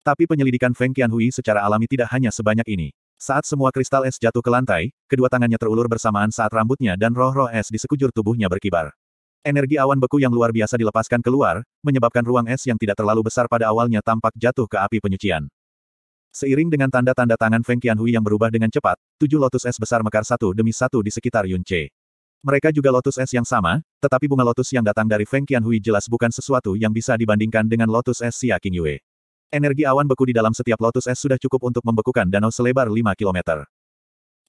Tapi penyelidikan Feng Qianhui secara alami tidak hanya sebanyak ini. Saat semua kristal es jatuh ke lantai, kedua tangannya terulur bersamaan saat rambutnya dan roh-roh es di sekujur tubuhnya berkibar. Energi awan beku yang luar biasa dilepaskan keluar, menyebabkan ruang es yang tidak terlalu besar pada awalnya tampak jatuh ke api penyucian. Seiring dengan tanda-tanda tangan Feng Qianhui yang berubah dengan cepat, tujuh lotus es besar mekar satu demi satu di sekitar Yunche. Mereka juga lotus es yang sama, tetapi bunga lotus yang datang dari Feng Qianhui jelas bukan sesuatu yang bisa dibandingkan dengan lotus es Xia Qingyue. Energi awan beku di dalam setiap lotus es sudah cukup untuk membekukan danau selebar 5 km.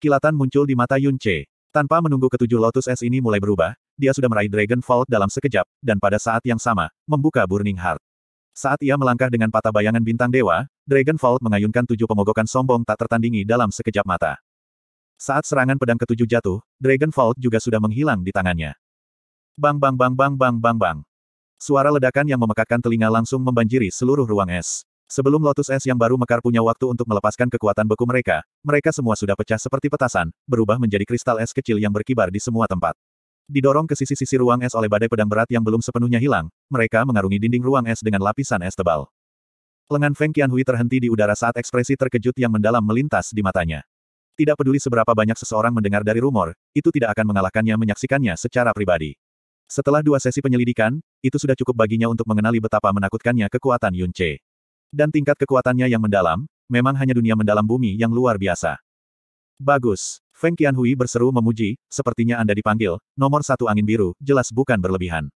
Kilatan muncul di mata Yun Che. Tanpa menunggu ketujuh lotus es ini mulai berubah, dia sudah meraih Dragon Vault dalam sekejap, dan pada saat yang sama, membuka Burning Heart. Saat ia melangkah dengan patah bayangan bintang dewa, Dragon Vault mengayunkan tujuh pemogokan sombong tak tertandingi dalam sekejap mata. Saat serangan pedang ketujuh jatuh, Dragon Vault juga sudah menghilang di tangannya. Bang bang bang bang bang bang bang. Suara ledakan yang memekakkan telinga langsung membanjiri seluruh ruang es. Sebelum Lotus Es yang baru mekar punya waktu untuk melepaskan kekuatan beku mereka, mereka semua sudah pecah seperti petasan, berubah menjadi kristal es kecil yang berkibar di semua tempat. Didorong ke sisi-sisi ruang es oleh badai pedang berat yang belum sepenuhnya hilang, mereka mengarungi dinding ruang es dengan lapisan es tebal. Lengan Feng Qianhui terhenti di udara saat ekspresi terkejut yang mendalam melintas di matanya. Tidak peduli seberapa banyak seseorang mendengar dari rumor, itu tidak akan mengalahkannya menyaksikannya secara pribadi. Setelah dua sesi penyelidikan, itu sudah cukup baginya untuk mengenali betapa menakutkannya kekuatan Yun Che. Dan tingkat kekuatannya yang mendalam, memang hanya dunia mendalam bumi yang luar biasa. Bagus. Feng Qianhui berseru memuji, sepertinya Anda dipanggil, nomor satu angin biru, jelas bukan berlebihan.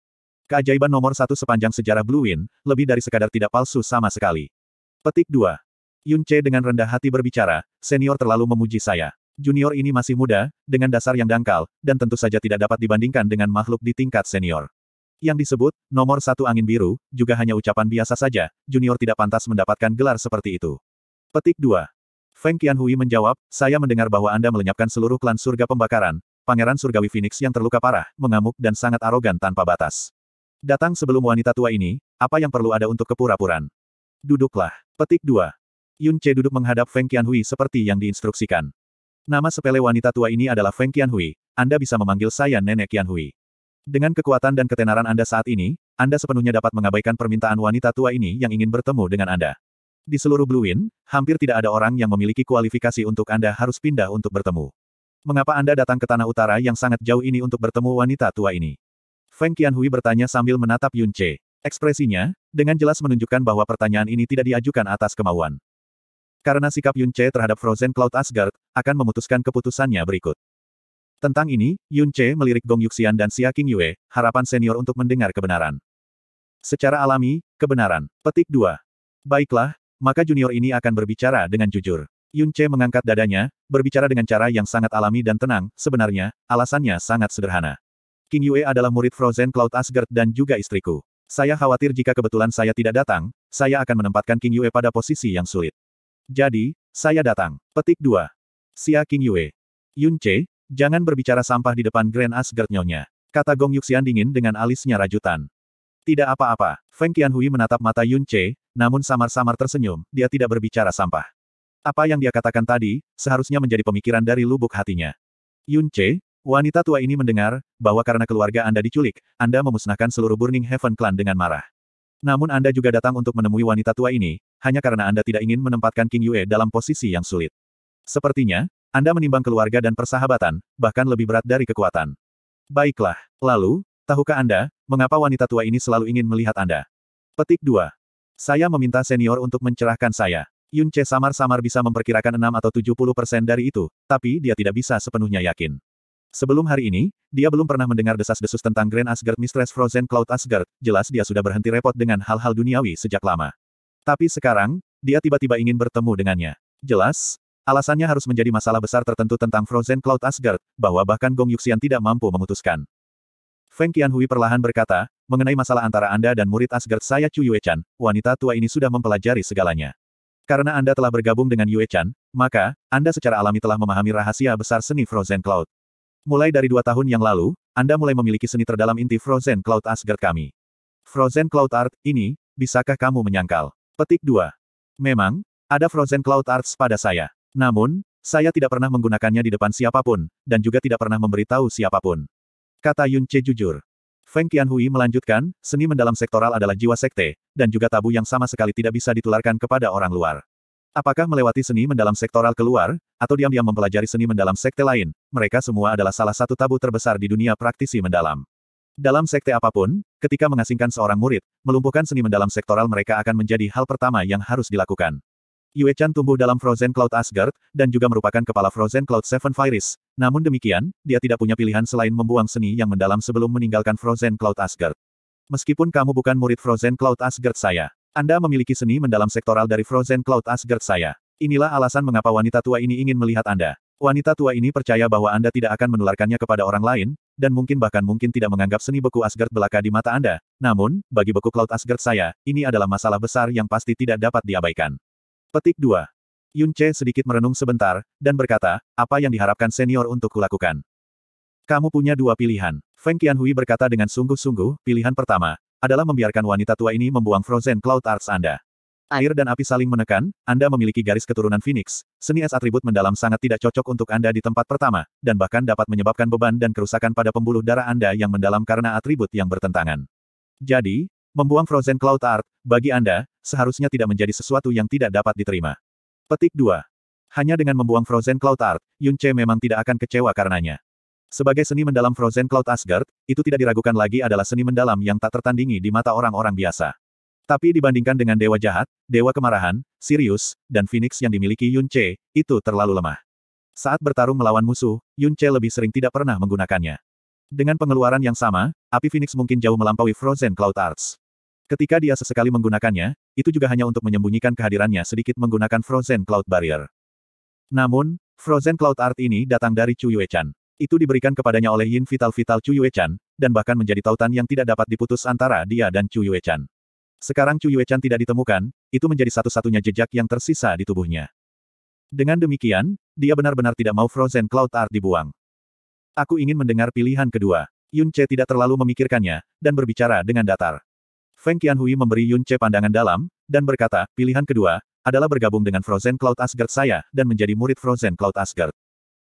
Keajaiban nomor satu sepanjang sejarah Blue Wind, lebih dari sekadar tidak palsu sama sekali. Petik 2. Yun Che dengan rendah hati berbicara, senior terlalu memuji saya. Junior ini masih muda, dengan dasar yang dangkal, dan tentu saja tidak dapat dibandingkan dengan makhluk di tingkat senior. Yang disebut, nomor satu angin biru, juga hanya ucapan biasa saja, junior tidak pantas mendapatkan gelar seperti itu. Petik 2. Feng Qianhui menjawab, saya mendengar bahwa Anda melenyapkan seluruh klan surga pembakaran, pangeran surgawi Phoenix yang terluka parah, mengamuk dan sangat arogan tanpa batas. Datang sebelum wanita tua ini, apa yang perlu ada untuk kepura-puran? Duduklah. Petik 2. Yun Che duduk menghadap Feng Qianhui seperti yang diinstruksikan. Nama sepele wanita tua ini adalah Feng Qianhui, Anda bisa memanggil saya Nenek Qianhui. Dengan kekuatan dan ketenaran Anda saat ini, Anda sepenuhnya dapat mengabaikan permintaan wanita tua ini yang ingin bertemu dengan Anda. Di seluruh Blue Wind, hampir tidak ada orang yang memiliki kualifikasi untuk Anda harus pindah untuk bertemu. Mengapa Anda datang ke tanah utara yang sangat jauh ini untuk bertemu wanita tua ini? Feng Qianhui bertanya sambil menatap Yun Che. Ekspresinya, dengan jelas menunjukkan bahwa pertanyaan ini tidak diajukan atas kemauan. Karena sikap Yun Che terhadap Frozen Cloud Asgard, akan memutuskan keputusannya berikut. Tentang ini, Yun Che melirik Gong Yuxian dan Xia King Yue, harapan senior untuk mendengar kebenaran. Secara alami, kebenaran. Petik 2. Baiklah, maka junior ini akan berbicara dengan jujur. Yun Che mengangkat dadanya, berbicara dengan cara yang sangat alami dan tenang, sebenarnya, alasannya sangat sederhana. King Yue adalah murid Frozen Cloud Asgard dan juga istriku. Saya khawatir jika kebetulan saya tidak datang, saya akan menempatkan King Yue pada posisi yang sulit. Jadi, saya datang. Petik 2. Xia King Yue. Yun Che, jangan berbicara sampah di depan Grand Asgard nyonya. Kata Gong Yuxian dingin dengan alisnya rajutan. Tidak apa-apa, Feng Qianhui menatap mata Yun Che, namun samar-samar tersenyum, dia tidak berbicara sampah. Apa yang dia katakan tadi, seharusnya menjadi pemikiran dari lubuk hatinya. Yun Che, wanita tua ini mendengar, bahwa karena keluarga Anda diculik, Anda memusnahkan seluruh Burning Heaven Clan dengan marah. Namun Anda juga datang untuk menemui wanita tua ini, hanya karena Anda tidak ingin menempatkan King Yue dalam posisi yang sulit. Sepertinya, Anda menimbang keluarga dan persahabatan, bahkan lebih berat dari kekuatan. Baiklah, lalu, tahukah Anda, mengapa wanita tua ini selalu ingin melihat Anda? Petik 2. Saya meminta senior untuk mencerahkan saya. Yun Che samar-samar bisa memperkirakan 6 atau 70 persen dari itu, tapi dia tidak bisa sepenuhnya yakin. Sebelum hari ini, dia belum pernah mendengar desas-desus tentang Grand Asgard Mistress Frozen Cloud Asgard, jelas dia sudah berhenti repot dengan hal-hal duniawi sejak lama. Tapi sekarang, dia tiba-tiba ingin bertemu dengannya. Jelas, alasannya harus menjadi masalah besar tertentu tentang Frozen Cloud Asgard, bahwa bahkan Gong Yuxian tidak mampu memutuskan. Feng Qianhui perlahan berkata, mengenai masalah antara Anda dan murid Asgard saya Chu Yuechan, wanita tua ini sudah mempelajari segalanya. Karena Anda telah bergabung dengan Yuechan, maka, Anda secara alami telah memahami rahasia besar seni Frozen Cloud. Mulai dari dua tahun yang lalu, Anda mulai memiliki seni terdalam inti Frozen Cloud Asgard kami. Frozen Cloud Art, ini, bisakah kamu menyangkal? Petik 2. Memang, ada Frozen Cloud Arts pada saya. Namun, saya tidak pernah menggunakannya di depan siapapun, dan juga tidak pernah memberitahu siapapun. Kata Yun Che jujur. Feng Qianhui melanjutkan, seni mendalam sektoral adalah jiwa sekte, dan juga tabu yang sama sekali tidak bisa ditularkan kepada orang luar. Apakah melewati seni mendalam sektoral keluar, atau diam-diam mempelajari seni mendalam sekte lain, mereka semua adalah salah satu tabu terbesar di dunia praktisi mendalam. Dalam sekte apapun, ketika mengasingkan seorang murid, melumpuhkan seni mendalam sektoral mereka akan menjadi hal pertama yang harus dilakukan. Yue Chan tumbuh dalam Frozen Cloud Asgard, dan juga merupakan kepala Frozen Cloud Seven Fires. Namun demikian, dia tidak punya pilihan selain membuang seni yang mendalam sebelum meninggalkan Frozen Cloud Asgard. Meskipun kamu bukan murid Frozen Cloud Asgard saya. Anda memiliki seni mendalam sektoral dari Frozen Cloud Asgard saya. Inilah alasan mengapa wanita tua ini ingin melihat Anda. Wanita tua ini percaya bahwa Anda tidak akan menularkannya kepada orang lain, dan mungkin bahkan mungkin tidak menganggap seni beku Asgard belaka di mata Anda. Namun, bagi beku Cloud Asgard saya, ini adalah masalah besar yang pasti tidak dapat diabaikan. Petik 2. Yun Che sedikit merenung sebentar, dan berkata, apa yang diharapkan senior untuk kulakukan? Kamu punya dua pilihan. Feng Qianhui berkata dengan sungguh-sungguh, pilihan pertama, adalah membiarkan wanita tua ini membuang Frozen Cloud Arts Anda. Air dan api saling menekan, Anda memiliki garis keturunan Phoenix. Seni es atribut mendalam sangat tidak cocok untuk Anda di tempat pertama, dan bahkan dapat menyebabkan beban dan kerusakan pada pembuluh darah Anda yang mendalam karena atribut yang bertentangan. Jadi, membuang Frozen Cloud Art, bagi Anda, seharusnya tidak menjadi sesuatu yang tidak dapat diterima. Petik 2. Hanya dengan membuang Frozen Cloud Art, Yun Che memang tidak akan kecewa karenanya. Sebagai seni mendalam Frozen Cloud Asgard, itu tidak diragukan lagi adalah seni mendalam yang tak tertandingi di mata orang-orang biasa. Tapi dibandingkan dengan Dewa Jahat, Dewa Kemarahan, Sirius, dan Phoenix yang dimiliki Yun Che, itu terlalu lemah. Saat bertarung melawan musuh, Yun Che lebih sering tidak pernah menggunakannya. Dengan pengeluaran yang sama, api Phoenix mungkin jauh melampaui Frozen Cloud Arts. Ketika dia sesekali menggunakannya, itu juga hanya untuk menyembunyikan kehadirannya sedikit menggunakan Frozen Cloud Barrier. Namun, Frozen Cloud Art ini datang dari Chu Yue-chan. Itu diberikan kepadanya oleh Yin Vital Vital Chu Yuechan, dan bahkan menjadi tautan yang tidak dapat diputus antara dia dan Chu Yuechan. Sekarang Chu Yuechan tidak ditemukan, itu menjadi satu-satunya jejak yang tersisa di tubuhnya. Dengan demikian, dia benar-benar tidak mau Frozen Cloud Art dibuang. Aku ingin mendengar pilihan kedua. Yun Che tidak terlalu memikirkannya, dan berbicara dengan datar. Feng Qianhui memberi Yun Che pandangan dalam, dan berkata, pilihan kedua, adalah bergabung dengan Frozen Cloud Asgard saya, dan menjadi murid Frozen Cloud Asgard.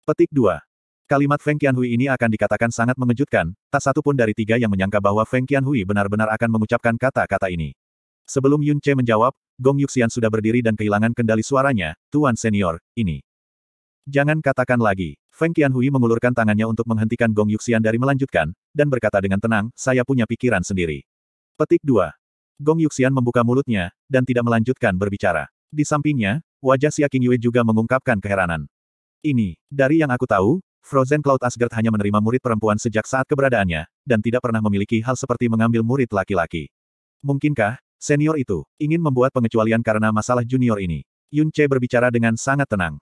Petik 2. Kalimat Feng Qianhui ini akan dikatakan sangat mengejutkan, tak satu pun dari tiga yang menyangka bahwa Feng Qianhui benar-benar akan mengucapkan kata-kata ini. Sebelum Yun Che menjawab, Gong Yuxian sudah berdiri dan kehilangan kendali suaranya, Tuan Senior, ini. Jangan katakan lagi. Feng Qianhui mengulurkan tangannya untuk menghentikan Gong Yuxian dari melanjutkan, dan berkata dengan tenang, saya punya pikiran sendiri. Petik 2. Gong Yuxian membuka mulutnya, dan tidak melanjutkan berbicara. Di sampingnya, wajah Xia Qingyue juga mengungkapkan keheranan. Ini, dari yang aku tahu, Frozen Cloud Asgard hanya menerima murid perempuan sejak saat keberadaannya, dan tidak pernah memiliki hal seperti mengambil murid laki-laki. Mungkinkah, senior itu, ingin membuat pengecualian karena masalah junior ini? Yun Che berbicara dengan sangat tenang.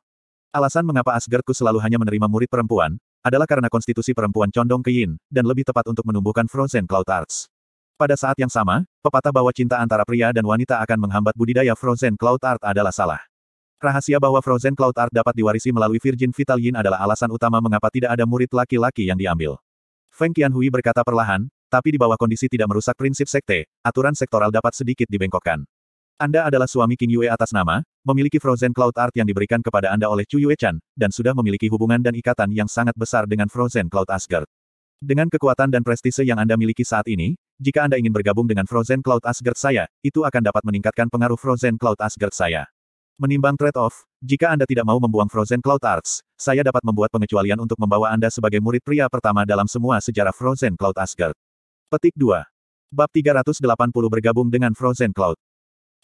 Alasan mengapa Asgardku selalu hanya menerima murid perempuan, adalah karena konstitusi perempuan condong ke Yin, dan lebih tepat untuk menumbuhkan Frozen Cloud Arts. Pada saat yang sama, pepatah bahwa cinta antara pria dan wanita akan menghambat budidaya Frozen Cloud Art adalah salah. Rahasia bahwa Frozen Cloud Art dapat diwarisi melalui Virgin Vital Yin adalah alasan utama mengapa tidak ada murid laki-laki yang diambil. Feng Qianhui berkata perlahan, tapi di bawah kondisi tidak merusak prinsip sekte, aturan sektoral dapat sedikit dibengkokkan. Anda adalah suami King Yue atas nama, memiliki Frozen Cloud Art yang diberikan kepada Anda oleh Chu Yue Chan, dan sudah memiliki hubungan dan ikatan yang sangat besar dengan Frozen Cloud Asgard. Dengan kekuatan dan prestise yang Anda miliki saat ini, jika Anda ingin bergabung dengan Frozen Cloud Asgard saya, itu akan dapat meningkatkan pengaruh Frozen Cloud Asgard saya. Menimbang trade-off, jika Anda tidak mau membuang Frozen Cloud Arts, saya dapat membuat pengecualian untuk membawa Anda sebagai murid pria pertama dalam semua sejarah Frozen Cloud Asgard. Petik 2. Bab 380 bergabung dengan Frozen Cloud.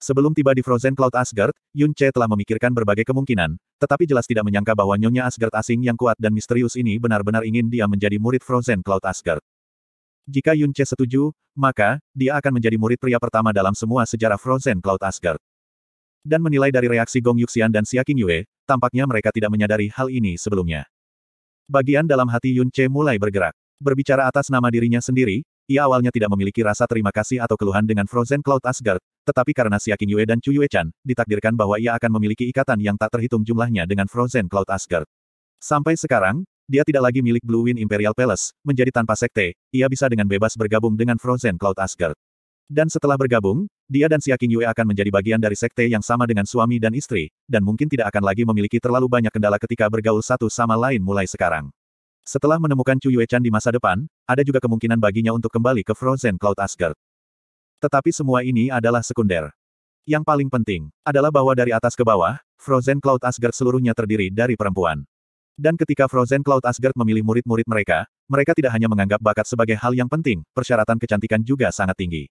Sebelum tiba di Frozen Cloud Asgard, Yun Che telah memikirkan berbagai kemungkinan, tetapi jelas tidak menyangka bahwa Nyonya Asgard asing yang kuat dan misterius ini benar-benar ingin dia menjadi murid Frozen Cloud Asgard. Jika Yun Che setuju, maka, dia akan menjadi murid pria pertama dalam semua sejarah Frozen Cloud Asgard. Dan menilai dari reaksi Gong Yuxian dan Xia Qingyue, tampaknya mereka tidak menyadari hal ini sebelumnya. Bagian dalam hati Yun Che mulai bergerak. Berbicara atas nama dirinya sendiri, ia awalnya tidak memiliki rasa terima kasih atau keluhan dengan Frozen Cloud Asgard, tetapi karena Xia Qingyue dan Chu Chan ditakdirkan bahwa ia akan memiliki ikatan yang tak terhitung jumlahnya dengan Frozen Cloud Asgard. Sampai sekarang, dia tidak lagi milik Blue Wind Imperial Palace, menjadi tanpa sekte, ia bisa dengan bebas bergabung dengan Frozen Cloud Asgard. Dan setelah bergabung, dia dan Xia Yue akan menjadi bagian dari sekte yang sama dengan suami dan istri, dan mungkin tidak akan lagi memiliki terlalu banyak kendala ketika bergaul satu sama lain mulai sekarang. Setelah menemukan Chu Yue Chan di masa depan, ada juga kemungkinan baginya untuk kembali ke Frozen Cloud Asgard. Tetapi semua ini adalah sekunder. Yang paling penting adalah bahwa dari atas ke bawah, Frozen Cloud Asgard seluruhnya terdiri dari perempuan. Dan ketika Frozen Cloud Asgard memilih murid-murid mereka, mereka tidak hanya menganggap bakat sebagai hal yang penting, persyaratan kecantikan juga sangat tinggi.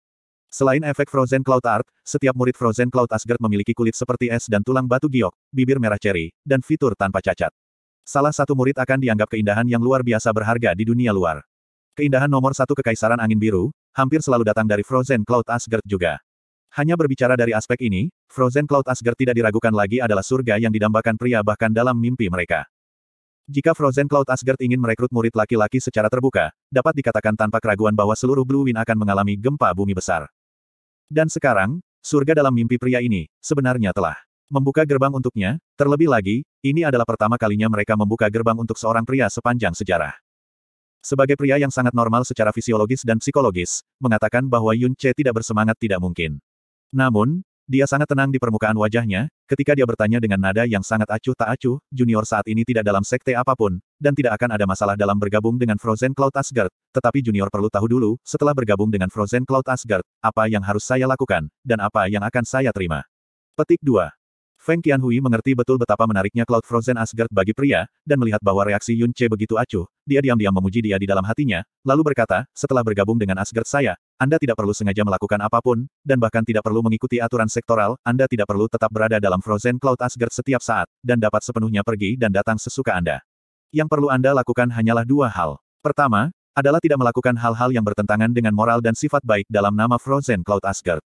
Selain efek Frozen Cloud Art, setiap murid Frozen Cloud Asgard memiliki kulit seperti es dan tulang batu giok, bibir merah ceri, dan fitur tanpa cacat. Salah satu murid akan dianggap keindahan yang luar biasa berharga di dunia luar. Keindahan nomor satu Kekaisaran Angin Biru, hampir selalu datang dari Frozen Cloud Asgard juga. Hanya berbicara dari aspek ini, Frozen Cloud Asgard tidak diragukan lagi adalah surga yang didambakan pria bahkan dalam mimpi mereka. Jika Frozen Cloud Asgard ingin merekrut murid laki-laki secara terbuka, dapat dikatakan tanpa keraguan bahwa seluruh Blue Wind akan mengalami gempa bumi besar. Dan sekarang, surga dalam mimpi pria ini, sebenarnya telah membuka gerbang untuknya, terlebih lagi, ini adalah pertama kalinya mereka membuka gerbang untuk seorang pria sepanjang sejarah. Sebagai pria yang sangat normal secara fisiologis dan psikologis, mengatakan bahwa Yun Che tidak bersemangat tidak mungkin. Namun, dia sangat tenang di permukaan wajahnya, ketika dia bertanya dengan nada yang sangat acuh tak acuh, Junior saat ini tidak dalam sekte apapun, dan tidak akan ada masalah dalam bergabung dengan Frozen Cloud Asgard. Tetapi Junior perlu tahu dulu, setelah bergabung dengan Frozen Cloud Asgard, apa yang harus saya lakukan, dan apa yang akan saya terima. Petik 2. Feng Qianhui mengerti betul betapa menariknya Cloud Frozen Asgard bagi pria, dan melihat bahwa reaksi Yun Che begitu acuh, dia diam-diam memuji dia di dalam hatinya, lalu berkata, setelah bergabung dengan Asgard saya, Anda tidak perlu sengaja melakukan apapun, dan bahkan tidak perlu mengikuti aturan sektoral, Anda tidak perlu tetap berada dalam Frozen Cloud Asgard setiap saat, dan dapat sepenuhnya pergi dan datang sesuka Anda. Yang perlu Anda lakukan hanyalah dua hal. Pertama, adalah tidak melakukan hal-hal yang bertentangan dengan moral dan sifat baik dalam nama Frozen Cloud Asgard.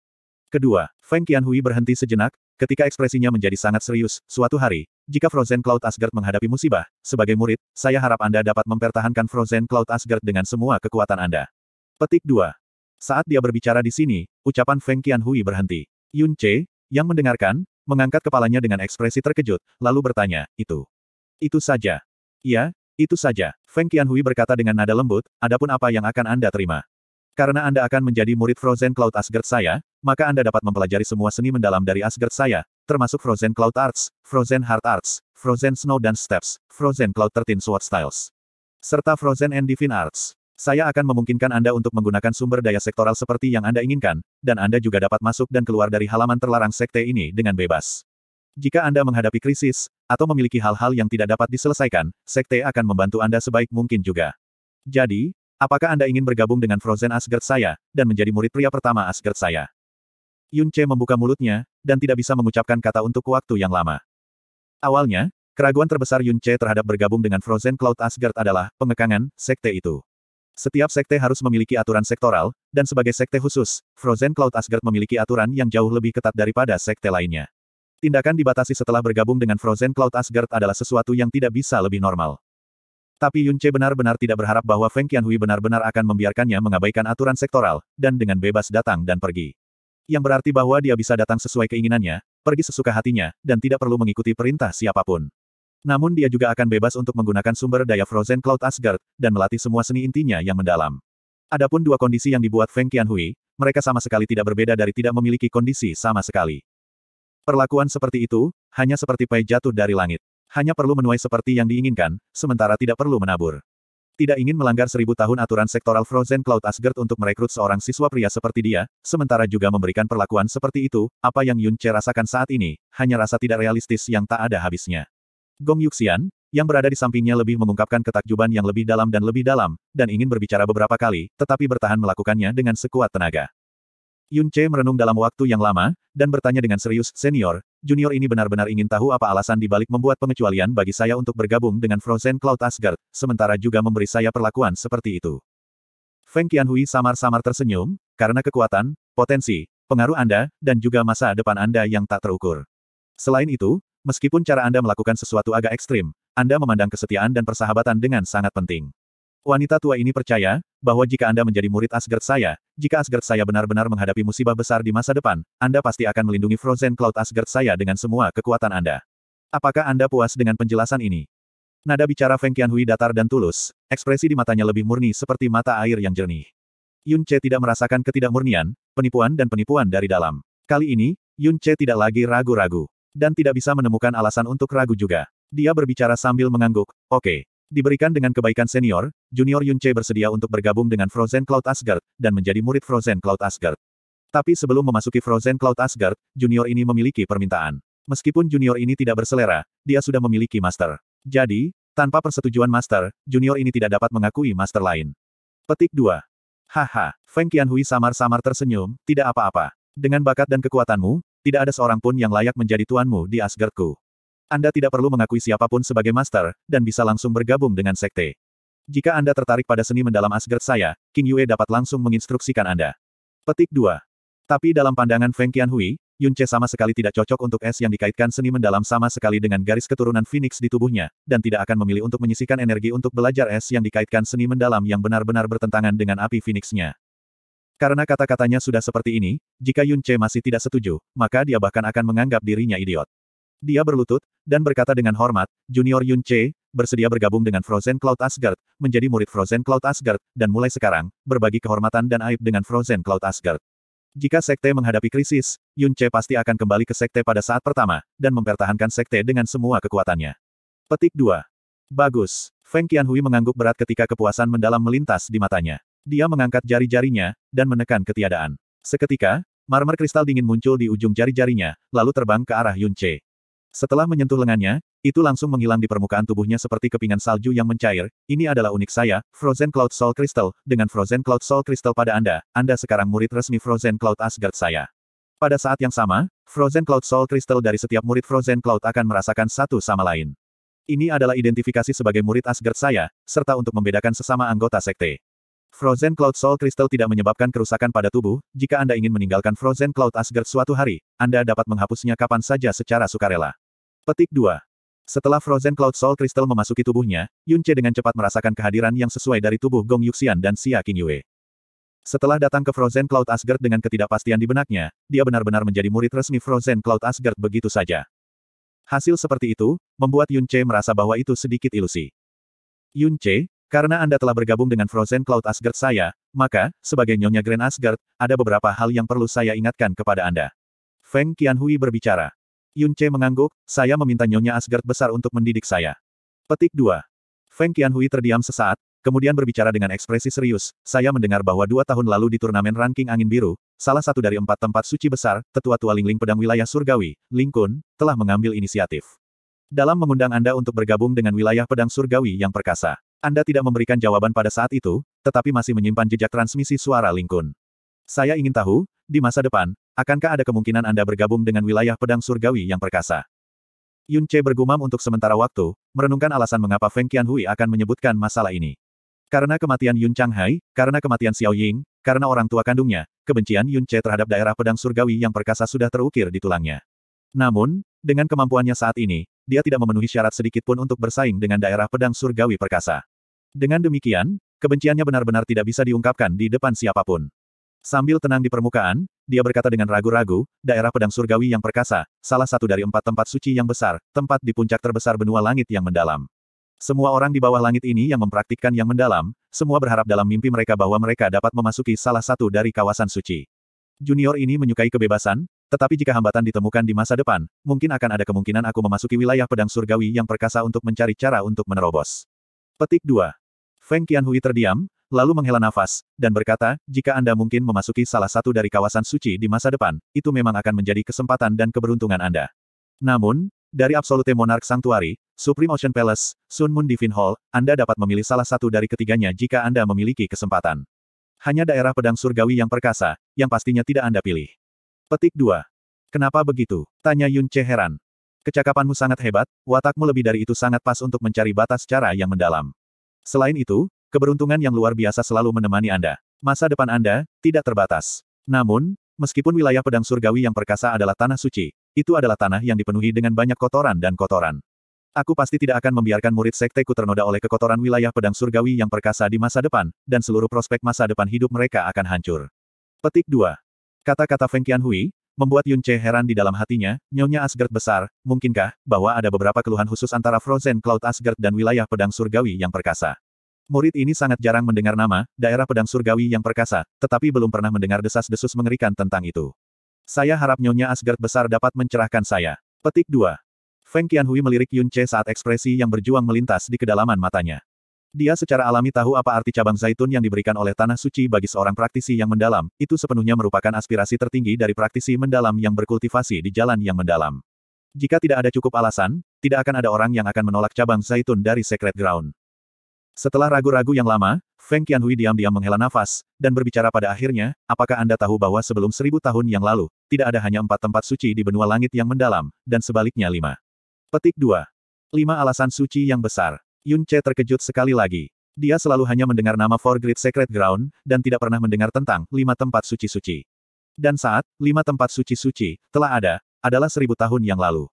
Kedua, Feng Qianhui berhenti sejenak, Ketika ekspresinya menjadi sangat serius, suatu hari, jika Frozen Cloud Asgard menghadapi musibah, sebagai murid, saya harap Anda dapat mempertahankan Frozen Cloud Asgard dengan semua kekuatan Anda. Petik 2. Saat dia berbicara di sini, ucapan Feng Qianhui berhenti. Yun Che, yang mendengarkan, mengangkat kepalanya dengan ekspresi terkejut, lalu bertanya, itu. Itu saja. Iya, itu saja. Feng Qianhui berkata dengan nada lembut, adapun apa yang akan Anda terima. Karena Anda akan menjadi murid Frozen Cloud Asgard saya, maka Anda dapat mempelajari semua seni mendalam dari Asgard saya, termasuk Frozen Cloud Arts, Frozen Heart Arts, Frozen Snow Dance Steps, Frozen Cloud 13 Sword Styles, serta Frozen and Divine Arts. Saya akan memungkinkan Anda untuk menggunakan sumber daya sektoral seperti yang Anda inginkan, dan Anda juga dapat masuk dan keluar dari halaman terlarang sekte ini dengan bebas. Jika Anda menghadapi krisis, atau memiliki hal-hal yang tidak dapat diselesaikan, sekte akan membantu Anda sebaik mungkin juga. Jadi, Apakah Anda ingin bergabung dengan Frozen Asgard saya, dan menjadi murid pria pertama Asgard saya? Yun Che membuka mulutnya, dan tidak bisa mengucapkan kata untuk waktu yang lama. Awalnya, keraguan terbesar Yun Che terhadap bergabung dengan Frozen Cloud Asgard adalah pengekangan sekte itu. Setiap sekte harus memiliki aturan sektoral, dan sebagai sekte khusus, Frozen Cloud Asgard memiliki aturan yang jauh lebih ketat daripada sekte lainnya. Tindakan dibatasi setelah bergabung dengan Frozen Cloud Asgard adalah sesuatu yang tidak bisa lebih normal. Tapi Yun Che benar-benar tidak berharap bahwa Feng Qianhui benar-benar akan membiarkannya mengabaikan aturan sektoral, dan dengan bebas datang dan pergi. Yang berarti bahwa dia bisa datang sesuai keinginannya, pergi sesuka hatinya, dan tidak perlu mengikuti perintah siapapun. Namun dia juga akan bebas untuk menggunakan sumber daya Frozen Cloud Asgard, dan melatih semua seni intinya yang mendalam. Adapun dua kondisi yang dibuat Feng Qianhui, mereka sama sekali tidak berbeda dari tidak memiliki kondisi sama sekali. Perlakuan seperti itu, hanya seperti pai jatuh dari langit hanya perlu menuai seperti yang diinginkan, sementara tidak perlu menabur. Tidak ingin melanggar seribu tahun aturan sektoral Frozen Cloud Asgard untuk merekrut seorang siswa pria seperti dia, sementara juga memberikan perlakuan seperti itu, apa yang Yun Che rasakan saat ini, hanya rasa tidak realistis yang tak ada habisnya. Gong Yuxian, yang berada di sampingnya lebih mengungkapkan ketakjuban yang lebih dalam dan lebih dalam, dan ingin berbicara beberapa kali, tetapi bertahan melakukannya dengan sekuat tenaga. Yun Che merenung dalam waktu yang lama, dan bertanya dengan serius, Senior, junior ini benar-benar ingin tahu apa alasan dibalik membuat pengecualian bagi saya untuk bergabung dengan Frozen Cloud Asgard, sementara juga memberi saya perlakuan seperti itu. Feng Qianhui samar-samar tersenyum, karena kekuatan, potensi, pengaruh Anda, dan juga masa depan Anda yang tak terukur. Selain itu, meskipun cara Anda melakukan sesuatu agak ekstrim, Anda memandang kesetiaan dan persahabatan dengan sangat penting. Wanita tua ini percaya, bahwa jika Anda menjadi murid Asgard saya, jika Asgard saya benar-benar menghadapi musibah besar di masa depan, Anda pasti akan melindungi Frozen Cloud Asgard saya dengan semua kekuatan Anda. Apakah Anda puas dengan penjelasan ini? Nada bicara Feng Qianhui datar dan tulus, ekspresi di matanya lebih murni seperti mata air yang jernih. Yun Che tidak merasakan ketidakmurnian, penipuan dan penipuan dari dalam. Kali ini, Yun Che tidak lagi ragu-ragu. Dan tidak bisa menemukan alasan untuk ragu juga. Dia berbicara sambil mengangguk, oke. Okay. Diberikan dengan kebaikan senior, junior Yunche bersedia untuk bergabung dengan Frozen Cloud Asgard, dan menjadi murid Frozen Cloud Asgard. Tapi sebelum memasuki Frozen Cloud Asgard, junior ini memiliki permintaan. Meskipun junior ini tidak berselera, dia sudah memiliki master. Jadi, tanpa persetujuan master, junior ini tidak dapat mengakui master lain. Petik 2. Haha, Feng Qianhui samar-samar tersenyum, tidak apa-apa. Dengan bakat dan kekuatanmu, tidak ada seorang pun yang layak menjadi tuanmu di Asgardku. Anda tidak perlu mengakui siapapun sebagai master, dan bisa langsung bergabung dengan sekte. Jika Anda tertarik pada seni mendalam Asgard saya, King Yue dapat langsung menginstruksikan Anda. Petik 2. Tapi dalam pandangan Feng Qianhui, Yun Che sama sekali tidak cocok untuk es yang dikaitkan seni mendalam sama sekali dengan garis keturunan Phoenix di tubuhnya, dan tidak akan memilih untuk menyisihkan energi untuk belajar es yang dikaitkan seni mendalam yang benar-benar bertentangan dengan api Phoenixnya. Karena kata-katanya sudah seperti ini, jika Yun Che masih tidak setuju, maka dia bahkan akan menganggap dirinya idiot. Dia berlutut, dan berkata dengan hormat, Junior Yun Che, bersedia bergabung dengan Frozen Cloud Asgard, menjadi murid Frozen Cloud Asgard, dan mulai sekarang, berbagi kehormatan dan aib dengan Frozen Cloud Asgard. Jika sekte menghadapi krisis, Yun Che pasti akan kembali ke sekte pada saat pertama, dan mempertahankan sekte dengan semua kekuatannya. Petik 2. Bagus. Feng Qianhui mengangguk berat ketika kepuasan mendalam melintas di matanya. Dia mengangkat jari-jarinya, dan menekan ketiadaan. Seketika, marmer kristal dingin muncul di ujung jari-jarinya, lalu terbang ke arah Yun Che. Setelah menyentuh lengannya, itu langsung menghilang di permukaan tubuhnya seperti kepingan salju yang mencair. Ini adalah unik saya, Frozen Cloud Soul Crystal. Dengan Frozen Cloud Soul Crystal pada Anda, Anda sekarang murid resmi Frozen Cloud Asgard saya. Pada saat yang sama, Frozen Cloud Soul Crystal dari setiap murid Frozen Cloud akan merasakan satu sama lain. Ini adalah identifikasi sebagai murid Asgard saya, serta untuk membedakan sesama anggota sekte. Frozen Cloud Soul Crystal tidak menyebabkan kerusakan pada tubuh, jika Anda ingin meninggalkan Frozen Cloud Asgard suatu hari, Anda dapat menghapusnya kapan saja secara sukarela. Petik 2. Setelah Frozen Cloud Soul Crystal memasuki tubuhnya, Yun dengan cepat merasakan kehadiran yang sesuai dari tubuh Gong Yuxian dan Xia Qingyue. Setelah datang ke Frozen Cloud Asgard dengan ketidakpastian di benaknya, dia benar-benar menjadi murid resmi Frozen Cloud Asgard begitu saja. Hasil seperti itu, membuat Yun merasa bahwa itu sedikit ilusi. Yun karena Anda telah bergabung dengan Frozen Cloud Asgard saya, maka, sebagai Nyonya Grand Asgard, ada beberapa hal yang perlu saya ingatkan kepada Anda. Feng Qianhui berbicara. Yun Che mengangguk, saya meminta Nyonya Asgard besar untuk mendidik saya. Petik 2. Feng Qianhui terdiam sesaat, kemudian berbicara dengan ekspresi serius, saya mendengar bahwa dua tahun lalu di turnamen ranking angin biru, salah satu dari empat tempat suci besar, tetua-tua Lingling Pedang Wilayah Surgawi, Lingkun, telah mengambil inisiatif. Dalam mengundang Anda untuk bergabung dengan wilayah pedang surgawi yang perkasa. Anda tidak memberikan jawaban pada saat itu, tetapi masih menyimpan jejak transmisi suara Lingkun. Saya ingin tahu, di masa depan, Akankah ada kemungkinan Anda bergabung dengan wilayah pedang surgawi yang perkasa? Yun Che bergumam untuk sementara waktu, merenungkan alasan mengapa Feng Hui akan menyebutkan masalah ini. Karena kematian Yun Chang Hai, karena kematian Xiao Ying, karena orang tua kandungnya, kebencian Yun Che terhadap daerah pedang surgawi yang perkasa sudah terukir di tulangnya. Namun, dengan kemampuannya saat ini, dia tidak memenuhi syarat sedikit pun untuk bersaing dengan daerah pedang surgawi perkasa. Dengan demikian, kebenciannya benar-benar tidak bisa diungkapkan di depan siapapun. Sambil tenang di permukaan, dia berkata dengan ragu-ragu, daerah pedang surgawi yang perkasa, salah satu dari empat tempat suci yang besar, tempat di puncak terbesar benua langit yang mendalam. Semua orang di bawah langit ini yang mempraktikkan yang mendalam, semua berharap dalam mimpi mereka bahwa mereka dapat memasuki salah satu dari kawasan suci. Junior ini menyukai kebebasan, tetapi jika hambatan ditemukan di masa depan, mungkin akan ada kemungkinan aku memasuki wilayah pedang surgawi yang perkasa untuk mencari cara untuk menerobos. Petik 2. Feng Qianhui terdiam, lalu menghela nafas, dan berkata, jika Anda mungkin memasuki salah satu dari kawasan suci di masa depan, itu memang akan menjadi kesempatan dan keberuntungan Anda. Namun, dari Absolute Monarch Sanctuary, Supreme Ocean Palace, Sun Moon Divine Hall, Anda dapat memilih salah satu dari ketiganya jika Anda memiliki kesempatan. Hanya daerah pedang surgawi yang perkasa, yang pastinya tidak Anda pilih. Petik 2. Kenapa begitu? Tanya Yun Che heran. Kecakapanmu sangat hebat, watakmu lebih dari itu sangat pas untuk mencari batas cara yang mendalam. Selain itu, Keberuntungan yang luar biasa selalu menemani Anda. Masa depan Anda tidak terbatas. Namun, meskipun wilayah pedang surgawi yang perkasa adalah tanah suci, itu adalah tanah yang dipenuhi dengan banyak kotoran dan kotoran. Aku pasti tidak akan membiarkan murid sekteku ternoda oleh kekotoran wilayah pedang surgawi yang perkasa di masa depan, dan seluruh prospek masa depan hidup mereka akan hancur. Petik 2. Kata-kata Feng Qianhui, membuat Yun Che heran di dalam hatinya, nyonya Asgard besar, mungkinkah, bahwa ada beberapa keluhan khusus antara Frozen Cloud Asgard dan wilayah pedang surgawi yang perkasa. Murid ini sangat jarang mendengar nama, daerah pedang surgawi yang perkasa, tetapi belum pernah mendengar desas-desus mengerikan tentang itu. Saya harap Nyonya Asgard besar dapat mencerahkan saya. Petik 2. Feng Qianhui melirik Yun Che saat ekspresi yang berjuang melintas di kedalaman matanya. Dia secara alami tahu apa arti cabang zaitun yang diberikan oleh Tanah Suci bagi seorang praktisi yang mendalam, itu sepenuhnya merupakan aspirasi tertinggi dari praktisi mendalam yang berkultivasi di jalan yang mendalam. Jika tidak ada cukup alasan, tidak akan ada orang yang akan menolak cabang zaitun dari Secret Ground. Setelah ragu-ragu yang lama, Feng Qianhui diam-diam menghela nafas, dan berbicara pada akhirnya, apakah Anda tahu bahwa sebelum seribu tahun yang lalu, tidak ada hanya empat tempat suci di benua langit yang mendalam, dan sebaliknya lima. Petik 2. Lima alasan suci yang besar. Yun Che terkejut sekali lagi. Dia selalu hanya mendengar nama Four Great Sacred Ground, dan tidak pernah mendengar tentang lima tempat suci-suci. Dan saat lima tempat suci-suci telah ada, adalah seribu tahun yang lalu.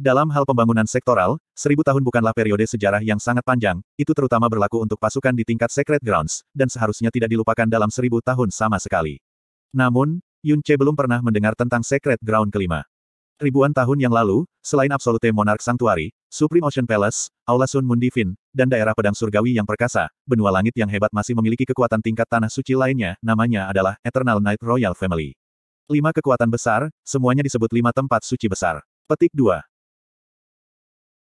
Dalam hal pembangunan sektoral, seribu tahun bukanlah periode sejarah yang sangat panjang, itu terutama berlaku untuk pasukan di tingkat Secret Grounds, dan seharusnya tidak dilupakan dalam seribu tahun sama sekali. Namun, Yunche belum pernah mendengar tentang Secret Ground kelima. Ribuan tahun yang lalu, selain Absolute Monarch Sanctuary, Supreme Ocean Palace, Aula Sun Divine, dan daerah pedang surgawi yang perkasa, benua langit yang hebat masih memiliki kekuatan tingkat tanah suci lainnya, namanya adalah Eternal Night Royal Family. Lima kekuatan besar, semuanya disebut lima tempat suci besar. Petik 2.